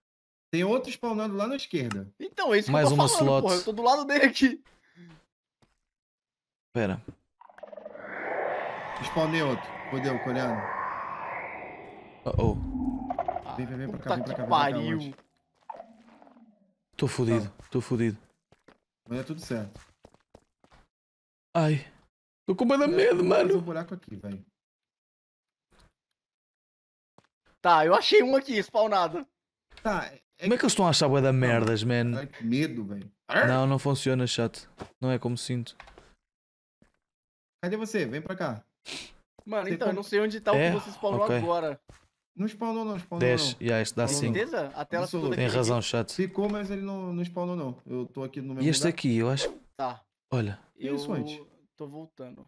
Tem outro spawnando lá na esquerda. Então, é isso que Mais eu tô uma falando, slot. porra. Eu tô do lado dele aqui. Pera. Spawnei outro. Fodeu, coreano. Uh-oh. Ah, vem, vem, vem pra cá, vem pra cá. Vem pra cá pariu. tô fudido, tá. tô fudido. Mas é tudo certo. Ai. Tô com medo, medo mano. um buraco aqui, velho. Tá, eu achei um aqui, spawnado. Tá, é como é que eles estão a achar da merdas, man? Ai, é que medo, velho. Não, não funciona, chato. Não é como sinto. Cadê você? Vem pra cá. Mano, você então, tá... não sei onde tá o que é? você spawnou okay. agora. Não spawnou, não, spawnou. 10, e yeah, isso dá 5. certeza? A tela Tem razão, chato. Ficou, mas ele não, não spawnou, não. Eu tô aqui no mesmo. E este lugar. aqui, eu acho. Tá. Olha. Eu... Isso antes. Tô voltando.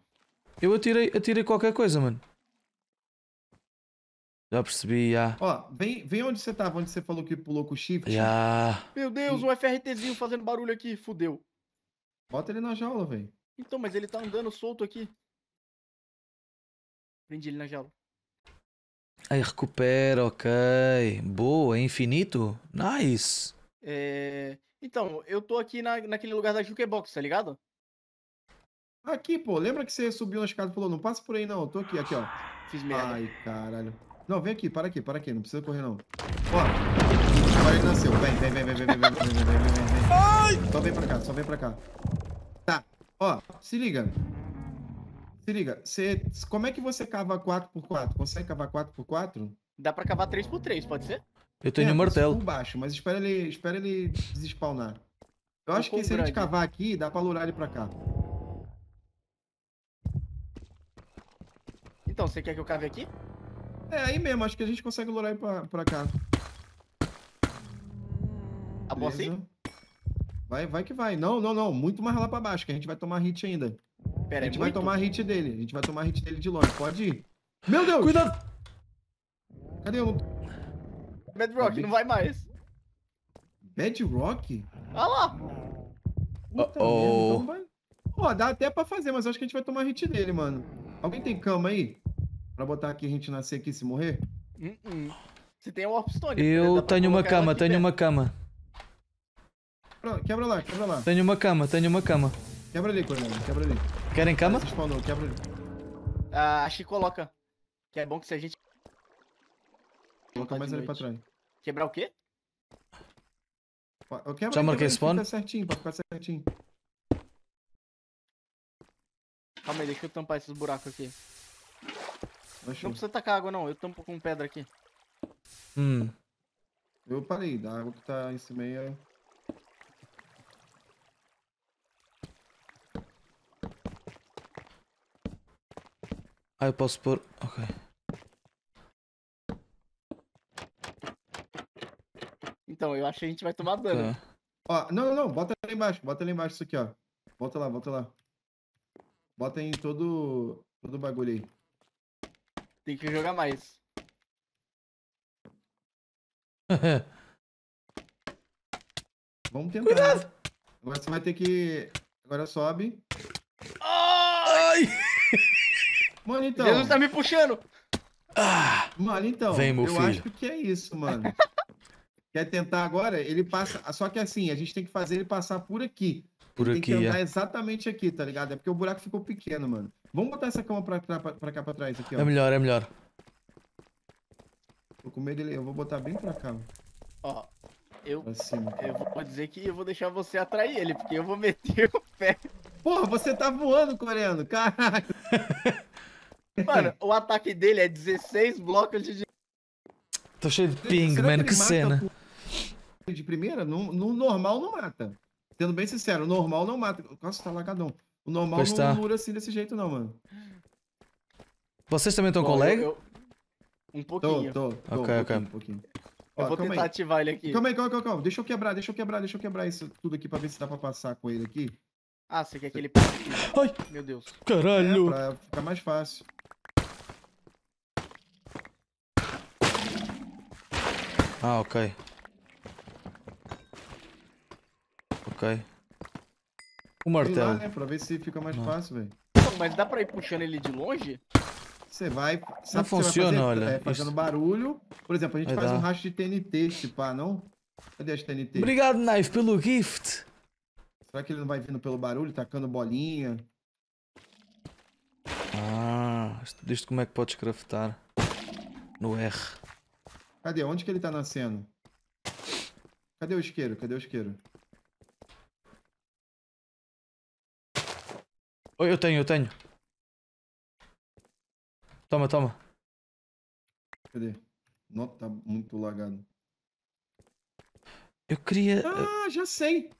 Eu atirei, atirei qualquer coisa, mano. Já percebi, já. Ó, vem, vem onde você tava, onde você falou que pulou com o shift. Já. Meu Deus, um FRTzinho fazendo barulho aqui, fudeu. Bota ele na jaula, velho. Então, mas ele tá andando solto aqui. Prendi ele na jaula. Aí recupera, ok. Boa, é infinito? Nice. É... Então, eu tô aqui na, naquele lugar da Jukebox, tá ligado? Aqui, pô, lembra que você subiu na escada e falou, não passa por aí não, eu tô aqui, aqui, ó. Fiz merda. Ai, caralho. Não, vem aqui, para aqui, para aqui. Não precisa correr, não. Ó, agora ele nasceu. Vem, vem, vem, vem, vem, vem, vem, vem, vem, vem, vem. Ai! Só vem pra cá, só vem pra cá. Tá, ó, se liga. Se liga, você, como é que você cava 4x4? Consegue cavar 4x4? Dá pra cavar 3x3, pode ser? Eu tô é, indo em martelo. baixo, mas espera ele, espera ele desespawnar. Eu acho que se grande. a gente cavar aqui, dá pra lurar ele pra cá. Então, você quer que eu cave aqui? É, aí mesmo, acho que a gente consegue lurar aí pra, pra cá. Tá bom assim? Vai, vai que vai. Não, não, não. Muito mais lá pra baixo, que a gente vai tomar hit ainda. Pera, a é gente é vai tomar hit dele. A gente vai tomar hit dele de longe. Pode ir. Meu Deus! Cuidado! Cadê o... Bedrock, tá não vai mais. Bedrock? Olha ah lá! Puta uh -oh. então vai... oh, dá até pra fazer, mas acho que a gente vai tomar hit dele, mano. Alguém tem cama aí? Pra botar aqui a gente nascer aqui e se morrer? Hum, Você hum. tem a Warpstone. Né? Eu né? tenho uma cama, tenho perto. uma cama. Pronto, quebra lá, quebra lá. Tenho uma cama, tenho uma cama. Quebra ali, Cornelio, quebra ali. Querem cama? spawnou, quebra ali. Ah, acho que coloca. Que é bom que se a gente... Coloca mais ali pra trás. Quebrar o quê? Eu quebra, Já marquei spawn? Fica certinho, pra ficar certinho. Calma aí, deixa eu tampar esses buracos aqui. Não precisa tacar água, não. Eu tampo com pedra aqui. Hum. Eu parei, da água que tá em cima aí é- Ah, eu posso pôr... Ok. Então, eu acho que a gente vai tomar dano. Tá. Ó, não, não, bota lá embaixo, bota lá embaixo isso aqui, ó. Bota lá, bota lá. Bota em todo, todo o bagulho aí. Tem que jogar mais. Vamos tentar. Né? Cuidado! Agora você vai ter que. Agora sobe. Ai! Mano, então. Jesus tá me puxando! Ah, mano, então. Vem, meu eu filho. acho que é isso, mano. Quer tentar agora? Ele passa. Só que assim, a gente tem que fazer ele passar por aqui. Por tem aqui, que andar é. exatamente aqui, tá ligado? É porque o buraco ficou pequeno, mano. Vamos botar essa cama pra, pra, pra cá pra trás aqui, ó. É melhor, é melhor. Tô com medo dele. Eu vou botar bem pra cá, Ó, eu, eu vou dizer que eu vou deixar você atrair ele, porque eu vou meter o pé. Porra, você tá voando, coreano, caralho. Mano, o ataque dele é 16 blocos de... Tô cheio de ping, Será mano, que, que cena. De primeira? No, no normal não mata. Sendo bem sincero, o normal não mata. Nossa, tá lagadão. O normal pois não tá. assim desse jeito, não, mano. Vocês também estão com lag? Eu... Um pouquinho. Tô, tô, tô, ok, um ok. Um pouquinho. Ó, eu vou tentar aí. ativar ele aqui. Calma aí, calma, calma, calma. Deixa eu quebrar, deixa eu quebrar, deixa eu quebrar isso tudo aqui pra ver se dá pra passar com ele aqui. Ah, você quer que ele Ai! Meu Deus. Caralho! É, pra ficar mais fácil. Ah, ok. O martelo. Lá, né? Pra ver se fica mais não. fácil, velho. Mas dá pra ir puxando ele de longe? Você vai. Sabe não funciona, fazer, olha. É, fazendo isso. barulho. Por exemplo, a gente vai faz dar. um racho de TNT, tipo, não? Cadê as TNT? Obrigado, Knife, pelo gift. Será que ele não vai vindo pelo barulho, tacando bolinha? Ah, diz como é que pode craftar. No R. Cadê? Onde que ele tá nascendo? Cadê o isqueiro? Cadê o isqueiro? Oh, eu tenho, eu tenho. Toma, toma. Cadê? Nota tá muito lagado. Eu queria. Eh, ah, já sei!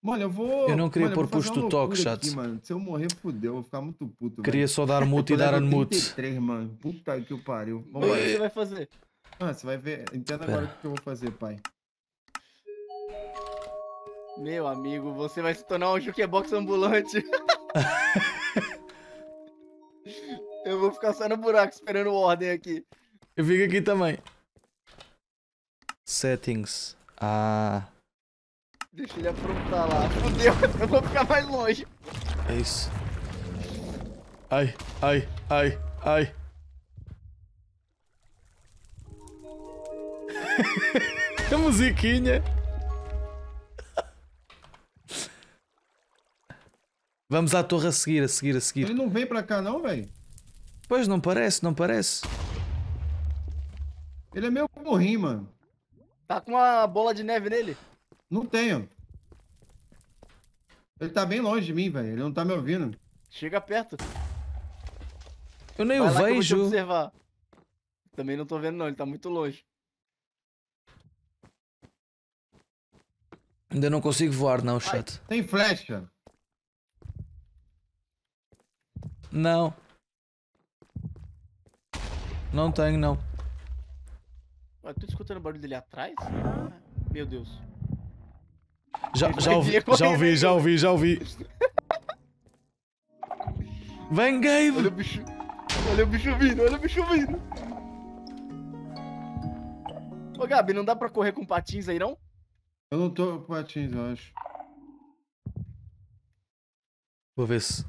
Mano, eu vou. Eu não queria mano, pôr custo toque, talk, chat. Aqui, mano. Se eu morrer, fudeu, eu vou ficar muito puto. Queria velho. só dar mute e dar é unmute. mano. Puta que o pariu. Vamos o que você vai fazer? Ah, você vai ver. Entenda agora o que eu vou fazer, pai. Meu amigo, você vai se tornar um jukebox ambulante. Eu vou ficar só no buraco esperando ordem aqui. Eu fico aqui também. Settings. Ah. Deixa ele aprontar lá. Fudeu, eu vou ficar mais longe. É isso. Ai, ai, ai, ai. A é musiquinha. Vamos à torre a seguir, a seguir, a seguir. Ele não vem pra cá não, velho? Pois, não parece, não parece. Ele é meio burrinho, mano. Tá com uma bola de neve nele? Não tenho. Ele tá bem longe de mim, velho. Ele não tá me ouvindo. Chega perto. Eu nem o vejo. eu observar. Também não tô vendo não, ele tá muito longe. Ainda não consigo voar não, chat. Tem flecha. Não. Não tenho, não. Eu tô tá escutando o barulho dele atrás? Meu Deus. Já, já ouvi, já ouvi, já ouvi, já ouvi. Vem, Gabe! Olha o bicho. Olha o bicho vindo, olha o bicho vindo. Ô, Gabi, não dá pra correr com patins aí, não? Eu não tô com patins, eu acho. Vou ver se...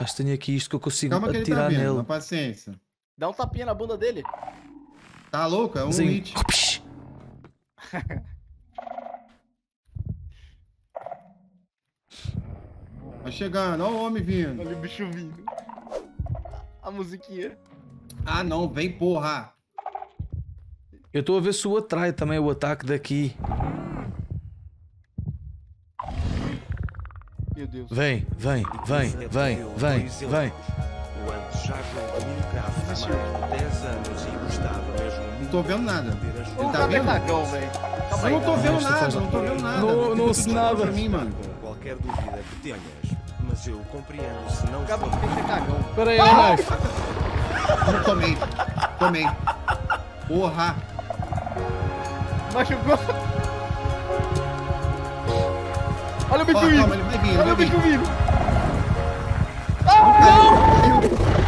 Acho que tenho aqui isto que eu consigo Calma que ele tá vendo, nele. Calma, paciência. Dá um tapinha na bunda dele. Tá louco? É um Sim. hit. tá chegando, olha o homem vindo. Olha o bicho vindo. A musiquinha. Ah não, vem porra. Eu tô a ver se o atrai também o ataque daqui. Meu Deus. Vem, vem, vem, vem, vem, vem. O antes já há mais de 10 anos e gostava mesmo Não tô vendo nada. Ele tá vendo? Cagão, eu não tô vendo nada, não tô vendo nada. Não, ouço nada. mim, mano. Qualquer dúvida que tenhas, mas eu compreendo se não Acabou de ser cagão. Pera aí, Alex. Não tomei. Tomei. Porra. Machucou. Olha o bicho vindo. Olha o bicho vindo. Ah, não!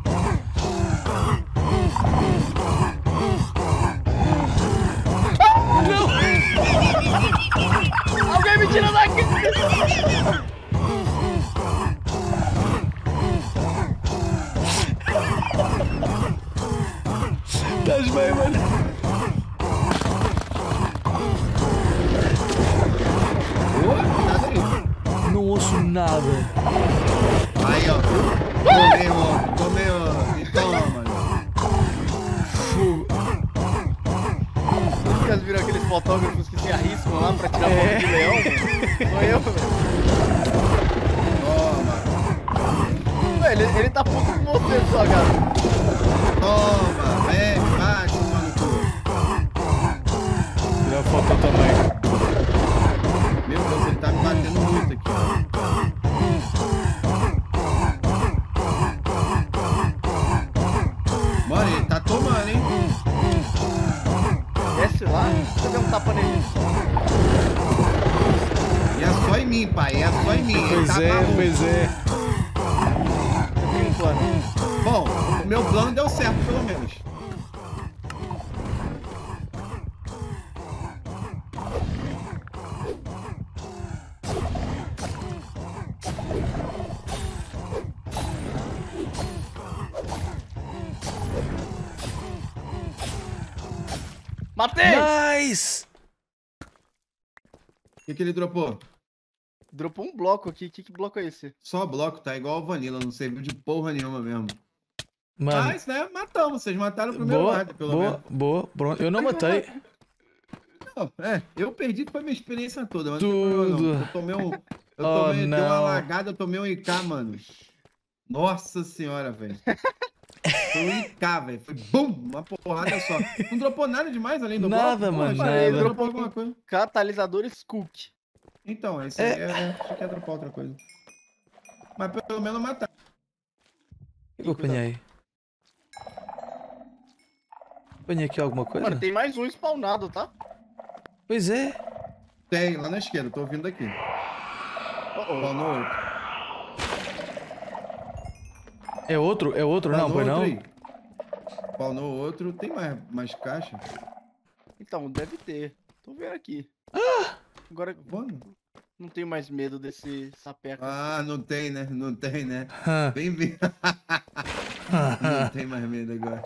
que ele dropou? Dropou um bloco aqui. Que, que bloco é esse? Só bloco, tá igual o Vanilla, não serviu de porra nenhuma mesmo. Mano. Mas, ah, né, matamos. Vocês mataram o primeiro boa, lado, pelo boa, menos. Boa, pronto. Eu não matei. Não, é, eu perdi foi minha experiência toda, mas Tudo. Eu tomei um. Eu oh, tomei, oh, deu uma lagada, eu tomei um IK, mano. Nossa senhora, velho. Foi cá, velho. Foi bum! Uma porrada só. Não dropou nada demais além do Nada, bloco? mano. Pô, nada. Ele dropou alguma coisa. Catalisadores Cook. Então, esse é... É, é... Acho que ia é dropar outra coisa. Mas pelo menos matar. Eu ganhei Apanhei aqui alguma coisa? Mano, tem mais um spawnado, tá? Pois é. Tem, lá na esquerda. Tô ouvindo daqui. Uh -oh. Spawnou outro. É outro? É outro? não, foi não? Aí. outro. Tem mais, mais caixa? Então, deve ter. Tô vendo aqui. Ah! Agora... Mano. Não tenho mais medo desse sapeca. Ah, não tem, né? Não tem, né? Ah. Bem-vindo. Ah. não tem mais medo agora.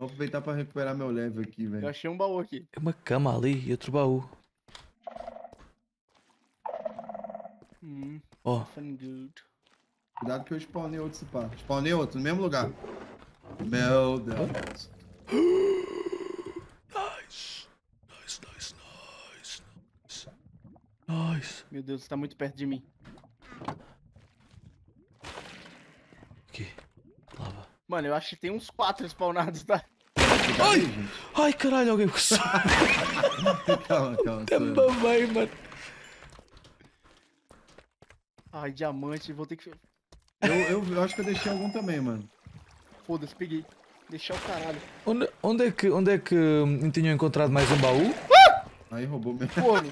Vou aproveitar pra recuperar meu level aqui, velho. Eu achei um baú aqui. É uma cama ali e outro baú. Hum, oh. Cuidado que eu spawnei outro se pá. Spawnei outro, no mesmo lugar. Meu Deus. Nice. Nice, nice, nice. Nice. nice. Meu Deus, você tá muito perto de mim. Aqui. Lava. Mano, eu acho que tem uns quatro spawnados, tá? Cuidado Ai! Aí, Ai, caralho, alguém... calma, calma. Tem vai, mano. Ai, diamante, vou ter que eu, eu, eu acho que eu deixei algum também, mano. Foda-se, peguei. Deixar o caralho. Onde, onde, é que, onde é que hum, tinham encontrado mais um baú? Aí roubou meu. Fome.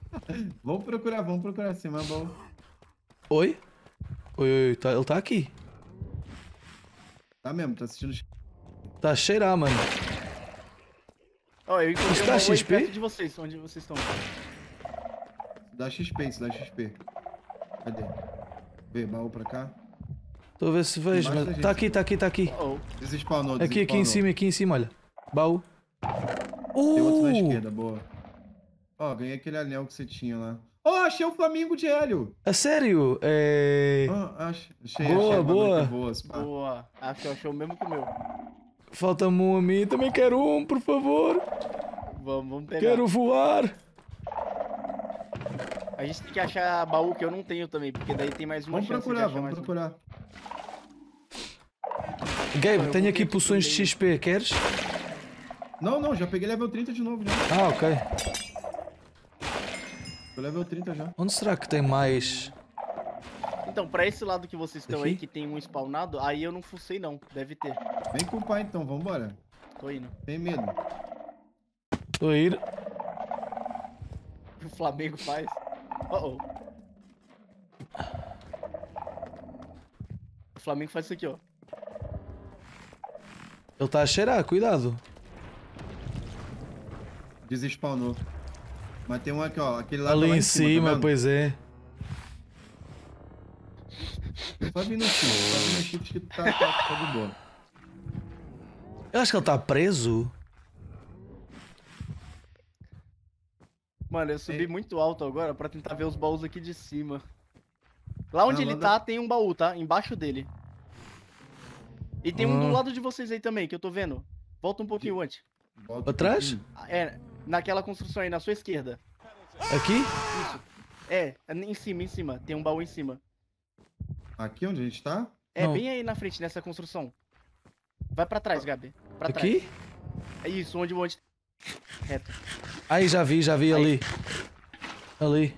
vamos procurar, vamos procurar assim, mais é baú. Oi? Oi, oi, tá, ele tá aqui. Tá mesmo, tá assistindo. Tá cheirar, mano. Ó, oh, eu encontrei um XP? perto de vocês, onde vocês estão. Dá XP, isso dá XP. Cadê? Vê, baú pra cá. Estou a ver se vejo, mas. Está aqui, está aqui, está aqui. Oh, Aqui, aqui em cima, aqui em cima, olha. Baú. Uh! Tem outro na uh! esquerda, boa. Ó, oh, ganhei aquele anel que você tinha lá. Ó, oh, achei o Flamingo de Hélio! É sério? É. Ah, achei, achei, boa, achei boa. É boa, assim. boa. Achei, achei o mesmo que o meu. Falta um a mim, também quero um, por favor. Vamos, vamos pegar. Quero voar! A gente tem que achar baú que eu não tenho também, porque daí tem mais uma vamos chance procurar, Vamos procurar, vamos procurar. Gabe, tenho aqui poções de XP, queres? Não, não, já peguei level 30 de novo. Ah, ok. Tô level 30 já. Onde será que tem mais... Então, pra esse lado que vocês estão aí, que tem um spawnado, aí eu não fucei não, deve ter. Vem com o pai então, vambora. Tô indo. Tem medo. Tô indo. O Flamengo faz oh O Flamengo faz isso aqui, ó. Ele tá a cheirar, cuidado. Desespawnou. Mas tem um aqui, ó. Aquele lá Ali lá em, em cima, tá cima tá pois é. Só vir no vir no que tá, tá, tá de boa. Eu acho que ele tá preso. Mano, eu subi e... É. muito alto agora pra tentar ver os baús aqui de cima. Lá onde ah, ele tá, tem um baú, tá? Embaixo dele. E tem ah. um do ah. lado de vocês aí também, que eu tô vendo. Volta um pouquinho de... antes. Volta trás? É, naquela construção aí, na sua esquerda. Aqui? Isso. É, é, em cima, em cima. Tem um baú em cima. Aqui onde a gente tá? É, Não. bem aí na frente, nessa construção. Vai pra trás, Gabi. Pra Aqui? Trás. É isso, onde o onde... Reto. Aí já vi, já vi ali. Ali.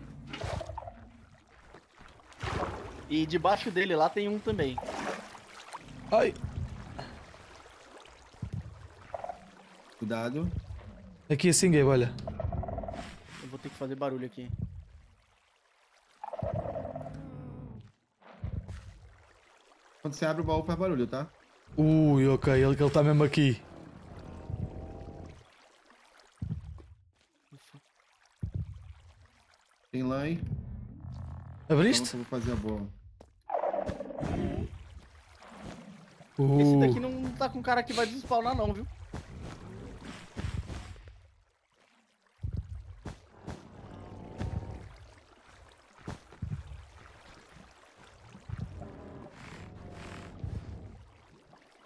E debaixo dele lá tem um também. Ai. Cuidado. Aqui assim, Gabe, olha. Eu vou ter que fazer barulho aqui. Quando você abre o baú faz barulho, tá? Ui, ok, ele, ele tá mesmo aqui. lá, hein? Abriste? Então eu vou fazer a bola. Uh. Esse daqui não tá com cara que vai despawnar não, viu?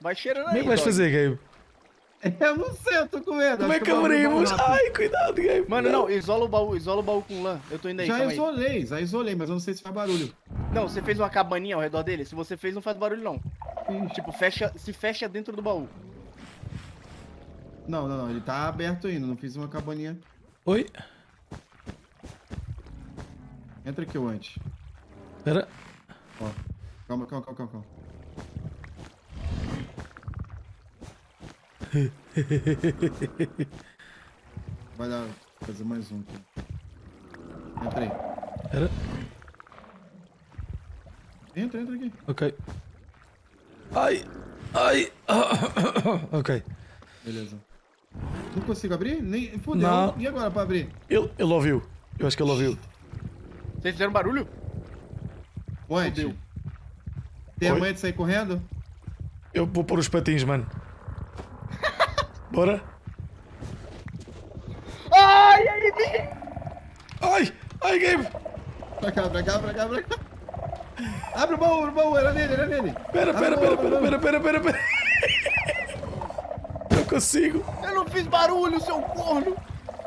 Vai cheirando aí. O que vai fazer, Gabe? Eu não sei, eu tô com medo. Como é que abrimos? Tá Ai, cuidado, game. Mano, não. não, isola o baú, isola o baú com lã. Eu tô indo aí, Já isolei, aí. já isolei, mas eu não sei se faz barulho. Não, você fez uma cabaninha ao redor dele? Se você fez, não faz barulho, não. Sim. Tipo, fecha, se fecha dentro do baú. Não, não, não, ele tá aberto ainda, não fiz uma cabaninha. Oi? Entra aqui, o antes. Pera. Ó, calma, calma, calma, calma. Vai dar, fazer mais um. Entra aí. Era? Entra, entra aqui. Ok. Ai! Ai! ok. Beleza. Não consigo abrir? Nem. Fudeu. Não. E agora pra abrir? Ele, ele ouviu. Eu acho que ele ouviu. Vocês fizeram barulho? Onde? Tem Oi? a mãe de sair correndo? Eu vou pôr os patins, mano. Bora. Ai, ai, ai. Ai, ai, game. Pra cá, pra cá, pra cá, pra cá. Abre o baú, abre o baú, era nele, era nele. Pera, pera, pera, pera, pera, pera, pera, pera. consigo. Eu não fiz barulho, seu corno.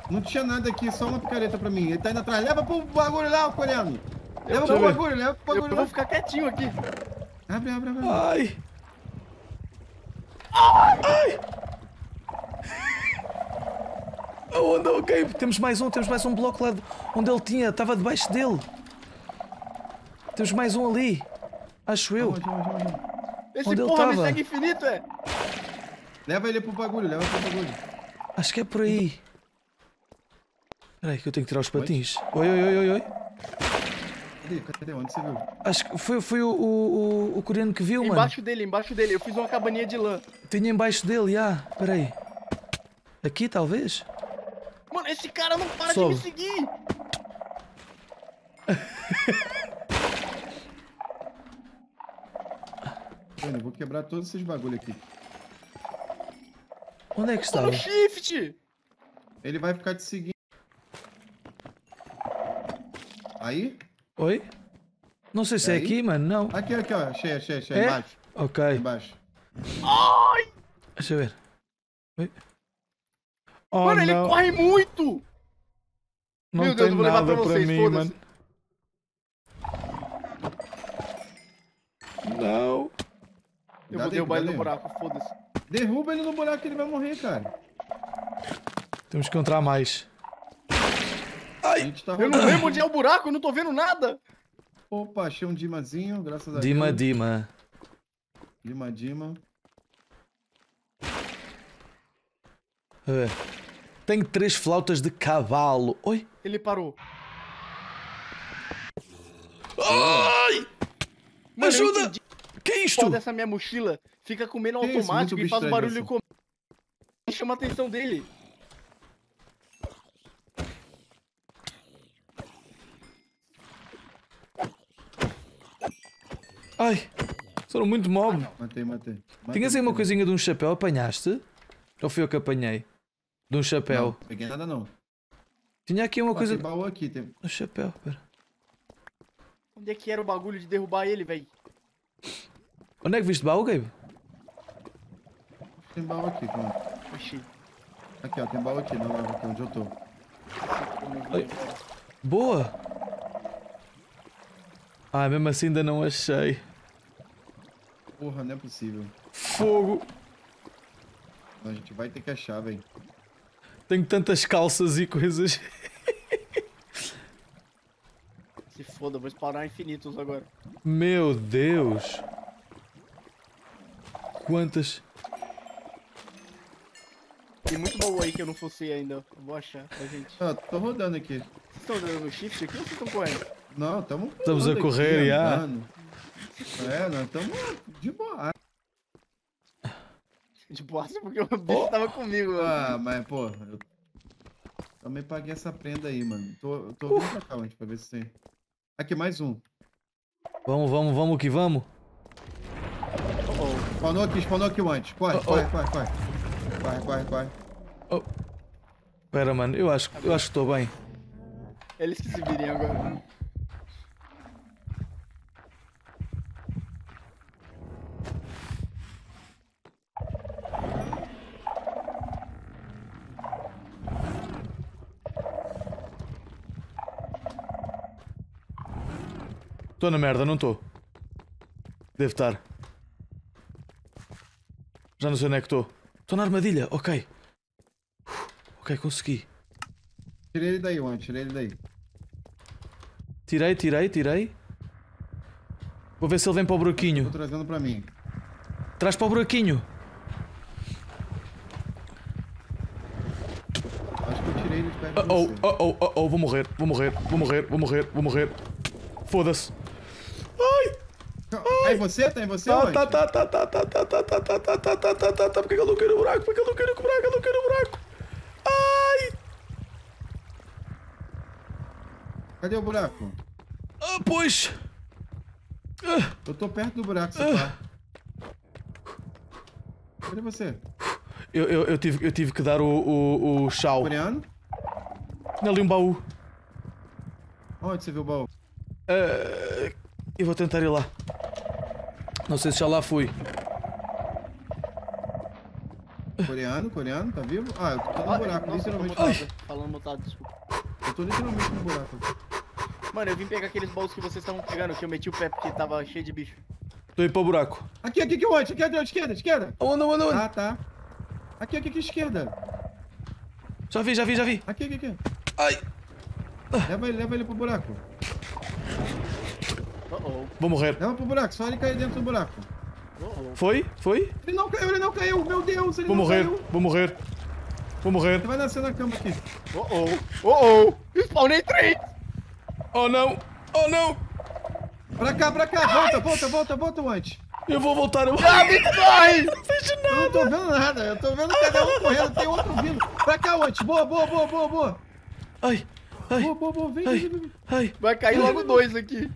Não tinha nada aqui, só uma picareta pra mim. Ele tá indo atrás. Leva pro bagulho lá, Coriano. Leva pro bagulho, leva pro bagulho. Eu vou ficar quietinho aqui. Abre, abre, abre. Ai. Ai. Ai. A ok. Temos mais um, temos mais um bloco lá onde ele tinha. Estava debaixo dele. Temos mais um ali. Acho eu. Onde, Esse onde porra me segue infinito, é. Leva ele pro bagulho, leva ele pro bagulho. Acho que é por aí. Peraí que eu tenho que tirar os patins. Oi, oi, oi, oi, oi. Cadê? Cadê? Onde você viu? Acho que foi, foi o, o, o coreano que viu, embaixo mano. Embaixo dele, embaixo dele. Eu fiz uma cabaninha de lã. Tinha embaixo dele, ah. Peraí. Aqui, talvez? Mano, esse cara não para Sobe. de me seguir. Mano, eu vou quebrar todos esses bagulho aqui. Onde é que está? Olha o shift! Ele vai ficar te seguindo. Aí? Oi? Não sei se é, é aqui, mano, não. Aqui, aqui, ó. Achei, achei, achei. É? Embaixo. Ok. Embaixo. Ai! Deixa eu ver. Oi? Oh, mano, não. ele corre muito! Não Meu Deus, eu vou levar pra vocês, mim, mano. Não. Eu dá vou derrubar ele no buraco, foda-se. Derruba ele no buraco que ele vai morrer, cara. Temos que encontrar mais. Ai! Tá eu não lembro onde é o buraco, eu não tô vendo nada! Opa, achei um dimazinho, graças a Dima, Deus. Dima, Dima. Dima, Dima. A é. Tenho três flautas de cavalo. Oi? Ele parou. Ai! Mano, Ajuda! Que é isto? Foda essa minha mochila. Fica comendo automático e faz barulho com... Chama a atenção dele. Ai, foram muito mob. Ah, matei, matei. matei Tinhas aí uma coisinha de um chapéu, apanhaste? Ou foi eu que apanhei? Do chapéu. Não, peguei nada não. Tinha aqui uma coisa. coisa... baú aqui. Tem... Um chapéu, pera. Onde é que era o bagulho de derrubar ele, véi? Onde é que viste o baú, Gabe? Tem baú aqui, pronto. Achei. Aqui, ó, tem baú aqui, não, aqui onde eu tô. Ai. Boa! Ah, mesmo assim ainda não achei. Porra, não é possível. Fogo! A gente vai ter que achar, velho. Tenho tantas calças e coisas. Se foda, vou spawnar infinitos agora. Meu Deus! Quantas. Tem muito baú aí que eu não fossei ainda. vou achar pra gente. Ah, tô rodando aqui. Vocês estão dando no shift aqui ou vocês estão correndo? Não, tamo estamos. Estamos a correr, aqui, já. Andando. É, nós estamos de boa. de bosta porque o bicho oh. tava comigo, mano. Ah, mas, pô, eu também paguei essa prenda aí, mano. Tô, tô vindo pra cá, gente, pra ver se tem. Aqui, mais um. Vamos, vamos, vamos que vamos. Oh, oh. Spawnou aqui, spawnou aqui, antes. Corre, oh, corre, corre, corre. Corre, corre, corre. Oh. Pera, mano, eu acho, eu acho que tô bem. Eles que se virem agora. Estou na merda, não estou. Deve estar. Já não sei onde é que estou. Estou na armadilha, ok. Uf, ok, consegui. Tirei ele daí, Juan, tirei ele daí. Tirei, tirei, tirei. Vou ver se ele vem para o buraquinho. Estou trazendo para mim. Traz para o buraquinho. Acho que eu tirei ele Oh, oh, oh, oh, oh, vou morrer, vou morrer, vou morrer, vou morrer, vou morrer. Foda-se. Tá em você? Tá em você? Tá, tá, tá, tá, tá, tá, tá, tá, tá, tá, tá, tá, tá, tá, tá, Por que eu não quero buraco? Por que eu não quero buraco? Eu não quero buraco. Ai! Cadê o buraco? Ah, pois! Eu tô perto do buraco, você tá. Cadê você? Eu, eu, eu, tive, eu tive que dar o, o, o chau. Coreano? Ali um baú. Onde você viu o baú? Uh, eu vou tentar ir lá. Não sei se já lá fui. Coreano, coreano, tá vivo? Ah, eu tô no ah, buraco, Nossa, literalmente. Tô mutado, falando mutado, desculpa. Eu tô literalmente no buraco. Mano, eu vim pegar aqueles baús que vocês estavam pegando, que eu meti o pé porque tava cheio de bicho. Tô indo pro buraco. Aqui, aqui, aqui, onde? Aqui, aqui, esquerda, esquerda. Onde, onde, onde? Ah, tá. Aqui, aqui, aqui, esquerda. Já vi, já vi, já vi. Aqui, aqui, aqui. Ai. Leva ele, leva ele pro buraco. Vou morrer. Leva pro buraco, só ele cair dentro do buraco. Foi? Foi? Ele não caiu, ele não caiu, meu Deus, ele vou não morrer, caiu. Vou morrer, vou morrer. Você vai nascer na cama aqui. Oh oh, oh oh, spawnei três. Oh não, oh não. Pra cá, pra cá, volta, volta, volta, volta, Wante. Eu vou voltar, eu Ah, me corre! não vejo nada. Eu não tô vendo nada, eu tô vendo cada um correndo, tem outro vindo. Pra cá, Wante, boa, boa, boa, boa, boa. Ai, ai. Boa, boa, boa, vem, ai, vem, vem. Ai, vai cair ai, logo dois aqui.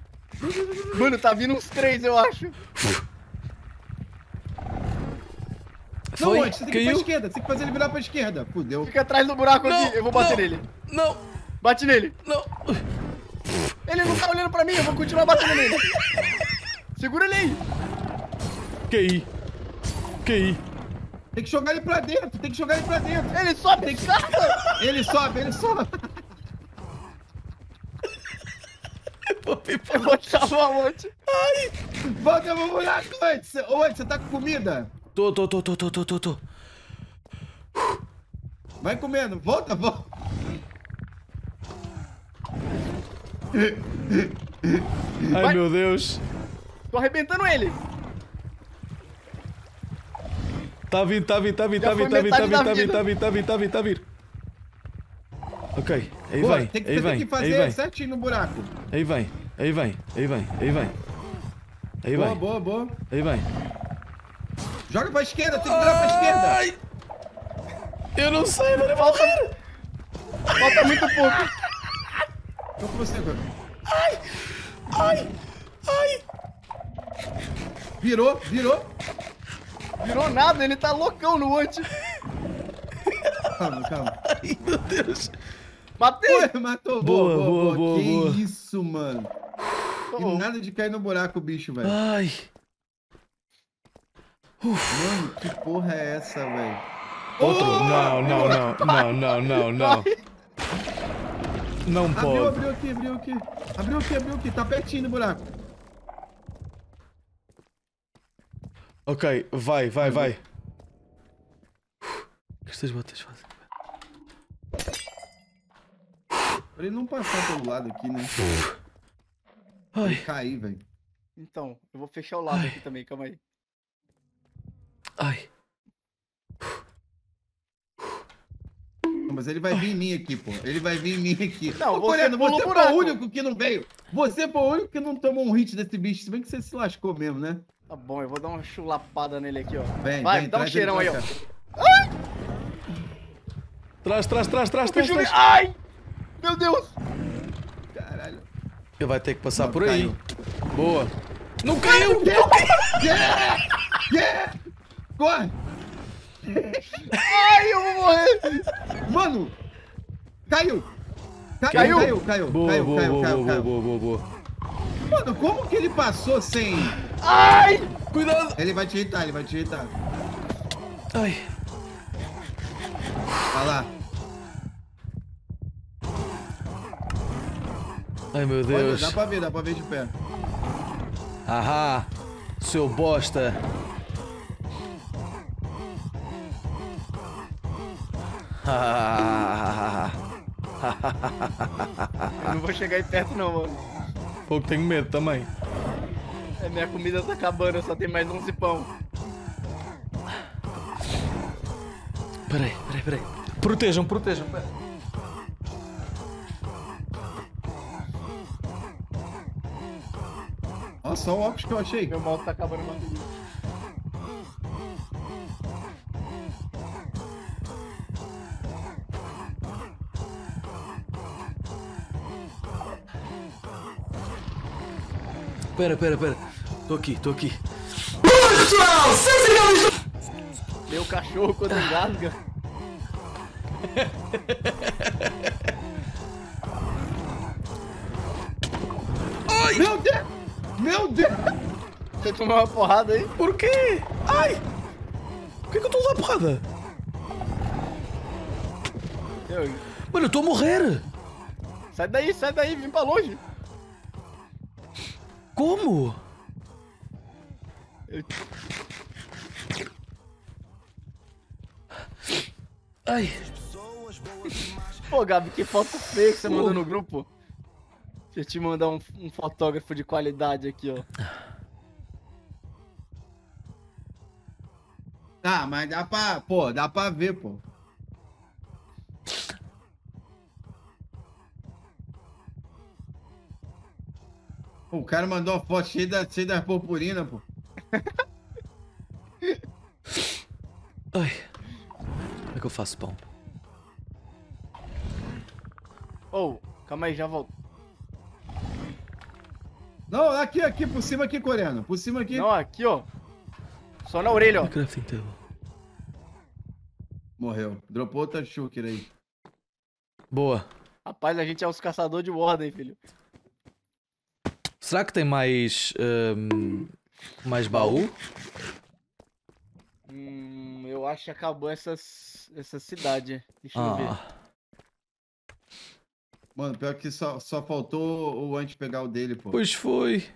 Mano, tá vindo uns três, eu acho. Foi? Não, antes, você tem que ir pra esquerda, você tem que fazer ele virar pra esquerda. Fudeu. Fica atrás do buraco não, aqui, eu vou bater não, nele. Não. Bate nele. Não. Ele não tá olhando pra mim, eu vou continuar batendo nele. Segura ele aí. QI. QI. Tem que jogar ele pra dentro, tem que jogar ele pra dentro. Ele sobe, tem que... ele sobe, ele sobe. vou pipocar. Eu vou chamar um monte. Ai! Volta, vamos lá, Antes. Ô, Antes, você tá com comida? Tô, tô, tô, tô, tô, tô, tô, tô. Vai comendo. Volta, volta. Ai, Vai. meu Deus. Tô arrebentando ele. Tá vindo, tá vindo, tá vindo, tá, tá, tá, tá vindo, tá vindo, tá vindo, tá vindo, tá vindo, tá vindo, tá vindo, tá vindo. Ok, aí Boa, vem. Tem que, aí vem, que fazer aí vem. certinho no buraco. Aí vem, aí vem, aí vem, aí vem. Aí boa, vem. boa, boa. Aí vem. Joga pra esquerda, tem que virar pra esquerda. Ai. Eu não sei, mano. falta... Falta muito pouco. Tô com você agora. Ai, ai, ai. Virou, virou. Virou nada, ele tá loucão no monte. Calma, calma. Ai, meu Deus. Matei! matou. Boa, boa, boa. boa, boa que boa. isso, mano. Tá e nada de cair no buraco bicho, velho. Ai. Uf. Mano, que porra é essa, velho? Outro. Oh, não, não, não, não, não, não, não. Não pode. Abriu, abriu aqui, abriu aqui. Abriu aqui, abriu aqui. Tá pertinho do buraco. Ok, vai, vai, vai. Uhum. O que estas botas fazem? Pra ele não passar pelo lado aqui, né? Ai. Cair, velho. Então, eu vou fechar o lado Ai. aqui também, calma aí. Ai. Não, mas ele vai vir em mim aqui, pô. Ele vai vir em mim aqui. Não, você, Olha, você foi o único que não veio. Você foi o único que não tomou um hit desse bicho. Se bem que você se lascou mesmo, né? Tá bom, eu vou dar uma chulapada nele aqui, ó. Vem, vai, vem, dá um cheirão aí, ó. Ai! Trás, trás, trás, trás, trás, trás. Ai! Meu Deus! Caralho. Você vai ter que passar não, por caiu. aí. Boa. Não caiu! Não caiu! Yeah! Yeah! Corre! Ai, eu vou morrer! Mano! Caiu! Caiu, caiu, caiu. Boa, caiu, boa, caiu, boa, caiu, boa, caiu. boa, boa, boa, Mano, como que ele passou sem... Ai! Cuidado! Ele vai te irritar, ele vai te irritar. Ai. Olha lá. Ai meu Deus. Olha, dá pra ver, dá pra ver de pé. Ahá, seu bosta. Eu não vou chegar aí perto não, mano. Pô, tenho medo também. É, minha comida tá acabando, só tem mais 11 pão. Peraí, peraí, peraí. Protejam, protejam, peraí. Nossa, só o óculos que eu achei. Meu mouse tá acabando uma Pera, pera, pera. Tô aqui, tô aqui. Oi, pessoal! Seus Meu cachorro quando engasga. Meu Deus! Você tomou uma porrada aí? Por quê? Ai! Por que, que eu tô usando a porrada? Eu... Mano, eu tô a morrer! Sai daí, sai daí, vim pra longe! Como? Eu... Ai. Pô, Gabi, que foto feia que você mandou no grupo. Deixa eu te mandar um, um fotógrafo de qualidade aqui, ó. Ah, mas dá pra. Pô, dá pra ver, pô. O cara mandou uma foto cheia, da, cheia das purpurinas, pô. Ai. Como é que eu faço pão? Ô, oh, calma aí, já volto. Não, aqui, aqui, por cima aqui, coreano. Por cima aqui. Não, aqui, ó. Só na orelha, ó. Então. Morreu. Dropou outra shulker aí. Boa. Rapaz, a gente é os caçadores de ordem, filho. Será que tem mais. Um, mais baú? Hum, eu acho que acabou essas, essa cidade. Deixa ah. eu ver. Mano, pior que só, só faltou o Ant pegar o dele, pô. Pois foi.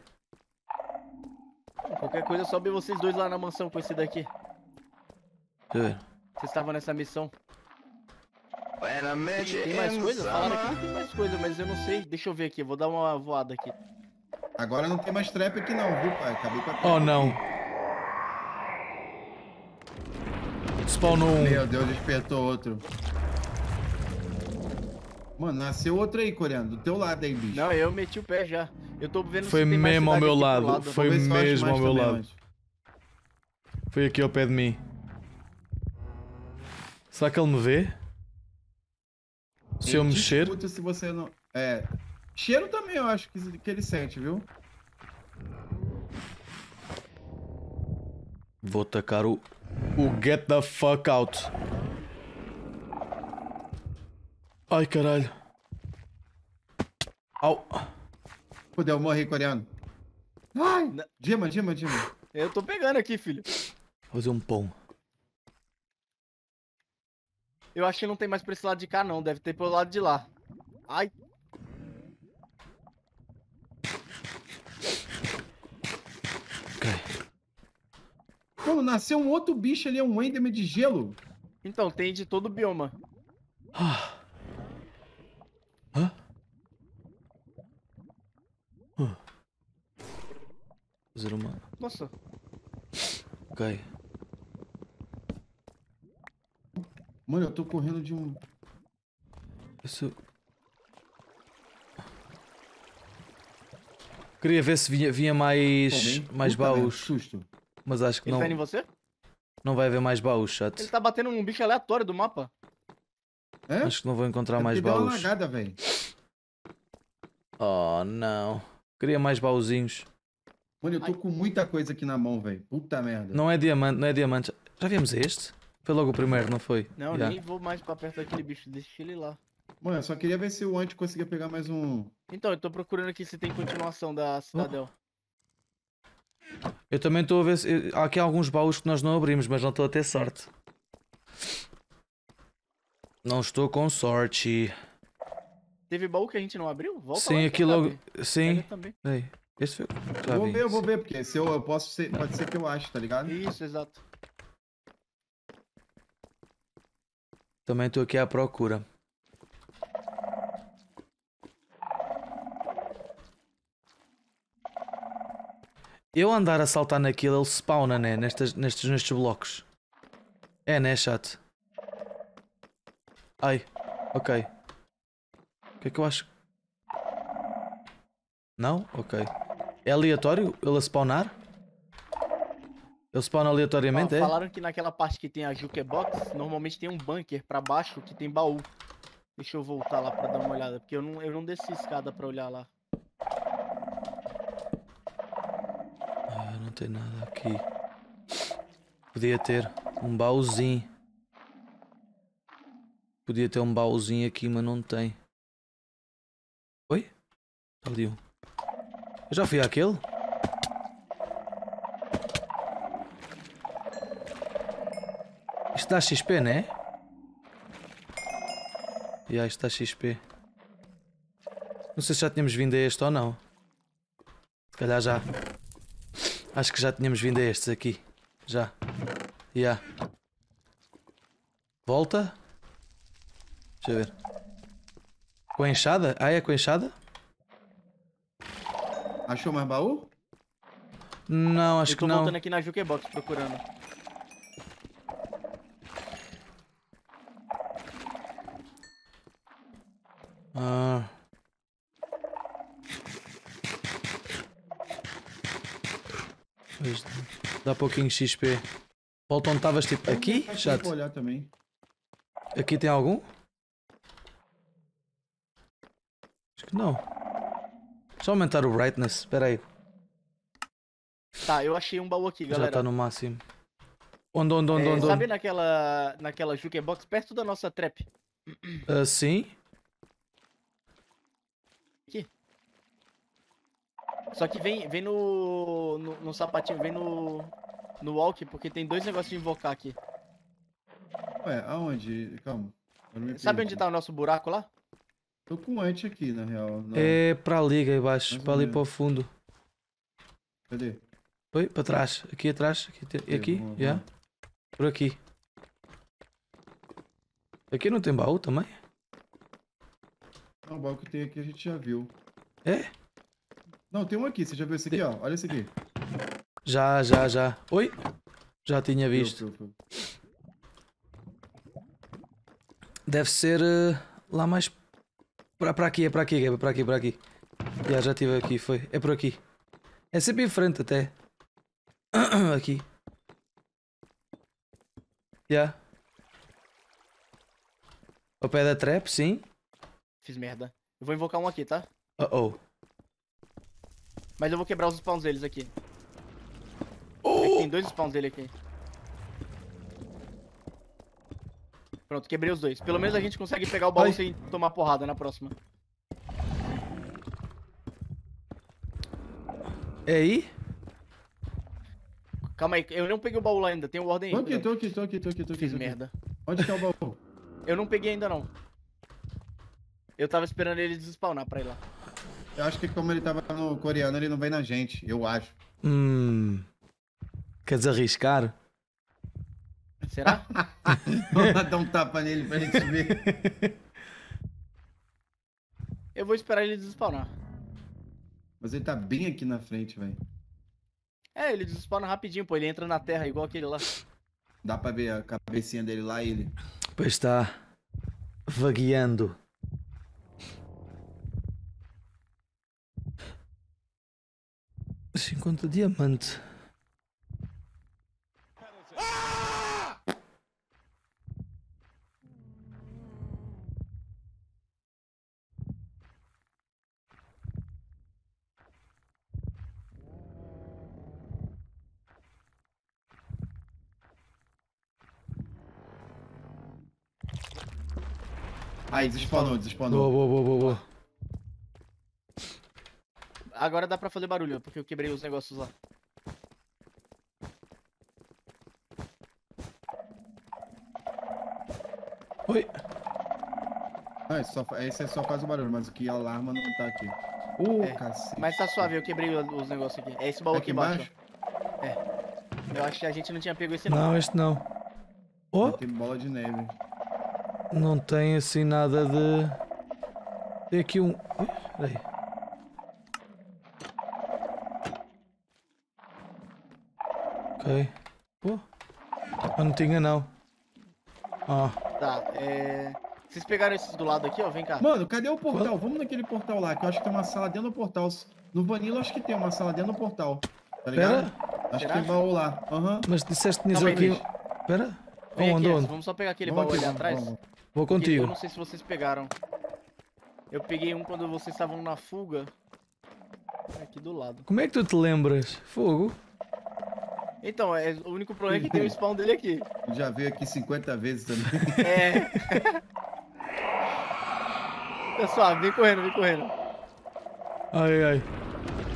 Qualquer coisa, sobe vocês dois lá na mansão com esse daqui. É. Vocês estavam nessa missão. Tem mais coisa? Falaram aqui que tem mais coisa, mas eu não sei. Deixa eu ver aqui, vou dar uma voada aqui. Agora não tem mais trap aqui não, viu, pai? Acabei com a trap. Oh, não. Spawnou um. Meu Deus, despertou outro. Mano, nasceu outra aí, coreano. Do teu lado aí, bicho. Não, eu meti o pé já. Eu tô vendo Foi mesmo ao meu lado. lado. Foi mesmo ao meu lado. Foi aqui ao pé de mim. Será que ele me vê? Se eu, eu mexer? se você não... É... Cheiro também eu acho que, que ele sente, viu? Vou tacar o... O get the fuck out. Ai, caralho. Au. Fudeu, morri, coreano. Ai! Dima, Dima, Dima. Eu tô pegando aqui, filho. Vou fazer um pão. Eu acho que não tem mais pra esse lado de cá, não. Deve ter pelo lado de lá. Ai. Okay. Pô, nasceu um outro bicho ali, é um Enderman de gelo. Então, tem de todo o bioma. Ah. fazer uma. Nossa. Ok. Mano, eu tô correndo de um. Eu sou... Queria ver se vinha, vinha mais, Pô, mais Puta baús. Susto. Mas acho que Ele não. tá em você? Não vai haver mais baús, chat. Ele tá batendo um bicho aleatório do mapa. É? Acho que não vou encontrar é mais baús. Deu uma velho. Oh, não. Queria mais baúzinhos. Mano, eu tô Ai. com muita coisa aqui na mão, velho. Puta merda. Não é diamante, não é diamante. Já vimos este? Foi logo o primeiro, não foi? Não, Já. nem vou mais pra perto daquele bicho, deixa ele lá. Mano, eu só queria ver se o Ant conseguia pegar mais um. Então, eu tô procurando aqui se tem continuação da Cidadel. Oh. Eu também estou a ver se. Há aqui alguns baús que nós não abrimos, mas não estou a ter sorte. Não estou com sorte. Teve baú que a gente não abriu? Volta Sim, lá, aqui logo. Sim. Aí. Esse foi. Tá vou ver, eu vou ver, porque se eu, eu posso ser, pode ser que eu ache, tá ligado? Isso, exato. Também tô aqui à procura. Eu andar a saltar naquilo, ele spawna, né? Nestes, nestes, nestes blocos. É, né, chato? Ai, ok. O que é que eu acho? Não? Ok. É aleatório ele spawnar? Eu spawna aleatoriamente, ah, é? Falaram que naquela parte que tem a jukebox, normalmente tem um bunker pra baixo que tem baú. Deixa eu voltar lá pra dar uma olhada, porque eu não, eu não desci escada pra olhar lá. Ah, não tem nada aqui. Podia ter um baúzinho. Podia ter um baúzinho aqui, mas não tem. Oi? Tá ali um. Eu já fui àquele? Isto dá XP, né? E yeah, isto dá XP. Não sei se já tínhamos vindo a este ou não. Se calhar já. Acho que já tínhamos vindo a estes aqui. Já. Já. Yeah. Volta. Deixa eu ver. Com a enxada? Ah, é com a enxada? Achou mais baú? Não, acho que não. Eu tô voltando aqui na Jukebox procurando. Ah. Pois, dá pouquinho XP. Bolton, estavas tipo aqui? Chat. olhar também. Aqui tem algum? Acho que não. Só aumentar o brightness, espera aí. Tá, eu achei um baú aqui, galera. Já tá no máximo. Onde, onde, onde, é, onde? Sabe naquela, naquela jukebox perto da nossa trap? Uh, sim. Aqui. Só que vem, vem no, no, no sapatinho, vem no, no walk, porque tem dois negócios de invocar aqui. Ué, aonde? Calma. Sabe onde tá o nosso buraco lá? Tô com anti aqui, na real. Não. É, é pra liga aí baixo, para ali para o fundo. Cadê? Oi, para trás, aqui atrás, aqui, aqui, aqui já. Yeah. Por aqui. Aqui não tem baú também? Não, o baú que tem aqui a gente já viu. É? Não, tem um aqui, você já viu esse aqui, tem... ó? Olha esse aqui. Já, já, já. Oi? Já tinha visto. Deve ser uh, lá mais para, para aqui, é para aqui, é para aqui, para aqui. Já, já estive aqui, foi. É por aqui. É sempre em frente até. aqui. Já. O pé da trap, sim. Fiz merda. Eu vou invocar um aqui, tá? Uh-oh. Mas eu vou quebrar os spawns deles aqui. Oh! É tem dois spawns dele aqui. Pronto, quebrei os dois. Pelo menos a gente consegue pegar o baú Ai. sem tomar porrada na próxima. É aí? Calma aí, eu não peguei o baú lá ainda, tem o ordem aí. Tô aqui, tô né? aqui, tô aqui, tô aqui, tô aqui. Fiz aqui. merda. Onde que é o baú? Eu não peguei ainda não. Eu tava esperando ele despawnar pra ir lá. Eu acho que como ele tava no coreano, ele não vem na gente, eu acho. Hum. Queres arriscar? Será? Vamos lá dar um tapa nele pra gente ver. Eu vou esperar ele despawnar. Mas ele tá bem aqui na frente, velho. É, ele despawna rapidinho, pô. Ele entra na terra igual aquele lá. Dá pra ver a cabecinha dele lá e ele. Pois está vagueando. Se encontra diamante. Aí, despawnou, despawnou. Boa, boa, boa, boa, Agora dá pra fazer barulho, porque eu quebrei os negócios lá. Oi. Não, esse, só, esse é só faz o barulho, mas o que é alarma não tá aqui. Uh, é, cacete. Mas tá suave, eu quebrei os negócios aqui. É esse baú tá aqui, aqui embaixo? É. Eu acho que a gente não tinha pego esse não. Não, esse não. Oh. Tem bola de neve não tem assim nada de... Tem aqui um... Peraí. Ok. Pô. Oh, não tinha não. Ó. Tá, é... Vocês pegaram esses do lado aqui, ó, vem cá. Mano, cadê o portal? Vamos naquele portal lá, que eu acho que tem uma sala dentro do portal. No Vanilla acho que tem uma sala dentro do portal. Tá ligado? Pera. Acho Será? que tem baú lá. Aham. Uhum. Mas disseste que tinhas aqui... Pera. Vem aqui, onde, onde? Vamos só pegar aquele vamos baú aqui, ali vamos, atrás. Vamos. Vou contigo. Eu não sei se vocês pegaram. Eu peguei um quando vocês estavam na fuga. Aqui do lado. Como é que tu te lembras? Fogo. Então, é o único problema é que tem o spawn dele aqui. Já veio aqui 50 vezes também. É. Pessoal, tá vem correndo, vem correndo. Ai, ai.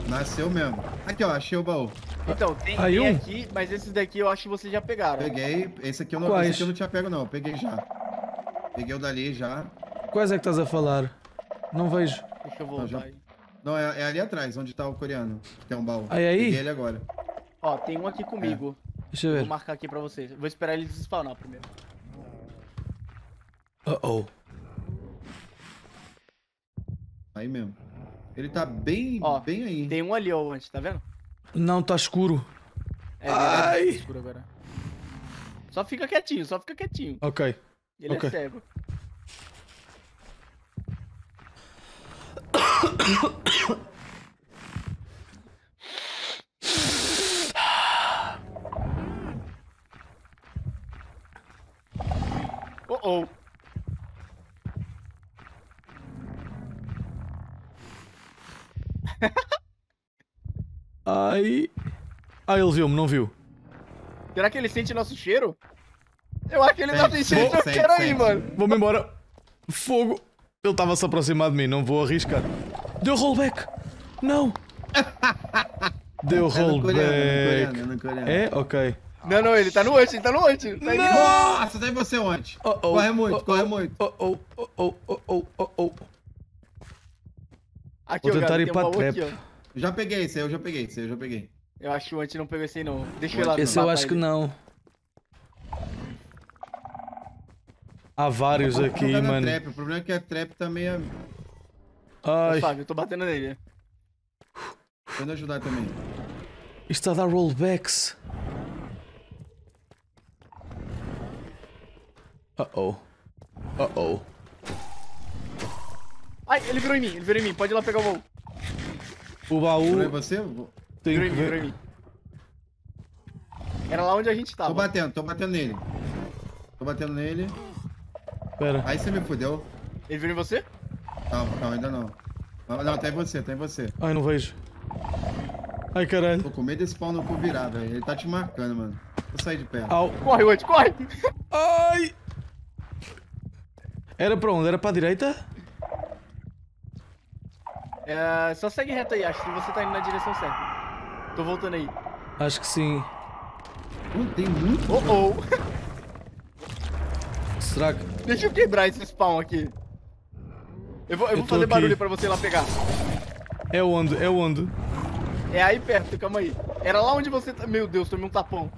Nasceu mesmo. Aqui, ó, achei o baú. Então, tem, aí um? aqui, mas esses daqui eu acho que vocês já pegaram. Peguei, esse aqui eu não, esse eu não tinha pego não, peguei já. Peguei o dali já. Quais é que estás a falar? Não vejo. Deixa eu voltar já... aí. Não, é, é, ali atrás, onde tá o coreano. Que tem um baú. Aí, ah, é aí? Peguei ele agora. Ó, tem um aqui comigo. É. Deixa eu ver. Vou marcar aqui pra vocês. Vou esperar ele despawnar primeiro. Uh-oh. Aí mesmo. Ele tá bem, ó, bem aí. Tem um ali, ó, antes, tá vendo? Não, tá escuro. É, tá Ai. escuro agora. Só fica quietinho, só fica quietinho. Ok. Ele é okay. é cego. oh oh. Ai. Ah, ele viu-me, não viu? Será que ele sente nosso cheiro? Eu acho que ele não tem jeito, eu quero aí, mano. Vamos embora. Fogo. Ele estava se aproximando de mim, não vou arriscar. Deu rollback. Não. Deu é é rollback. É, é? Ok. Não, não, ele está no antes, ele tá no antes. tá Nossa, tem tá você antes. Oh, oh, corre muito, oh, corre oh, muito. Oh oh, oh, oh, oh, oh, oh, oh, Aqui, Vou tentar ir pra trap. Aqui, já peguei esse aí, eu já peguei esse aí, eu já peguei. Eu acho que o antes não pegou esse aí não. Deixa eu ir lá. Esse eu acho ele. que não. Há vários aqui, é mano. Trap. O problema é que a trap tá meio. Ai. Eu, Fábio, eu tô batendo nele. Tentando ajudar também. Está a dar rollbacks. Uh-oh. Uh-oh. Ai, ele virou em mim, ele virou em mim. Pode ir lá pegar o baú. O baú... você? Tem virou em mim, virou em mim. Era lá onde a gente tava. Tô batendo, tô batendo nele. Tô batendo nele. Pera. Aí você me fudeu. Ele virou em você? Calma, calma, ainda não. Não, não tá em você, tá em você. Ai, não vejo. Ai, caralho. Tô com medo desse pau no cu virar, velho. Ele tá te marcando, mano. Vou sair de perto. Au. Corre, Wade, corre! Ai! Era pra onde? Era pra direita? É, só segue reto aí, acho que você tá indo na direção certa. Tô voltando aí. Acho que sim. Não tem muito. Oh, oh. Será que... Deixa eu quebrar esse spawn aqui. Eu vou, eu eu fazer aqui. barulho pra você ir lá pegar. Eu ando, o ando. É aí perto, calma aí. Era lá onde você... Tá- Meu Deus, tomei um tapão.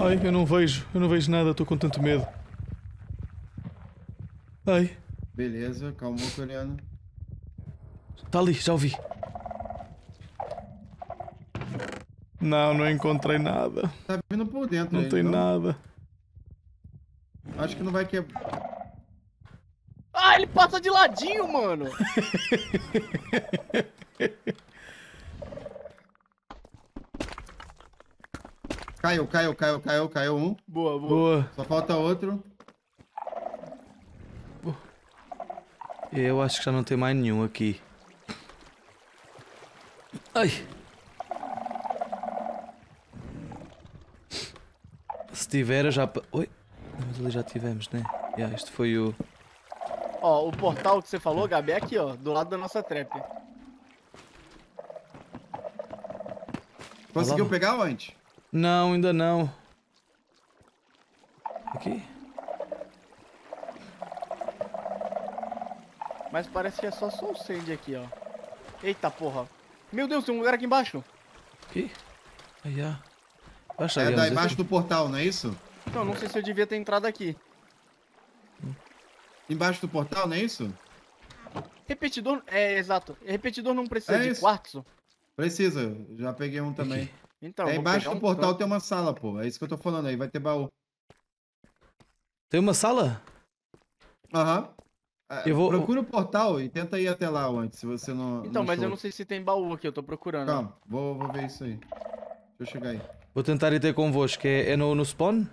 Ai, eu não vejo. Eu não vejo nada, tô com tanto medo. Ai. Beleza, calma, coreano. Tá ali, já ouvi. Não, não encontrei nada. Tá vindo por dentro. Não aí, tem nada. Acho que não vai quebrar. Ah, ele passa de ladinho, mano! caiu, caiu, caiu, caiu, caiu um. Boa, boa. boa. Só falta outro. Eu acho que já não tem mais nenhum aqui. Ai! Se tiver, eu já. Oi? Ah, mas ali já tivemos, né? Yeah, este foi o. Ó, o portal que você falou, Gabi, é aqui, ó, do lado da nossa trap. Conseguiu Olá. pegar antes? Não, ainda não. Aqui? Mas parece que é só Soul Sand aqui, ó. Eita porra. Meu Deus, tem um lugar aqui embaixo. Aqui? Aí, ó. Baixa é aí, da embaixo do portal, não é isso? Então não sei se eu devia ter entrado aqui. Embaixo do portal, não é isso? Repetidor, é, exato. Repetidor não precisa é de isso. quartzo? Precisa, já peguei um também. Então, é, embaixo do um portal tem uma sala, pô. É isso que eu tô falando aí, vai ter baú. Tem uma sala? Aham. É, eu vou... Procura o portal e tenta ir até lá antes, se você não. Então, não mas eu não sei se tem baú aqui, eu tô procurando. Calma, vou, vou ver isso aí. Deixa eu chegar aí. Vou tentar ir ter convosco. É, é no, no spawn?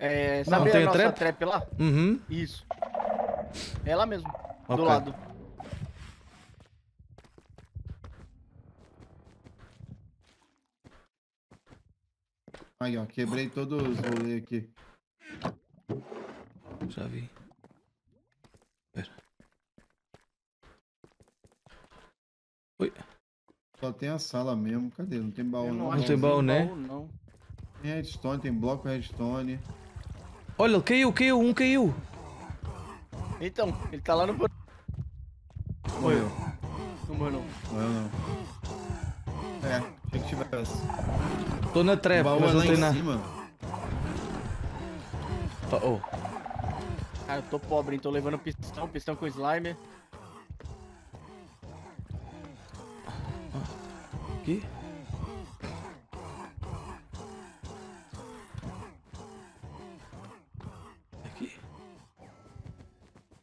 É, sabe não, tem nossa trap? trap lá? Uhum. Isso. É lá mesmo, okay. do lado. Aí, ó, quebrei todos os rolês aqui. Já vi. Pera. Oi. Só tem a sala mesmo. Cadê? Não tem baú, não. Não, não tem baú, né? Baú, não. Tem redstone, tem bloco redstone. Olha, ele caiu, caiu, um caiu. Então, ele tá lá no buraco. Morreu. Não morreu, não. Morreu, não. É, tem que tiver essa. Tô na trap, mas não tem nada. Oh, oh. Cara, ah, eu tô pobre, hein? Tô levando pistão, pistão com slime. Aqui?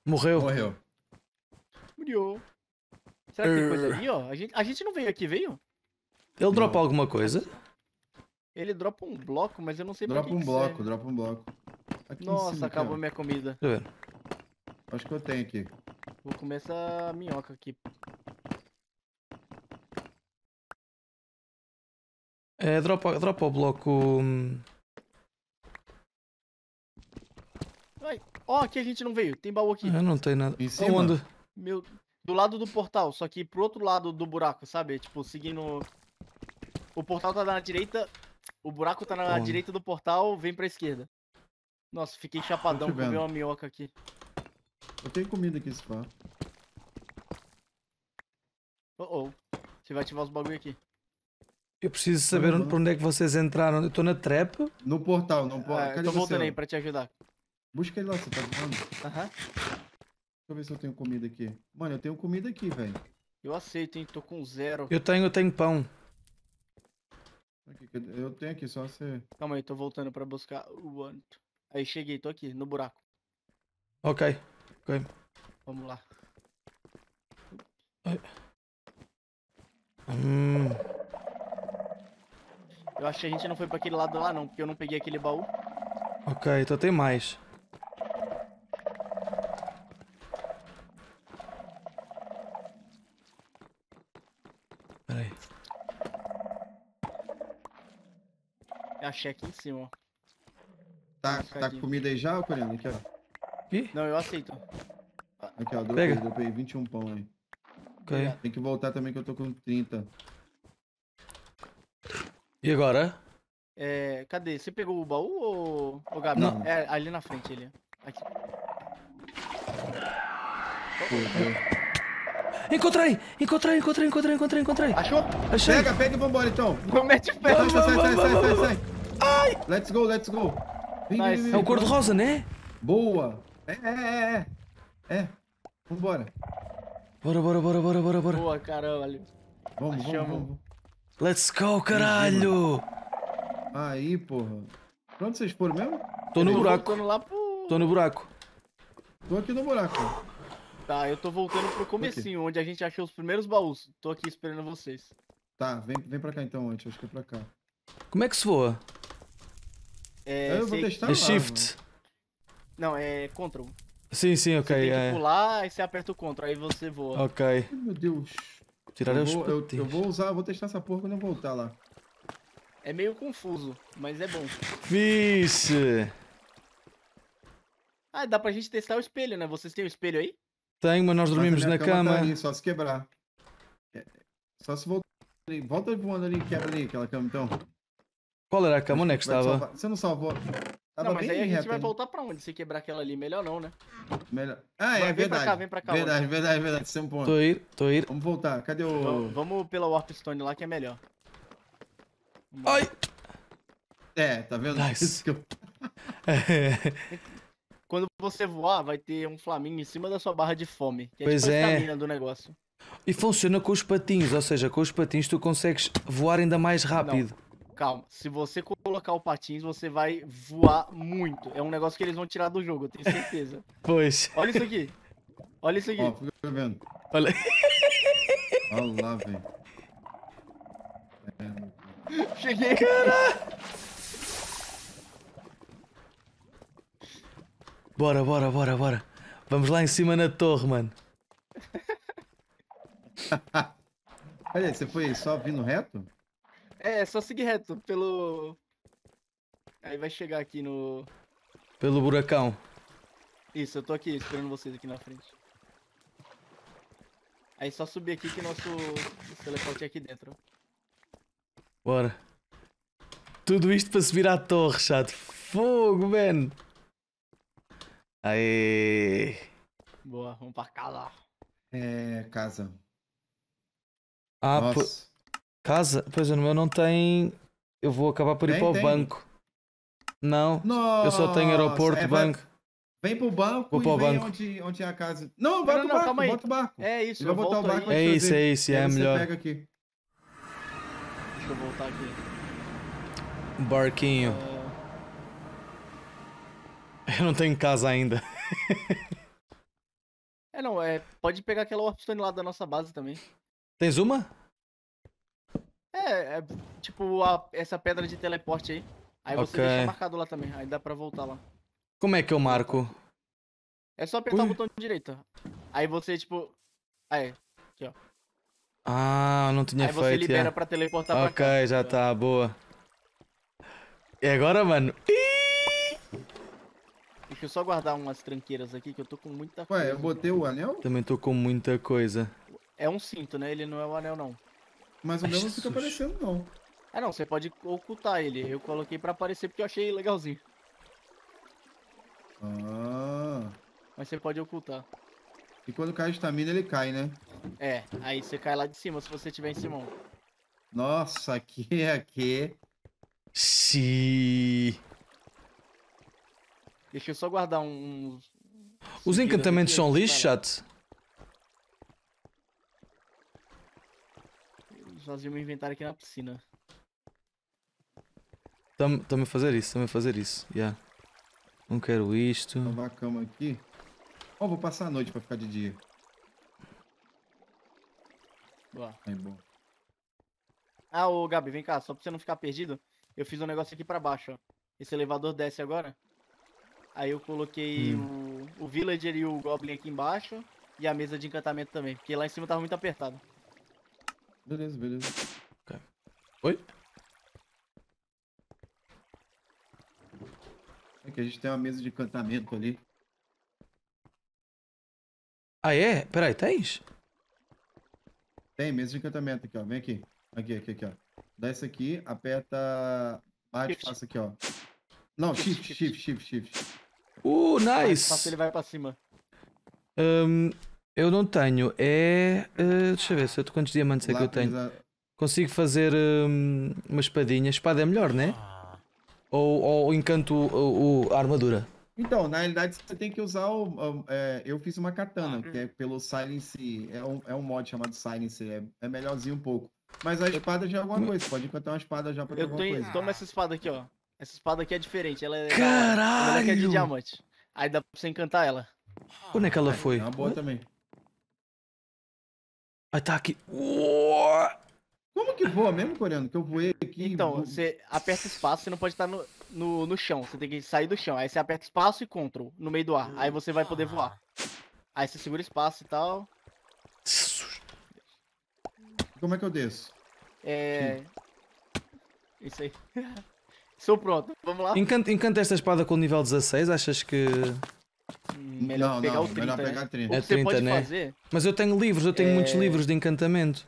Morreu. Morreu. Morreu. Será que tem coisa er. ali, ó? A gente, a gente não veio aqui, veio? Ele dropa alguma coisa? Ele dropa um bloco, mas eu não sei Dropa um bloco, dropa um bloco. Aqui Nossa, cima, acabou cara. minha comida. Deixa eu ver. Acho que eu tenho aqui. Vou comer essa minhoca aqui. É, dropa, dropa o bloco. Hum, Ó, oh, aqui a gente não veio. Tem baú aqui. Eu não tenho nada. Em cima? Onde? Meu, do lado do portal, só que pro outro lado do buraco, sabe? Tipo, seguindo... O portal tá na direita, o buraco tá na direita do portal, vem pra esquerda. Nossa, fiquei chapadão, comi uma minhoca aqui. Eu tenho comida aqui, spa. Oh, oh. Você vai ativar os bagulho aqui. Eu preciso saber uhum. onde, por onde é que vocês entraram. Eu tô na trap. No portal, não pode. É, ah, eu tô voltando aí pra te ajudar. Busca ele lá, você tá vendo? Aham. Deixa eu ver se eu tenho comida aqui. Mano, eu tenho comida aqui, velho. Eu aceito, hein? Tô com zero. Eu tenho, eu tenho pão. Aqui, eu tenho aqui, só você... Calma aí, tô voltando pra buscar o âmbito. Aí, cheguei, tô aqui, no buraco. Ok, ok. Vamos lá. Hum. Eu acho que a gente não foi pra aquele lado lá, não, porque eu não peguei aquele baú. Ok, então tem mais. achei aqui em cima. Tá, tá com comida aí já, Corina? Aqui, ó. Ih? Não, eu aceito. Aqui, ó, deu Pega. Aí, deu 21 pão aí. Okay. Tem que voltar também que eu tô com 30. E agora? É, cadê? Você pegou o baú ou o Gabi? Não. É, ali na frente ele. Aqui. Encontrei! Encontrei, encontrei, encontrei, encontrei, encontrei. Achou? Achei. Pega, pega e vambora então. Não pé. Sai, sai, sai, sai, sai, sai. Let's go, let's go. nice. é o cor-de-rosa, né? Boa. É é, é, é, é, é. Vambora. Bora, bora, bora, bora, bora, bora. Boa, caralho. Vamos, vamos, vamos. Let's go, caralho. Aí, porra. Pra onde vocês foram mesmo? Tô no eu buraco. Tô lá pro... Tô no buraco. Tô aqui no buraco. Tá, eu tô voltando pro comecinho, onde a gente achou os primeiros baús. Tô aqui esperando vocês. Tá, vem, vem pra cá então, antes. Acho que é pra cá. Como é que se voa? É, ah, eu vou testar. shift. Não, é Ctrl. Sim, sim, ok. Você tem é. pular, e você aperta o Ctrl, aí você voa. Ok. Meu Deus. Tiraram eu eu, eu, vou usar, vou testar essa porra quando eu voltar lá. É meio confuso, mas é bom. Vixe! Ah, dá pra gente testar o espelho, né? Vocês têm o um espelho aí? Tem, mas nós dormimos mas na cama. cama. Tá ali, só se quebrar. É, é, só se voltar Volta voando ali, quebra ali aquela cama então. Qual era a cama? Onde é que estava? Você não salvou. Tava não, mas aí a gente vai voltar pra onde? Se quebrar aquela ali, melhor não, né? Melhor. Ah, é, vai, verdade. Vem pra cá, vem pra cá. Verdade, né? verdade, verdade. Sem um ponto. Tô indo, tô indo. Vamos voltar. Cadê o. Vamos, vamos pela Warpstone lá que é melhor. Ai! É, tá vendo? Nice. Isso que eu... é. Quando você voar, vai ter um flamingo em cima da sua barra de fome. Que é tipo pois tipo é. A do negócio. E funciona com os patins, ou seja, com os patins tu consegues voar ainda mais rápido. Não calma. Se você colocar o patins, você vai voar muito. É um negócio que eles vão tirar do jogo, eu tenho certeza. Pois. Olha isso aqui. Olha isso aqui. Ó, fica vendo. Olha. Olha lá, velho. Cheguei. Caralho. Bora, bora, bora, bora. Vamos lá em cima na torre, mano. Olha, você foi só vindo reto? É, é, só seguir reto pelo. Aí vai chegar aqui no. Pelo buracão. Isso, eu tô aqui esperando vocês aqui na frente. Aí só subir aqui que nosso teleporte é aqui dentro. Bora. Tudo isto para subir à torre, chato. Fogo, man. Aê. Boa, vamos para casa. É, casa. Ah, Nossa. Casa? Pois é, no meu não tem. Eu vou acabar por ir tem, para o tem. banco. Não, Nossa, eu só tenho aeroporto, é, banco. Vem para o banco vou e para o banco. Onde, onde é a casa. Não, bota para o barco, não, bota o barco. É isso, eu, vou botar o barco. É, é isso, é isso, é, é melhor. Pega aqui. Deixa eu voltar aqui. Barquinho. Uh... Eu não tenho casa ainda. é, não, é. Pode pegar aquela Warpstone lá da nossa base também. Tens uma? É, é tipo a, essa pedra de teleporte aí. Aí você okay. deixa marcado lá também, aí dá pra voltar lá. Como é que eu marco? É só apertar Ui. o botão direito. Aí você, tipo. Aí, é, aqui, ó. Ah, não tinha feito. Aí você libera é. pra teleportar okay, pra cá. Ok, já tá, boa. E agora, mano? Deixa eu só guardar umas tranqueiras aqui que eu tô com muita coisa. Ué, eu botei o anel? Também tô com muita coisa. É um cinto, né? Ele não é o um anel, não. Mas o meu não fica aparecendo, não. Ah, não, você pode ocultar ele. Eu coloquei pra aparecer porque eu achei legalzinho. Ah. Mas você pode ocultar. E quando cai a estamina, ele cai, né? É, aí você cai lá de cima, se você tiver em cima. Nossa, aqui, é aqui. Se... Deixa eu só guardar uns... Um... Os encantamentos são lixo, chat. fazer meu inventário aqui na piscina. Estamos a fazer isso, estamos a fazer isso. Yeah. Não quero isto. Vou a cama aqui. Ó, oh, vou passar a noite pra ficar de dia. Boa. É bom. Ah, ô Gabi, vem cá, só pra você não ficar perdido, eu fiz um negócio aqui pra baixo, ó. Esse elevador desce agora. Aí eu coloquei hum. o, o Villager e o Goblin aqui embaixo. E a mesa de encantamento também, porque lá em cima tava muito apertado. Beleza, beleza. Okay. Oi? É que a gente tem uma mesa de encantamento ali. Ah, é? Peraí, tens? Tem, mesa de encantamento aqui, ó. Vem aqui. Aqui, aqui, aqui, ó. Dá isso aqui, aperta. Bate, shift. passa aqui, ó. Não, shift, shift, shift, shift. shift. Uh, nice! ele vai pra cima. Um, eu não tenho, é. Uh, deixa eu ver se eu, quantos diamantes é que eu tenho. Ah. Consigo fazer um, uma espadinha. Espada é melhor, né? Ah. Ou, ou encanto o a armadura? Então, na realidade, você tem que usar o. o é, eu fiz uma katana, ah. que é pelo Silence. É um, é um mod chamado Silence. É, é melhorzinho um pouco. Mas a espada já é alguma coisa. Pode encantar uma espada já pra ter eu alguma tenho, coisa. Toma essa espada aqui, ó. Essa espada aqui é diferente. Ela é. Caralho! Ela é de diamante. Aí dá pra você encantar ela. Quando é que ela foi? É uma boa também. Ataque. aqui Como que voa mesmo, coreano? Que eu voei aqui. Então, você aperta espaço, você não pode estar no, no, no chão. Você tem que sair do chão. Aí você aperta espaço e control no meio do ar. Aí você vai poder voar. Aí você segura espaço e tal. Como é que eu desço? É. Sim. Isso aí. Estou pronto, vamos lá. Encanta, encanta esta espada com o nível 16, achas que. Hum, melhor não, pegar não, o 30. Melhor né? pegar né? O que é 30, você pode né? fazer. Mas eu tenho livros, eu tenho é... muitos livros de encantamento.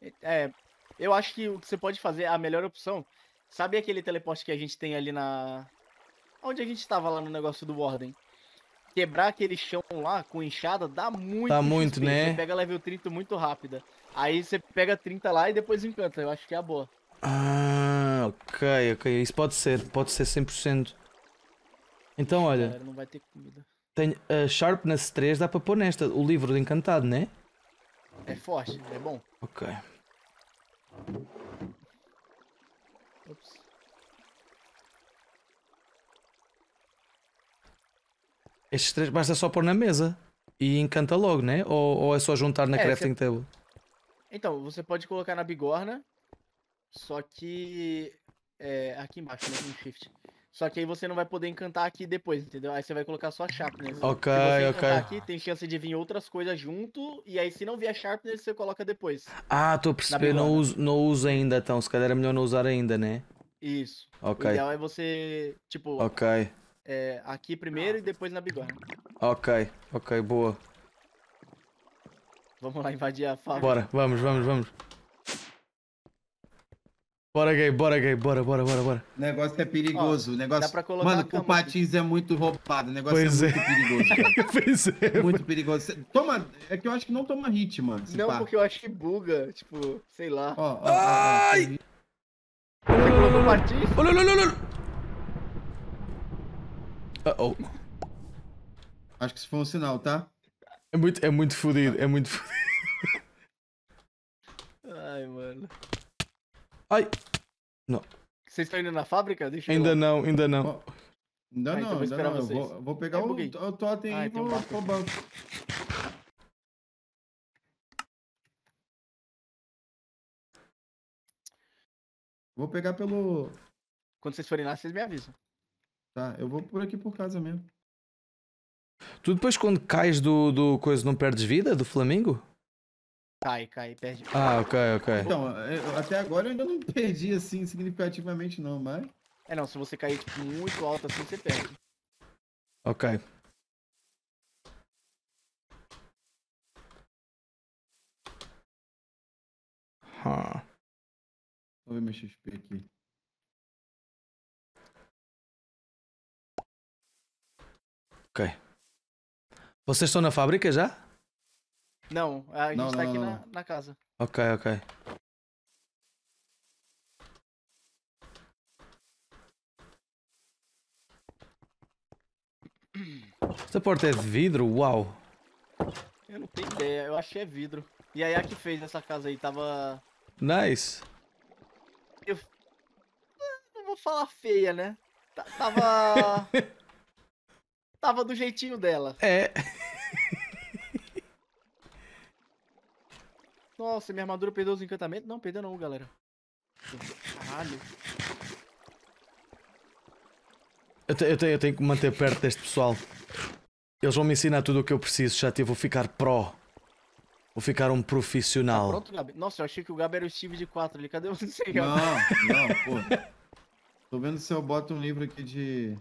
É, é, eu acho que o que você pode fazer, a melhor opção. Sabe aquele teleporte que a gente tem ali na. Onde a gente estava lá no negócio do Ordem? Quebrar aquele chão lá com enxada dá muito. Dá muito, né? Você pega level 30 muito rápida. Aí você pega 30 lá e depois encanta. Eu acho que é a boa. Ah, ok, ok. Isso pode ser, pode ser 100%. Então, olha. tem não vai ter comida. Tenho, a eh, Sharpness 3 dá para pôr nesta. O livro do encantado, né? É forte, é bom. Ok. Ops. Estes três basta só pôr na mesa e encanta logo, né? Ou, ou é só juntar na é, crafting você... table? Então, você pode colocar na bigorna, só que é, aqui embaixo, né? No shift. Só que aí você não vai poder encantar aqui depois, entendeu? Aí você vai colocar só a Sharpness. Ok, se você ok. aqui, tem chance de vir outras coisas junto. E aí, se não vier Sharpness, você coloca depois. Ah, tô percebendo. Não uso, não uso ainda, então. Os caras é melhor não usar ainda, né? Isso. Ok. O ideal é você, tipo. Ok. É, aqui primeiro e depois na bigorna. Ok, ok, boa. Vamos lá invadir a fábrica. Bora, vamos, vamos, vamos. Bora, gay, bora, gay, bora, bora, bora, bora. O negócio é perigoso. o negócio... Dá pra colocar Mano, o Patins é muito roubado. O negócio é é. pois é, é muito perigoso. pois é. Muito perigoso. Toma. É que eu acho que não toma hit, mano. Não, pá. porque eu acho que buga. Tipo, sei lá. Ó, ó, Ai! Ó, ó, ó, Patins? Olha, olha, olha, Uh oh. Acho que isso foi um sinal, tá? É muito, é muito fodido, é muito fodido. Ai, mano. Ai! Não. Vocês estão indo na fábrica? Deixa ainda eu... não, ainda não. Ainda ah, não, então ainda não. vou, vou pegar é, o, o totem ah, e vou um pro banco. Vou pegar pelo. Quando vocês forem lá, vocês me avisam. Tá, eu vou por aqui por casa mesmo. Tu depois quando cais do, do coisa não perdes vida do Flamengo? Cai, cai, perde. Ah, ok, ok. Então, eu, até agora eu ainda não perdi assim significativamente, não, mas. É não, se você cair tipo, muito alto assim, você perde. Ok. Huh. Vou ver meu XP aqui. Ok. Vocês estão na fábrica já? Não, a gente não, tá não, aqui não. Na, na casa. Ok, ok. Essa porta é de vidro? Uau! Eu não tenho ideia, eu acho que é vidro. E aí a que fez essa casa aí, tava... Nice! Eu... Ah, não vou falar feia, né? T tava... tava do jeitinho dela. É... Nossa, minha armadura perdeu os encantamentos? Não, perdeu não, galera. Caralho. Eu, te, eu, te, eu tenho que manter perto deste pessoal. Eles vão me ensinar tudo o que eu preciso. Já tive, vou ficar pró. Vou ficar um profissional. Tá pronto, Gabi? Nossa, eu achei que o Gabi era o Steve de 4 ali. Cadê você, Não, não, pô. Tô vendo se eu boto um livro aqui de...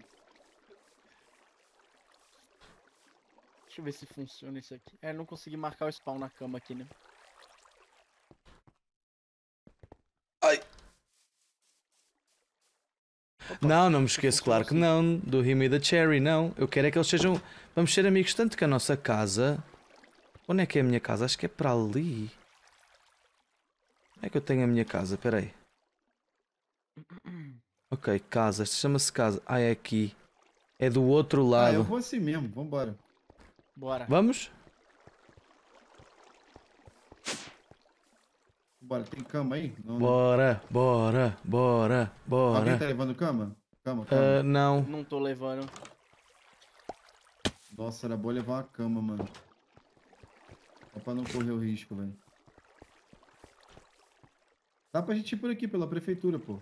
Deixa eu ver se funciona isso aqui. É, não consegui marcar o spawn na cama aqui, né? Opa, não, não me esqueço, claro que não. Do e da Cherry, não. Eu quero é que eles sejam. Vamos ser amigos tanto que a nossa casa. Onde é que é a minha casa? Acho que é para ali. Onde é que eu tenho a minha casa? Espera aí. Ok, casa. Esta chama-se casa. Ah, é aqui. É do outro ah, lado. Ah, eu vou assim mesmo. Vambora. Bora. Vamos? Bora, tem cama aí? Não, né? bora, não. bora, bora, bora. Alguém tá levando cama? Cama, ah, cama. Uh, não. Não tô levando. Nossa, era bom levar a cama, mano. Só pra não correr o risco, velho. Dá pra gente ir por aqui, pela prefeitura, pô.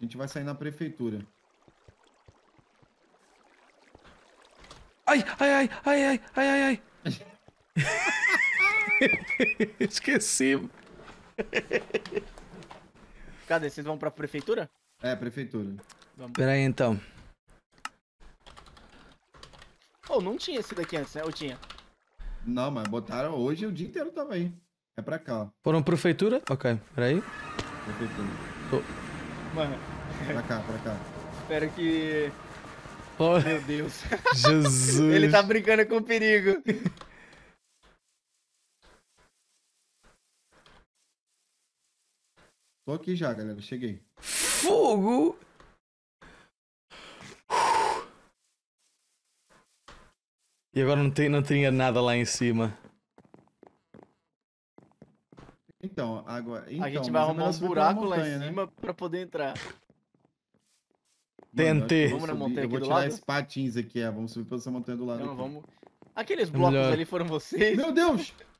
A gente vai sair na prefeitura. Ai, ai, ai, ai, ai, ai, ai, ai. Esqueci. Cadê? Vocês vão pra prefeitura? É, prefeitura. Vamos. Pera aí, então. Oh, não tinha esse daqui antes, né? Ou tinha? Não, mas botaram hoje o dia inteiro tava aí. É pra cá, ó. Foram prefeitura? Ok, peraí. Prefeitura. Oh. Mano. Pra cá, pra cá. Espero que... Oh. Meu Deus. Jesus. Ele tá brincando com o perigo. Tô aqui já, galera. Cheguei. Fogo! E agora não, tem, não tinha nada lá em cima. Então, agora. Então, a gente vai arrumar um buraco montanha, lá em né? cima né? pra poder entrar. TNT. Vamos na montanha eu aqui eu vou tirar esses patins aqui, é. Vamos subir pra essa montanha do lado. Não, aqui. vamos. Aqueles é blocos é ali foram vocês. Meu Deus!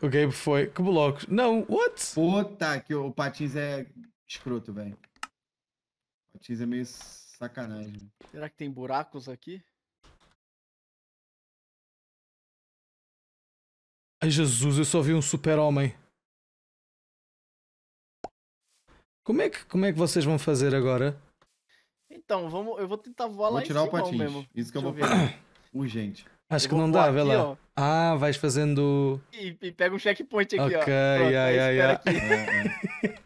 O Gabe foi. Que blocos? Não, what? Puta, que o Patins é escroto, velho. O Patins é meio sacanagem. Será que tem buracos aqui? Ai, Jesus, eu só vi um super-homem. Como é, que, como é que vocês vão fazer agora? Então, vamos, eu vou tentar voar vou lá tirar em cima o patins. mesmo. Isso que Deixa eu vou fazer. Urgente. Acho que não dá, vê lá. Ah, vais fazendo. E, e pega um checkpoint aqui, okay, ó. Ok, ai, ai, ai.